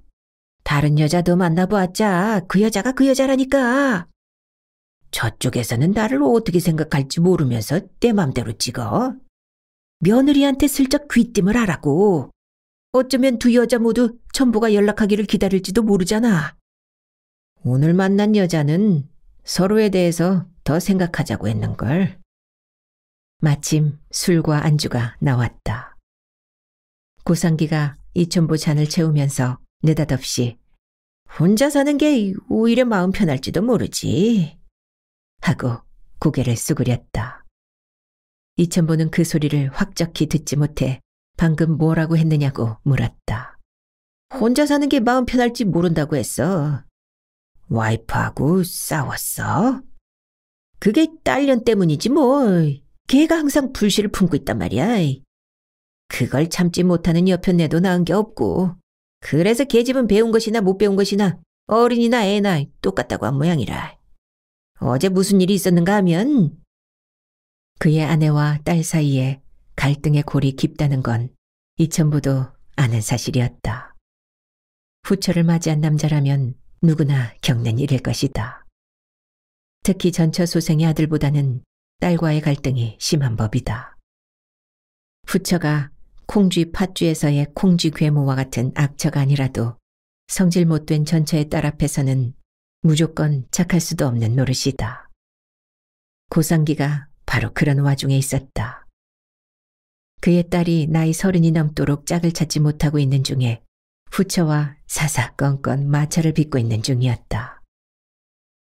다른 여자도 만나보았자 그 여자가 그 여자라니까. 저쪽에서는 나를 어떻게 생각할지 모르면서 내 맘대로 찍어. 며느리한테 슬쩍 귀띔을 하라고. 어쩌면 두 여자 모두 천부가 연락하기를 기다릴지도 모르잖아. 오늘 만난 여자는 서로에 대해서 더 생각하자고 했는걸. 마침 술과 안주가 나왔다. 고상기가 이천보 잔을 채우면서 느닷없이 혼자 사는 게 오히려 마음 편할지도 모르지. 하고 고개를 쑥그렸다. 이천보는 그 소리를 확적히 듣지 못해 방금 뭐라고 했느냐고 물었다. 혼자 사는 게 마음 편할지 모른다고 했어. 와이프하고 싸웠어? 그게 딸년 때문이지 뭐. 걔가 항상 불씨를 품고 있단 말이야. 그걸 참지 못하는 여편네도 나은 게 없고. 그래서 걔 집은 배운 것이나 못 배운 것이나 어린이나 애나 똑같다고 한 모양이라. 어제 무슨 일이 있었는가 하면 그의 아내와 딸 사이에 갈등의 골이 깊다는 건 이천부도 아는 사실이었다. 후처를 맞이한 남자라면 누구나 겪는 일일 것이다. 특히 전처 소생의 아들보다는 딸과의 갈등이 심한 법이다. 후처가 콩쥐 팥쥐에서의 콩쥐 괴모와 같은 악처가 아니라도 성질 못된 전처의 딸 앞에서는 무조건 착할 수도 없는 노릇이다. 고상기가 바로 그런 와중에 있었다. 그의 딸이 나이 서른이 넘도록 짝을 찾지 못하고 있는 중에 후처와 사사건건 마찰을 빚고 있는 중이었다.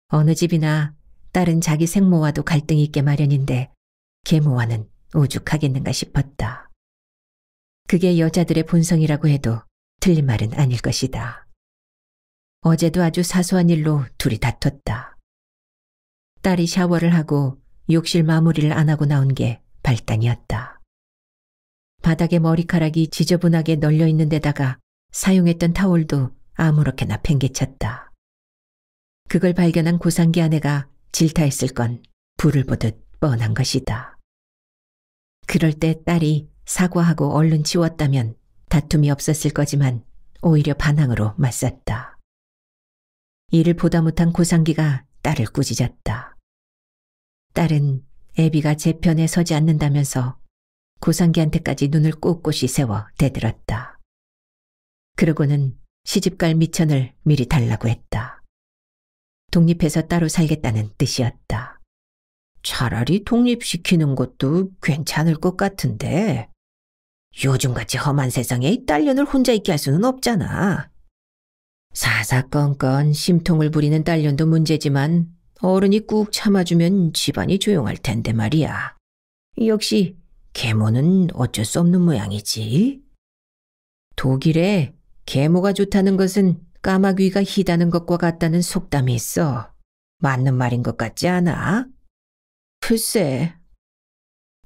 어느 집이나 딸은 자기 생모와도 갈등이 있게 마련인데 계모와는 오죽하겠는가 싶었다. 그게 여자들의 본성이라고 해도 틀린 말은 아닐 것이다. 어제도 아주 사소한 일로 둘이 다퉜다. 딸이 샤워를 하고 욕실 마무리를 안 하고 나온 게 발단이었다. 바닥에 머리카락이 지저분하게 널려 있는 데다가 사용했던 타월도 아무렇게나 팽개쳤다. 그걸 발견한 고상기 아내가 질타했을 건 불을 보듯 뻔한 것이다. 그럴 때 딸이 사과하고 얼른 치웠다면 다툼이 없었을 거지만 오히려 반항으로 맞섰다. 이를 보다 못한 고상기가 딸을 꾸짖었다. 딸은 애비가 제 편에 서지 않는다면서 고상기한테까지 눈을 꼿꼿이 세워 대들었다. 그러고는 시집갈 미천을 미리 달라고 했다. 독립해서 따로 살겠다는 뜻이었다. 차라리 독립시키는 것도 괜찮을 것 같은데 요즘같이 험한 세상에 딸년을 혼자 있게 할 수는 없잖아. 사사건건 심통을 부리는 딸년도 문제지만 어른이 꾹 참아주면 집안이 조용할 텐데 말이야. 역시 계모는 어쩔 수 없는 모양이지. 독일에 계모가 좋다는 것은 까마귀가 희다는 것과 같다는 속담이 있어. 맞는 말인 것 같지 않아? 글쎄.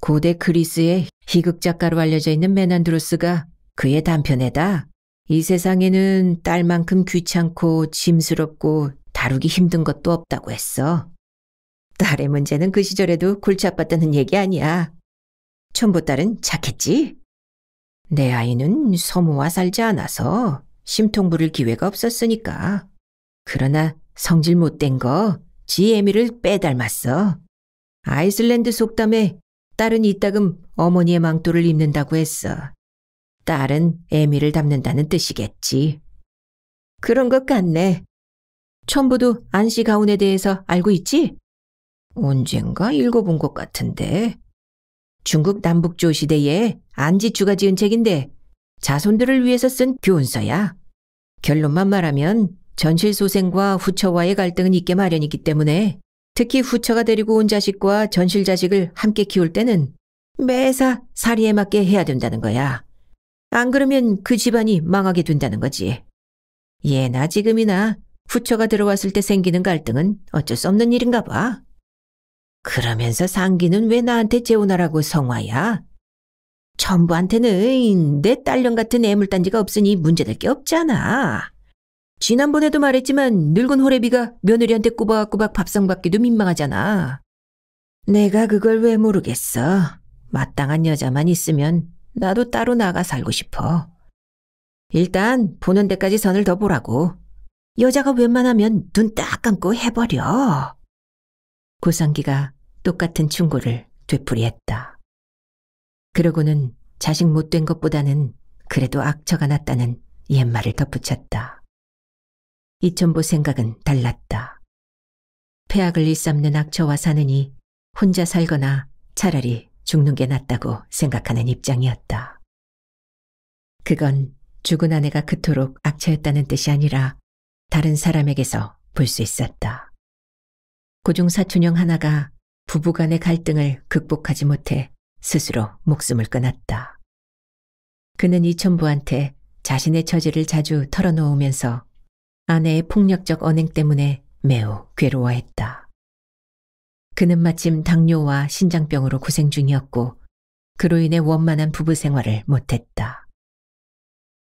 고대 그리스의 희극 작가로 알려져 있는 메난드로스가 그의 단편에다 이 세상에는 딸만큼 귀찮고 짐스럽고 다루기 힘든 것도 없다고 했어. 딸의 문제는 그 시절에도 골치 아팠다는 얘기 아니야. 첨보딸은 착했지? 내 아이는 소모와 살지 않아서 심통 부를 기회가 없었으니까. 그러나 성질 못된 거 지애미를 빼닮았어. 아이슬란드 속담에 딸은 이따금 어머니의 망토를 입는다고 했어. 딸은 애미를 닮는다는 뜻이겠지. 그런 것 같네. 첨부도 안씨 가훈에 대해서 알고 있지? 언젠가 읽어본 것 같은데 중국 남북조 시대에 안지추가 지은 책인데 자손들을 위해서 쓴 교훈서야. 결론만 말하면 전실소생과 후처와의 갈등은 있게 마련이기 때문에 특히 후처가 데리고 온 자식과 전실 자식을 함께 키울 때는 매사 사리에 맞게 해야 된다는 거야. 안 그러면 그 집안이 망하게 된다는 거지. 예나 지금이나 후처가 들어왔을 때 생기는 갈등은 어쩔 수 없는 일인가 봐. 그러면서 상기는 왜 나한테 재혼하라고 성화야? 전부한테는 내 딸년 같은 애물단지가 없으니 문제될 게 없잖아. 지난번에도 말했지만 늙은 호래비가 며느리한테 꼬박꼬박 밥상 받기도 민망하잖아. 내가 그걸 왜 모르겠어. 마땅한 여자만 있으면 나도 따로 나가 살고 싶어. 일단 보는 데까지 선을 더 보라고. 여자가 웬만하면 눈 딱 감고 해버려. 고상기가 똑같은 충고를 되풀이했다. 그러고는 자식 못된 것보다는 그래도 악처가 났다는 옛말을 덧붙였다. 이천보 생각은 달랐다. 폐악을 일삼는 악처와 사느니 혼자 살거나 차라리 죽는 게 낫다고 생각하는 입장이었다. 그건 죽은 아내가 그토록 악처였다는 뜻이 아니라 다른 사람에게서 볼 수 있었다. 고중 사촌형 하나가 부부간의 갈등을 극복하지 못해 스스로 목숨을 끊었다. 그는 이천부한테 자신의 처지를 자주 털어놓으면서 아내의 폭력적 언행 때문에 매우 괴로워했다. 그는 마침 당뇨와 신장병으로 고생 중이었고 그로 인해 원만한 부부 생활을 못했다.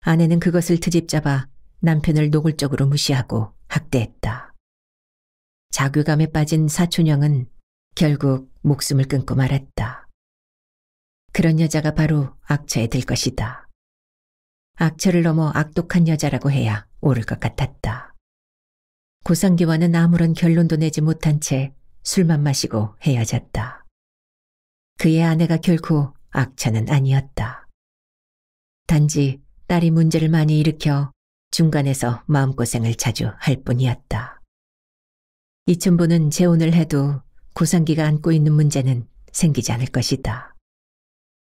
아내는 그것을 트집잡아 남편을 노골적으로 무시하고 학대했다. 자괴감에 빠진 사촌형은 결국 목숨을 끊고 말았다. 그런 여자가 바로 악처에 들 것이다. 악처를 넘어 악독한 여자라고 해야 오를 것 같았다. 고상기와는 아무런 결론도 내지 못한 채 술만 마시고 헤어졌다. 그의 아내가 결코 악처는 아니었다. 단지 딸이 문제를 많이 일으켜 중간에서 마음고생을 자주 할 뿐이었다. 이천보는 재혼을 해도 고상기가 안고 있는 문제는 생기지 않을 것이다.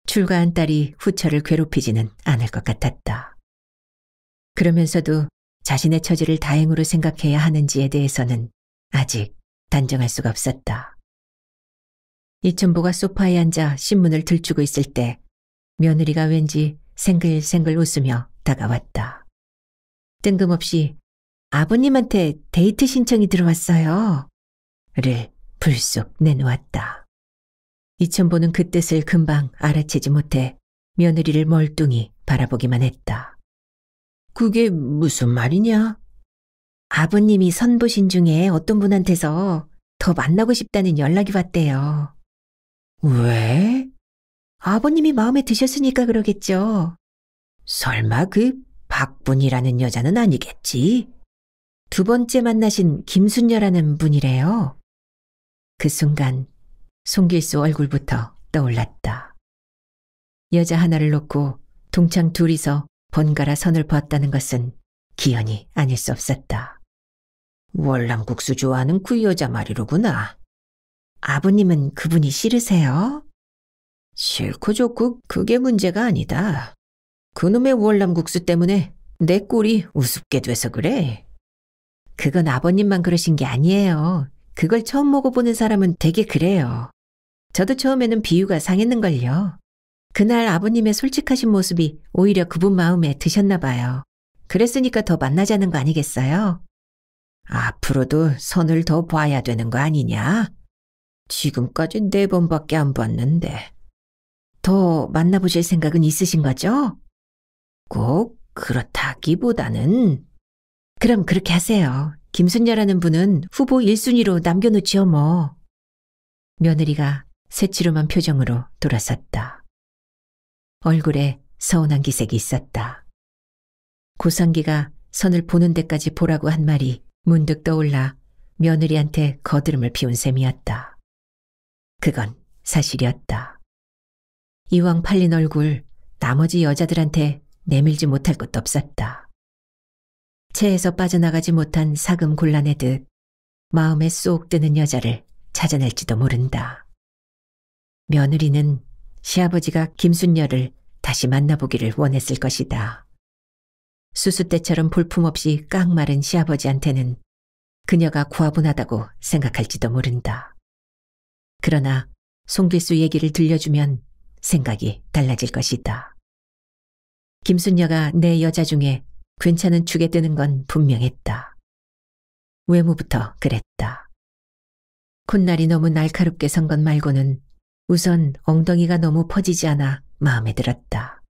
출가한 딸이 후처를 괴롭히지는 않을 것 같았다. 그러면서도 자신의 처지를 다행으로 생각해야 하는지에 대해서는 아직 단정할 수가 없었다. 이천보가 소파에 앉아 신문을 들추고 있을 때 며느리가 왠지 생글생글 웃으며 다가왔다. 뜬금없이 아버님한테 데이트 신청이 들어왔어요. 를 불쑥 내놓았다. 이천보는 그 뜻을 금방 알아채지 못해 며느리를 멀뚱히 바라보기만 했다. 그게 무슨 말이냐? 아버님이 선보신 중에 어떤 분한테서 더 만나고 싶다는 연락이 왔대요. 왜? 아버님이 마음에 드셨으니까 그러겠죠. 설마 그 박분이라는 여자는 아니겠지? 두 번째 만나신 김순녀라는 분이래요. 그 순간 송길수 얼굴부터 떠올랐다. 여자 하나를 놓고 동창 둘이서 번갈아 선을 봤다는 것은 기연이 아닐 수 없었다. 월남국수 좋아하는 그 여자 말이로구나. 아버님은 그분이 싫으세요? 싫고 좋고 그게 문제가 아니다. 그놈의 월남국수 때문에 내 꼴이 우습게 돼서 그래. 그건 아버님만 그러신 게 아니에요. 그걸 처음 먹어보는 사람은 되게 그래요. 저도 처음에는 비유가 상했는걸요. 그날 아버님의 솔직하신 모습이 오히려 그분 마음에 드셨나 봐요. 그랬으니까 더 만나자는 거 아니겠어요? 앞으로도 선을 더 봐야 되는 거 아니냐? 지금까지 네 번밖에 안 봤는데. 더 만나보실 생각은 있으신 거죠? 꼭 그렇다기보다는. 그럼 그렇게 하세요. 김순녀라는 분은 후보 1순위로 남겨놓지요 뭐. 며느리가 새치로만 표정으로 돌아섰다. 얼굴에 서운한 기색이 있었다. 고상기가 선을 보는 데까지 보라고 한 말이 문득 떠올라 며느리한테 거드름을 피운 셈이었다. 그건 사실이었다. 이왕 팔린 얼굴 나머지 여자들한테 내밀지 못할 것도 없었다. 체에서 빠져나가지 못한 사금 곤란의 듯 마음에 쏙 드는 여자를 찾아낼지도 모른다. 며느리는 시아버지가 김순녀를 다시 만나보기를 원했을 것이다. 수수 때처럼 볼품없이 깡 마른 시아버지한테는 그녀가 과분하다고 생각할지도 모른다. 그러나 송길수 얘기를 들려주면 생각이 달라질 것이다. 김순녀가 내 여자 중에 괜찮은 축에 뜨는 건 분명했다. 외모부터 그랬다. 콧날이 너무 날카롭게 선 것 말고는 우선 엉덩이가 너무 퍼지지 않아 마음에 들었다.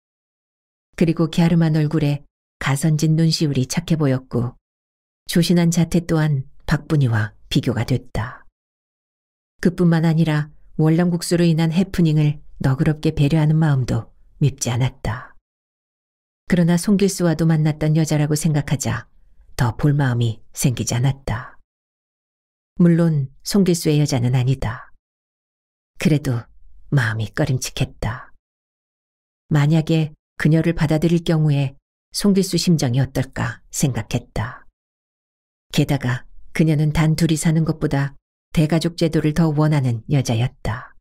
그리고 갸름한 얼굴에 가선진 눈시울이 착해 보였고 조신한 자태 또한 박분이와 비교가 됐다. 그뿐만 아니라 월남국수로 인한 해프닝을 너그럽게 배려하는 마음도 밉지 않았다. 그러나 송길수와도 만났던 여자라고 생각하자 더 볼 마음이 생기지 않았다. 물론 송길수의 여자는 아니다. 그래도 마음이 꺼림칙했다. 만약에 그녀를 받아들일 경우에 송길수 심정이 어떨까 생각했다. 게다가 그녀는 단 둘이 사는 것보다 대가족 제도를 더 원하는 여자였다.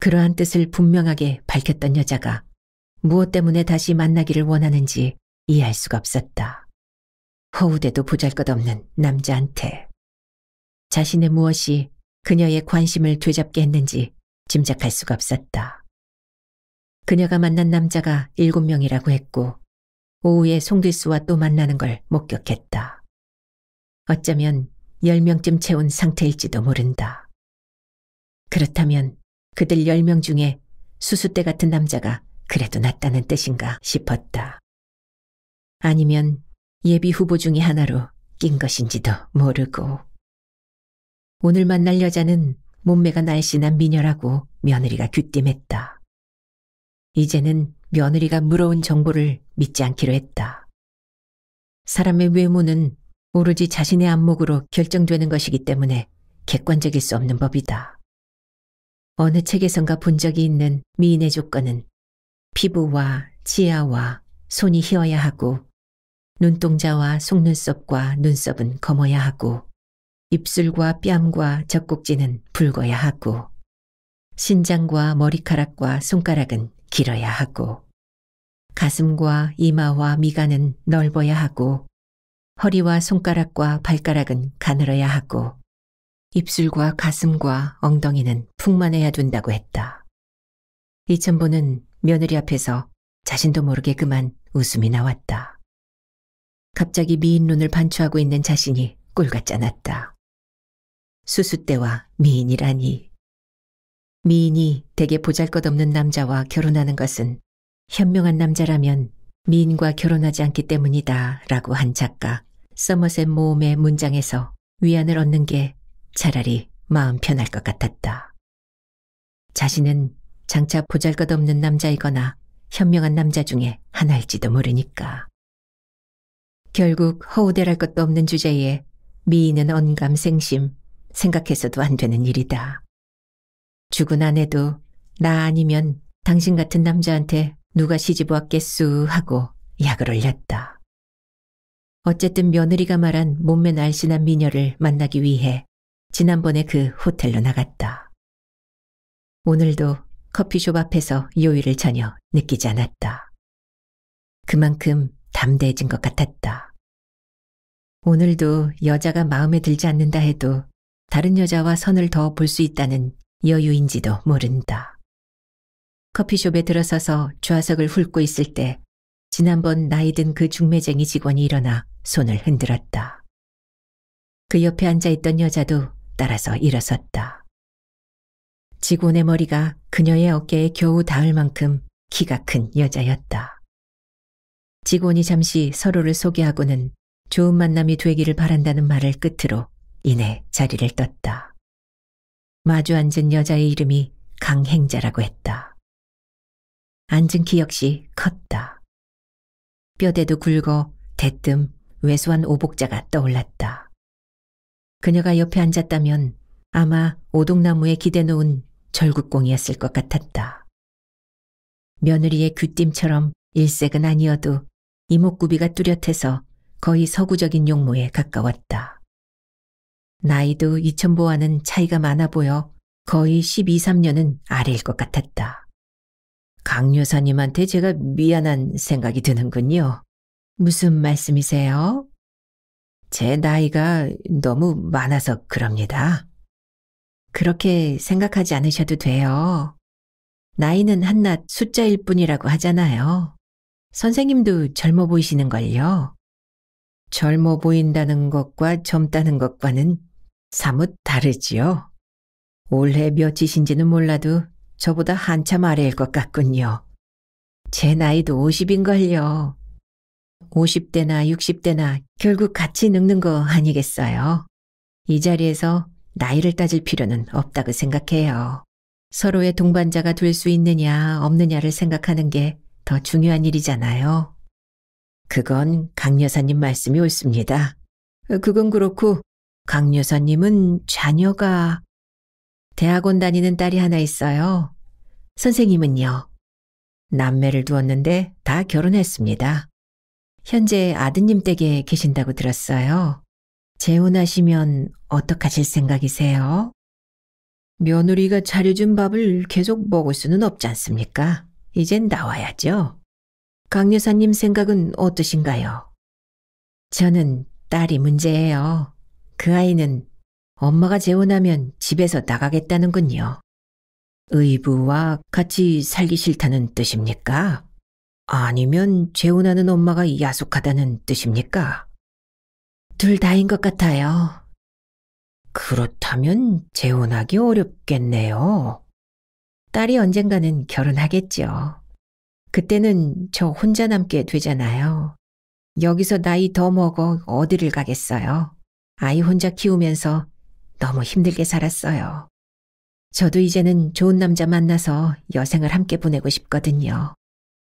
그러한 뜻을 분명하게 밝혔던 여자가 무엇 때문에 다시 만나기를 원하는지 이해할 수가 없었다. 허우대도 보잘것없는 남자한테 자신의 무엇이 그녀의 관심을 되잡게 했는지 짐작할 수가 없었다. 그녀가 만난 남자가 일곱 명이라고 했고 오후에 송길수와 또 만나는 걸 목격했다. 어쩌면 열 명쯤 채운 상태일지도 모른다. 그렇다면 그들 열 명 중에 수수대 같은 남자가 그래도 낫다는 뜻인가 싶었다. 아니면 예비 후보 중의 하나로 낀 것인지도 모르고. 오늘 만날 여자는 몸매가 날씬한 미녀라고 며느리가 귀띔했다. 이제는 며느리가 물어온 정보를 믿지 않기로 했다. 사람의 외모는 오로지 자신의 안목으로 결정되는 것이기 때문에 객관적일 수 없는 법이다. 어느 책에선가 본 적이 있는 미인의 조건은 피부와 지하와 손이 희어야 하고 눈동자와 속눈썹과 눈썹은 검어야 하고 입술과 뺨과 젖꼭지는 붉어야 하고 신장과 머리카락과 손가락은 길어야 하고 가슴과 이마와 미간은 넓어야 하고 허리와 손가락과 발가락은 가늘어야 하고 입술과 가슴과 엉덩이는 풍만해야 된다고 했다. 이천보는 며느리 앞에서 자신도 모르게 그만 웃음이 나왔다. 갑자기 미인 눈을 반추하고 있는 자신이 꼴같지 않았다. 수수대와 미인이라니. 미인이 대개 보잘것없는 남자와 결혼하는 것은 현명한 남자라면 미인과 결혼하지 않기 때문이다 라고 한 작가 서머셋 모음의 문장에서 위안을 얻는 게 차라리 마음 편할 것 같았다. 자신은 장차 보잘것없는 남자이거나 현명한 남자 중에 하나일지도 모르니까. 결국 허우대랄 것도 없는 주제에 미인은 언감생심, 생각해서도 안 되는 일이다. 죽은 아내도 나 아니면 당신 같은 남자한테 누가 시집 왔겠수 하고 약을 올렸다. 어쨌든 며느리가 말한 몸매 날씬한 미녀를 만나기 위해 지난번에 그 호텔로 나갔다. 오늘도 커피숍 앞에서 요일을 전혀 느끼지 않았다. 그만큼 담대해진 것 같았다. 오늘도 여자가 마음에 들지 않는다 해도 다른 여자와 선을 더 볼 수 있다는 여유인지도 모른다. 커피숍에 들어서서 좌석을 훑고 있을 때 지난번 나이 든 그 중매쟁이 직원이 일어나 손을 흔들었다. 그 옆에 앉아있던 여자도 따라서 일어섰다. 지곤의 머리가 그녀의 어깨에 겨우 닿을 만큼 키가 큰 여자였다. 지곤이 잠시 서로를 소개하고는 좋은 만남이 되기를 바란다는 말을 끝으로 이내 자리를 떴다. 마주 앉은 여자의 이름이 강행자라고 했다. 앉은 키 역시 컸다. 뼈대도 굵어 대뜸 왜소한 오복자가 떠올랐다. 그녀가 옆에 앉았다면 아마 오동나무에 기대놓은 절국공이었을 것 같았다. 며느리의 귀띔처럼 일색은 아니어도 이목구비가 뚜렷해서 거의 서구적인 용모에 가까웠다. 나이도 이천보와는 차이가 많아 보여 거의 12, 3년은 아래일 것 같았다. 강요사님한테 제가 미안한 생각이 드는군요. 무슨 말씀이세요? 제 나이가 너무 많아서 그럽니다. 그렇게 생각하지 않으셔도 돼요. 나이는 한낱 숫자일 뿐이라고 하잖아요. 선생님도 젊어 보이시는걸요. 젊어 보인다는 것과 젊다는 것과는 사뭇 다르지요. 올해 몇이신지는 몰라도 저보다 한참 아래일 것 같군요. 제 나이도 50인걸요. 50대나 60대나 결국 같이 늙는 거 아니겠어요. 이 자리에서 나이를 따질 필요는 없다고 생각해요. 서로의 동반자가 될 수 있느냐 없느냐를 생각하는 게 더 중요한 일이잖아요. 그건 강 여사님 말씀이 옳습니다. 그건 그렇고 강 여사님은 자녀가 대학원 다니는 딸이 하나 있어요. 선생님은요. 남매를 두었는데 다 결혼했습니다. 현재 아드님 댁에 계신다고 들었어요. 재혼하시면 어떡하실 생각이세요? 며느리가 차려준 밥을 계속 먹을 수는 없지 않습니까? 이젠 나와야죠. 강 여사님 생각은 어떠신가요? 저는 딸이 문제예요. 그 아이는 엄마가 재혼하면 집에서 나가겠다는군요. 의부와 같이 살기 싫다는 뜻입니까? 아니면 재혼하는 엄마가 야속하다는 뜻입니까? 둘 다인 것 같아요. 그렇다면 재혼하기 어렵겠네요. 딸이 언젠가는 결혼하겠죠. 그때는 저 혼자 남게 되잖아요. 여기서 나이 더 먹어 어디를 가겠어요. 아이 혼자 키우면서 너무 힘들게 살았어요. 저도 이제는 좋은 남자 만나서 여생을 함께 보내고 싶거든요.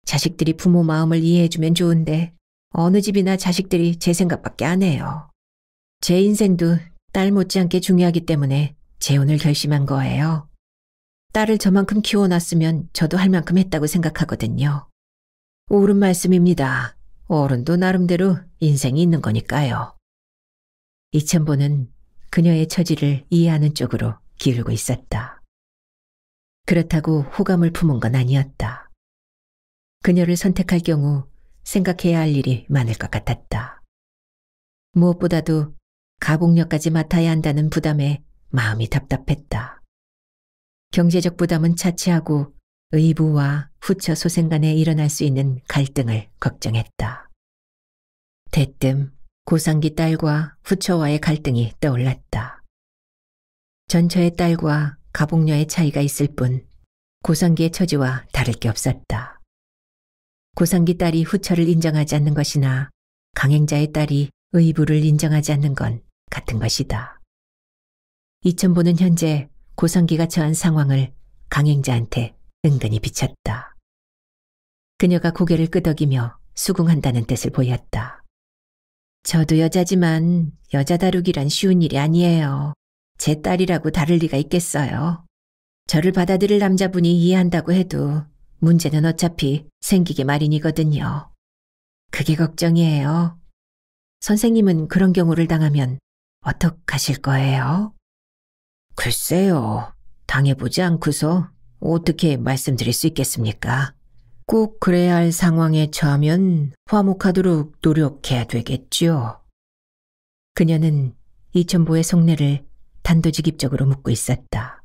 자식들이 부모 마음을 이해해주면 좋은데 어느 집이나 자식들이 제 생각밖에 안 해요. 제 인생도 딸 못지않게 중요하기 때문에 재혼을 결심한 거예요. 딸을 저만큼 키워놨으면 저도 할 만큼 했다고 생각하거든요. 옳은 말씀입니다. 어른도 나름대로 인생이 있는 거니까요. 이천보는 그녀의 처지를 이해하는 쪽으로 기울고 있었다. 그렇다고 호감을 품은 건 아니었다. 그녀를 선택할 경우 생각해야 할 일이 많을 것 같았다. 무엇보다도 가복력까지 맡아야 한다는 부담에 마음이 답답했다. 경제적 부담은 차치하고 의부와 후처 소생 간에 일어날 수 있는 갈등을 걱정했다. 대뜸 고상기 딸과 후처와의 갈등이 떠올랐다. 전처의 딸과 가복녀의 차이가 있을 뿐 고상기의 처지와 다를 게 없었다. 고상기 딸이 후처를 인정하지 않는 것이나 강행자의 딸이 의부를 인정하지 않는 건 같은 것이다. 이천보는 현재 고상기가 처한 상황을 강행자한테 은근히 비쳤다. 그녀가 고개를 끄덕이며 수긍한다는 뜻을 보였다. 저도 여자지만 여자 다루기란 쉬운 일이 아니에요. 제 딸이라고 다를 리가 있겠어요. 저를 받아들일 남자분이 이해한다고 해도 문제는 어차피 생기기 마련이거든요. 그게 걱정이에요. 선생님은 그런 경우를 당하면 어떡하실 거예요? 글쎄요. 당해보지 않고서 어떻게 말씀드릴 수 있겠습니까? 꼭 그래야 할 상황에 처하면 화목하도록 노력해야 되겠지요. 그녀는 이천보의 속내를 단도직입적으로 묻고 있었다.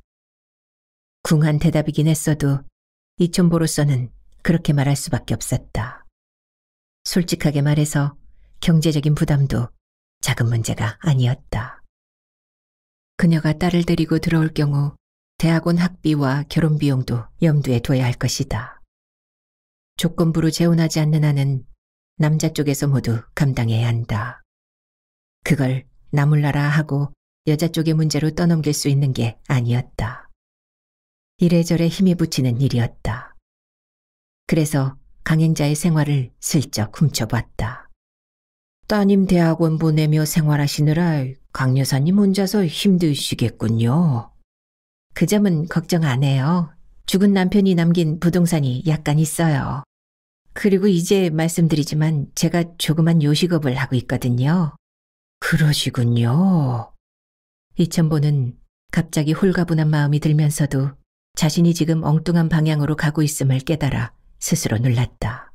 궁한 대답이긴 했어도 이촌보로서는 그렇게 말할 수밖에 없었다. 솔직하게 말해서 경제적인 부담도 작은 문제가 아니었다. 그녀가 딸을 데리고 들어올 경우 대학원 학비와 결혼 비용도 염두에 둬야 할 것이다. 조건부로 재혼하지 않는 한은 남자 쪽에서 모두 감당해야 한다. 그걸 나몰라라 하고 여자 쪽의 문제로 떠넘길 수 있는 게 아니었다. 이래저래 힘이 붙이는 일이었다. 그래서 강행자의 생활을 슬쩍 훔쳐봤다. 따님 대학원 보내며 생활하시느라 강 여사님 혼자서 힘드시겠군요. 그 점은 걱정 안 해요. 죽은 남편이 남긴 부동산이 약간 있어요. 그리고 이제 말씀드리지만 제가 조그만 요식업을 하고 있거든요. 그러시군요. 이천보는 갑자기 홀가분한 마음이 들면서도 자신이 지금 엉뚱한 방향으로 가고 있음을 깨달아 스스로 놀랐다.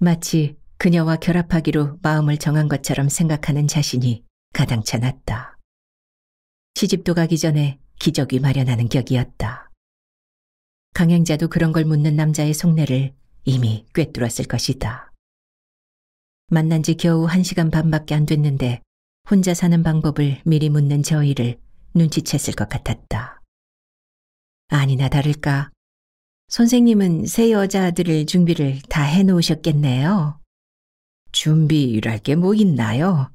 마치 그녀와 결합하기로 마음을 정한 것처럼 생각하는 자신이 가당찮았다. 시집도 가기 전에 기적이 마련하는 격이었다. 강행자도 그런 걸 묻는 남자의 속내를 이미 꿰뚫었을 것이다. 만난 지 겨우 한 시간 반밖에 안 됐는데 혼자 사는 방법을 미리 묻는 저희를 눈치챘을 것 같았다. 아니나 다를까 선생님은 새 여자들을 준비를 다 해놓으셨겠네요. 준비랄 게 뭐 있나요?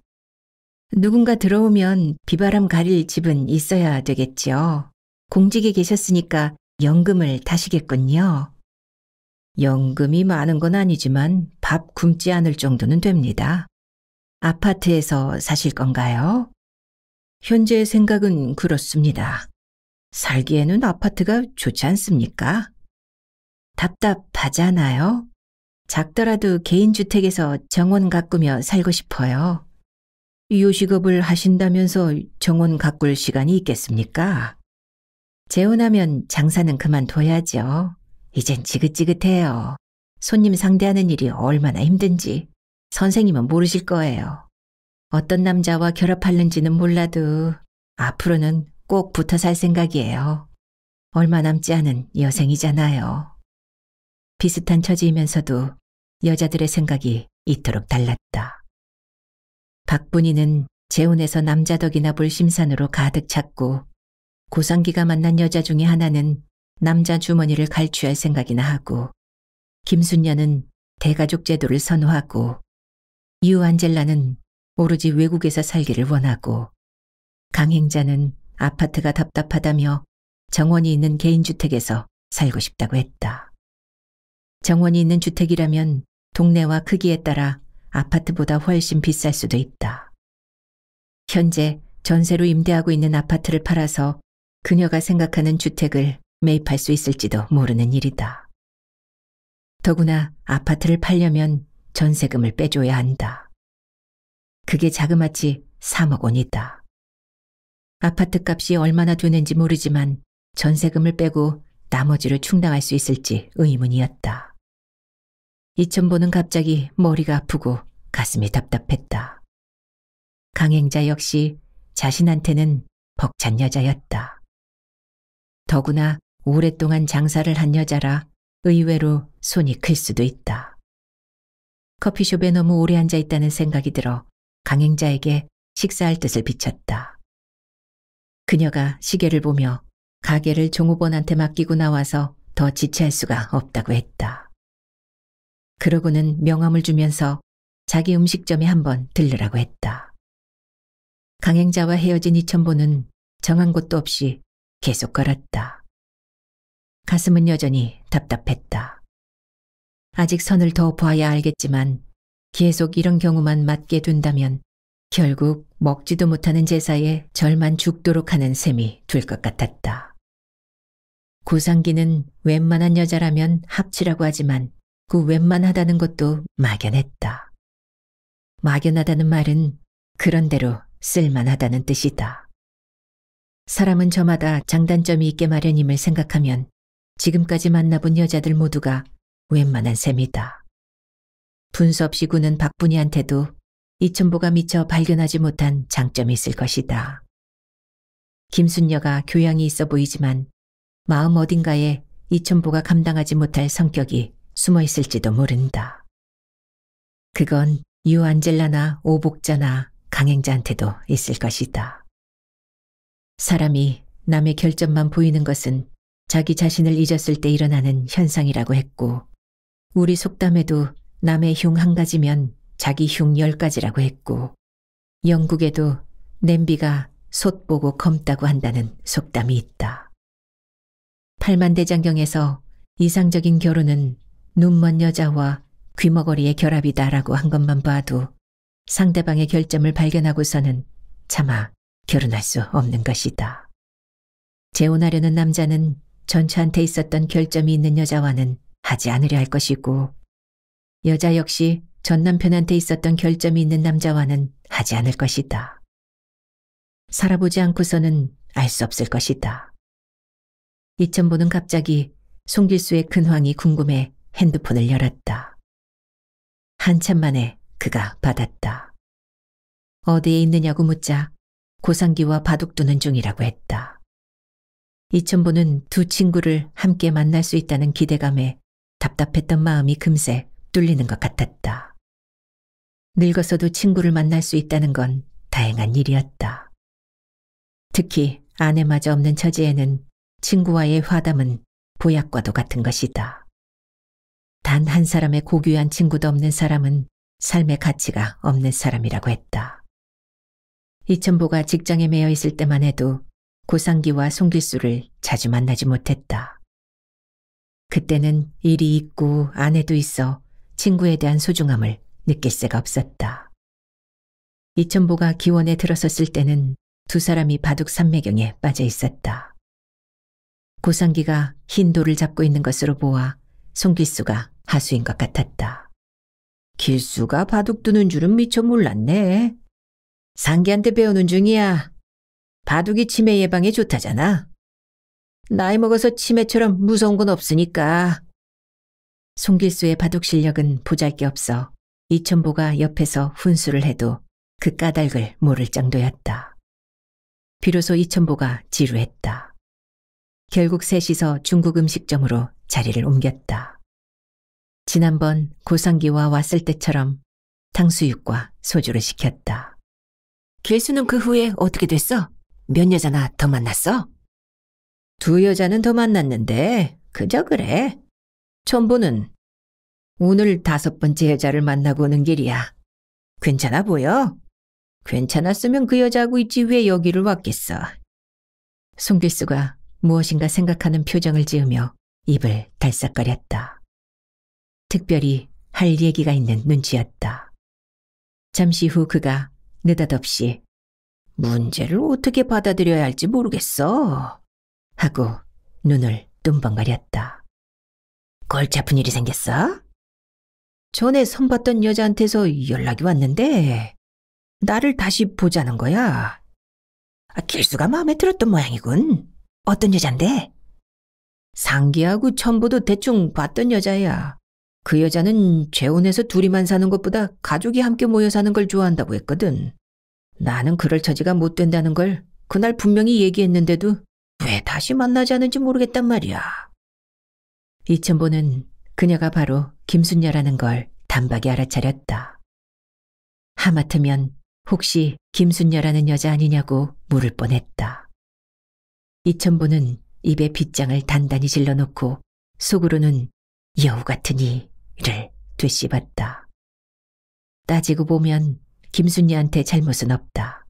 누군가 들어오면 비바람 가릴 집은 있어야 되겠지요. 공직에 계셨으니까 연금을 타시겠군요. 연금이 많은 건 아니지만 밥 굶지 않을 정도는 됩니다. 아파트에서 사실 건가요? 현재 생각은 그렇습니다. 살기에는 아파트가 좋지 않습니까? 답답하잖아요. 작더라도 개인주택에서 정원 가꾸며 살고 싶어요. 요식업을 하신다면서 정원 가꿀 시간이 있겠습니까? 재혼하면 장사는 그만둬야죠. 이젠 지긋지긋해요. 손님 상대하는 일이 얼마나 힘든지 선생님은 모르실 거예요. 어떤 남자와 결합하는지는 몰라도 앞으로는 꼭 붙어 살 생각이에요. 얼마 남지 않은 여생이잖아요. 비슷한 처지이면서도 여자들의 생각이 이토록 달랐다. 박분이는 재혼해서 남자 덕이나 불심산으로 가득 찼고 고상기가 만난 여자 중에 하나는 남자 주머니를 갈취할 생각이나 하고 김순녀는 대가족 제도를 선호하고 이우 안젤라는 오로지 외국에서 살기를 원하고 강행자는 아파트가 답답하다며 정원이 있는 개인주택에서 살고 싶다고 했다. 정원이 있는 주택이라면 동네와 크기에 따라 아파트보다 훨씬 비쌀 수도 있다. 현재 전세로 임대하고 있는 아파트를 팔아서 그녀가 생각하는 주택을 매입할 수 있을지도 모르는 일이다. 더구나 아파트를 팔려면 전세금을 빼줘야 한다. 그게 자그마치 3억 원이다. 아파트 값이 얼마나 되는지 모르지만 전세금을 빼고 나머지를 충당할 수 있을지 의문이었다. 이천보는 갑자기 머리가 아프고 가슴이 답답했다. 강행자 역시 자신한테는 벅찬 여자였다. 더구나 오랫동안 장사를 한 여자라 의외로 손이 클 수도 있다. 커피숍에 너무 오래 앉아 있다는 생각이 들어 강행자에게 식사할 뜻을 비쳤다. 그녀가 시계를 보며 가게를 종업원한테 맡기고 나와서 더 지체할 수가 없다고 했다. 그러고는 명함을 주면서 자기 음식점에 한번 들르라고 했다. 강행자와 헤어진 이천보는 정한 곳도 없이 계속 걸었다. 가슴은 여전히 답답했다. 아직 선을 더 봐야 알겠지만 계속 이런 경우만 맞게 된다면 결국 먹지도 못하는 제사에 절만 죽도록 하는 셈이 될 것 같았다. 고상기는 웬만한 여자라면 합치라고 하지만 그 웬만하다는 것도 막연했다. 막연하다는 말은 그런대로 쓸만하다는 뜻이다. 사람은 저마다 장단점이 있게 마련임을 생각하면 지금까지 만나본 여자들 모두가 웬만한 셈이다. 분수 없이 구는 박분이한테도 이천보가 미처 발견하지 못한 장점이 있을 것이다. 김순녀가 교양이 있어 보이지만 마음 어딘가에 이천보가 감당하지 못할 성격이 숨어 있을지도 모른다. 그건 유안젤라나 오복자나 강행자한테도 있을 것이다. 사람이 남의 결점만 보이는 것은 자기 자신을 잊었을 때 일어나는 현상이라고 했고 우리 속담에도 남의 흉 한 가지면 자기 흉열까지라고 했고 영국에도 냄비가 솥보고 검다고 한다는 속담이 있다. 팔만대장경에서 이상적인 결혼은 눈먼 여자와 귀머거리의 결합이다라고 한 것만 봐도 상대방의 결점을 발견하고서는 차마 결혼할 수 없는 것이다. 재혼하려는 남자는 전처한테 있었던 결점이 있는 여자와는 하지 않으려 할 것이고 여자 역시 전 남편한테 있었던 결점이 있는 남자와는 하지 않을 것이다. 살아보지 않고서는 알 수 없을 것이다. 이천보는 갑자기 송길수의 근황이 궁금해 핸드폰을 열었다. 한참 만에 그가 받았다. 어디에 있느냐고 묻자 고상기와 바둑 두는 중이라고 했다. 이천보는 두 친구를 함께 만날 수 있다는 기대감에 답답했던 마음이 금세 뚫리는 것 같았다. 늙어서도 친구를 만날 수 있다는 건 다행한 일이었다. 특히 아내마저 없는 처지에는 친구와의 화담은 보약과도 같은 것이다. 단 한 사람의 고귀한 친구도 없는 사람은 삶의 가치가 없는 사람이라고 했다. 이천보가 직장에 매여 있을 때만 해도 고상기와 송길수를 자주 만나지 못했다. 그때는 일이 있고 아내도 있어 친구에 대한 소중함을 느낄 새가 없었다. 이천보가 기원에 들어섰을 때는 두 사람이 바둑 산매경에 빠져 있었다. 고상기가 흰 돌을 잡고 있는 것으로 보아 송길수가 하수인 것 같았다. 길수가 바둑 두는 줄은 미처 몰랐네. 상기한테 배우는 중이야. 바둑이 치매 예방에 좋다잖아. 나이 먹어서 치매처럼 무서운 건 없으니까. 송길수의 바둑 실력은 보잘게 없어 이천보가 옆에서 훈수를 해도 그 까닭을 모를 정도였다. 비로소 이천보가 지루했다. 결국 셋이서 중국 음식점으로 자리를 옮겼다. 지난번 고상기와 왔을 때처럼 탕수육과 소주를 시켰다. 길수는 그 후에 어떻게 됐어? 몇 여자나 더 만났어? 두 여자는 더 만났는데 그저 그래. 천보는 오늘 다섯 번째 여자를 만나고 오는 길이야. 괜찮아 보여? 괜찮았으면 그 여자하고 있지 왜 여기를 왔겠어. 송길수가 무엇인가 생각하는 표정을 지으며 입을 달싹거렸다. 특별히 할 얘기가 있는 눈치였다. 잠시 후 그가 느닷없이 문제를 어떻게 받아들여야 할지 모르겠어 하고 눈을 뚱벙거렸다. 골치 아픈 일이 생겼어? 전에 선봤던 여자한테서 연락이 왔는데 나를 다시 보자는 거야. 아, 길수가 마음에 들었던 모양이군. 어떤 여잔데? 상기하고 첨부도 대충 봤던 여자야. 그 여자는 재혼해서 둘이만 사는 것보다 가족이 함께 모여 사는 걸 좋아한다고 했거든. 나는 그럴 처지가 못 된다는 걸 그날 분명히 얘기했는데도 왜 다시 만나자는지 모르겠단 말이야. 이천보는 그녀가 바로 김순녀라는 걸 단박에 알아차렸다. 하마터면 혹시 김순녀라는 여자 아니냐고 물을 뻔했다. 이천보는 입에 빗장을 단단히 질러놓고 속으로는 여우 같으니 를 되씹었다. 따지고 보면 김순녀한테 잘못은 없다.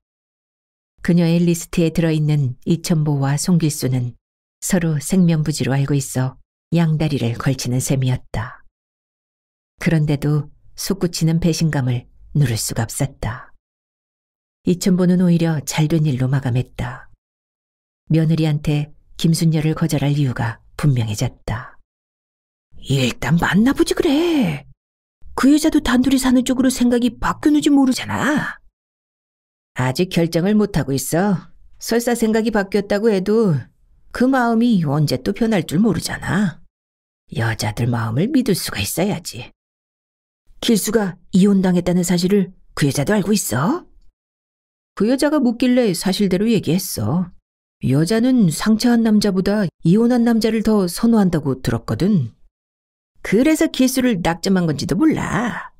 그녀의 리스트에 들어있는 이천보와 송길수는 서로 생명부지로 알고 있어 양다리를 걸치는 셈이었다. 그런데도 솟구치는 배신감을 누를 수가 없었다. 이천보는 오히려 잘된 일로 마감했다. 며느리한테 김순녀를 거절할 이유가 분명해졌다. 일단 만나보지 그래. 그 여자도 단둘이 사는 쪽으로 생각이 바뀌는지 모르잖아. 아직 결정을 못하고 있어. 설사 생각이 바뀌었다고 해도 그 마음이 언제 또 변할 줄 모르잖아. 여자들 마음을 믿을 수가 있어야지. 길수가 이혼당했다는 사실을 그 여자도 알고 있어? 그 여자가 묻길래 사실대로 얘기했어. 여자는 상처한 남자보다 이혼한 남자를 더 선호한다고 들었거든. 그래서 길수를 낙점한 건지도 몰라.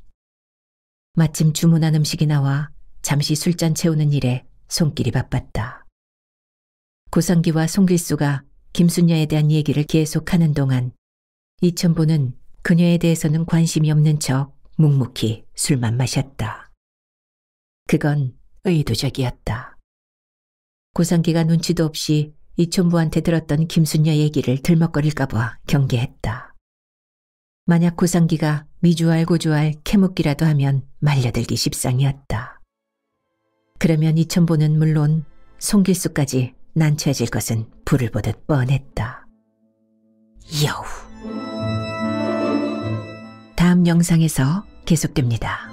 마침 주문한 음식이 나와 잠시 술잔 채우는 일에 손길이 바빴다. 고상기와 송길수가 김순녀에 대한 얘기를 계속하는 동안 이천보는 그녀에 대해서는 관심이 없는 척 묵묵히 술만 마셨다. 그건 의도적이었다. 고상기가 눈치도 없이 이천부한테 들었던 김순녀 얘기를 들먹거릴까봐 경계했다. 만약 고상기가 미주알 고주알 캐묻기라도 하면 말려들기 십상이었다. 그러면 이천보는 물론 송길수까지 난처해질 것은 불을 보듯 뻔했다. 여우. 다음 영상에서 계속됩니다.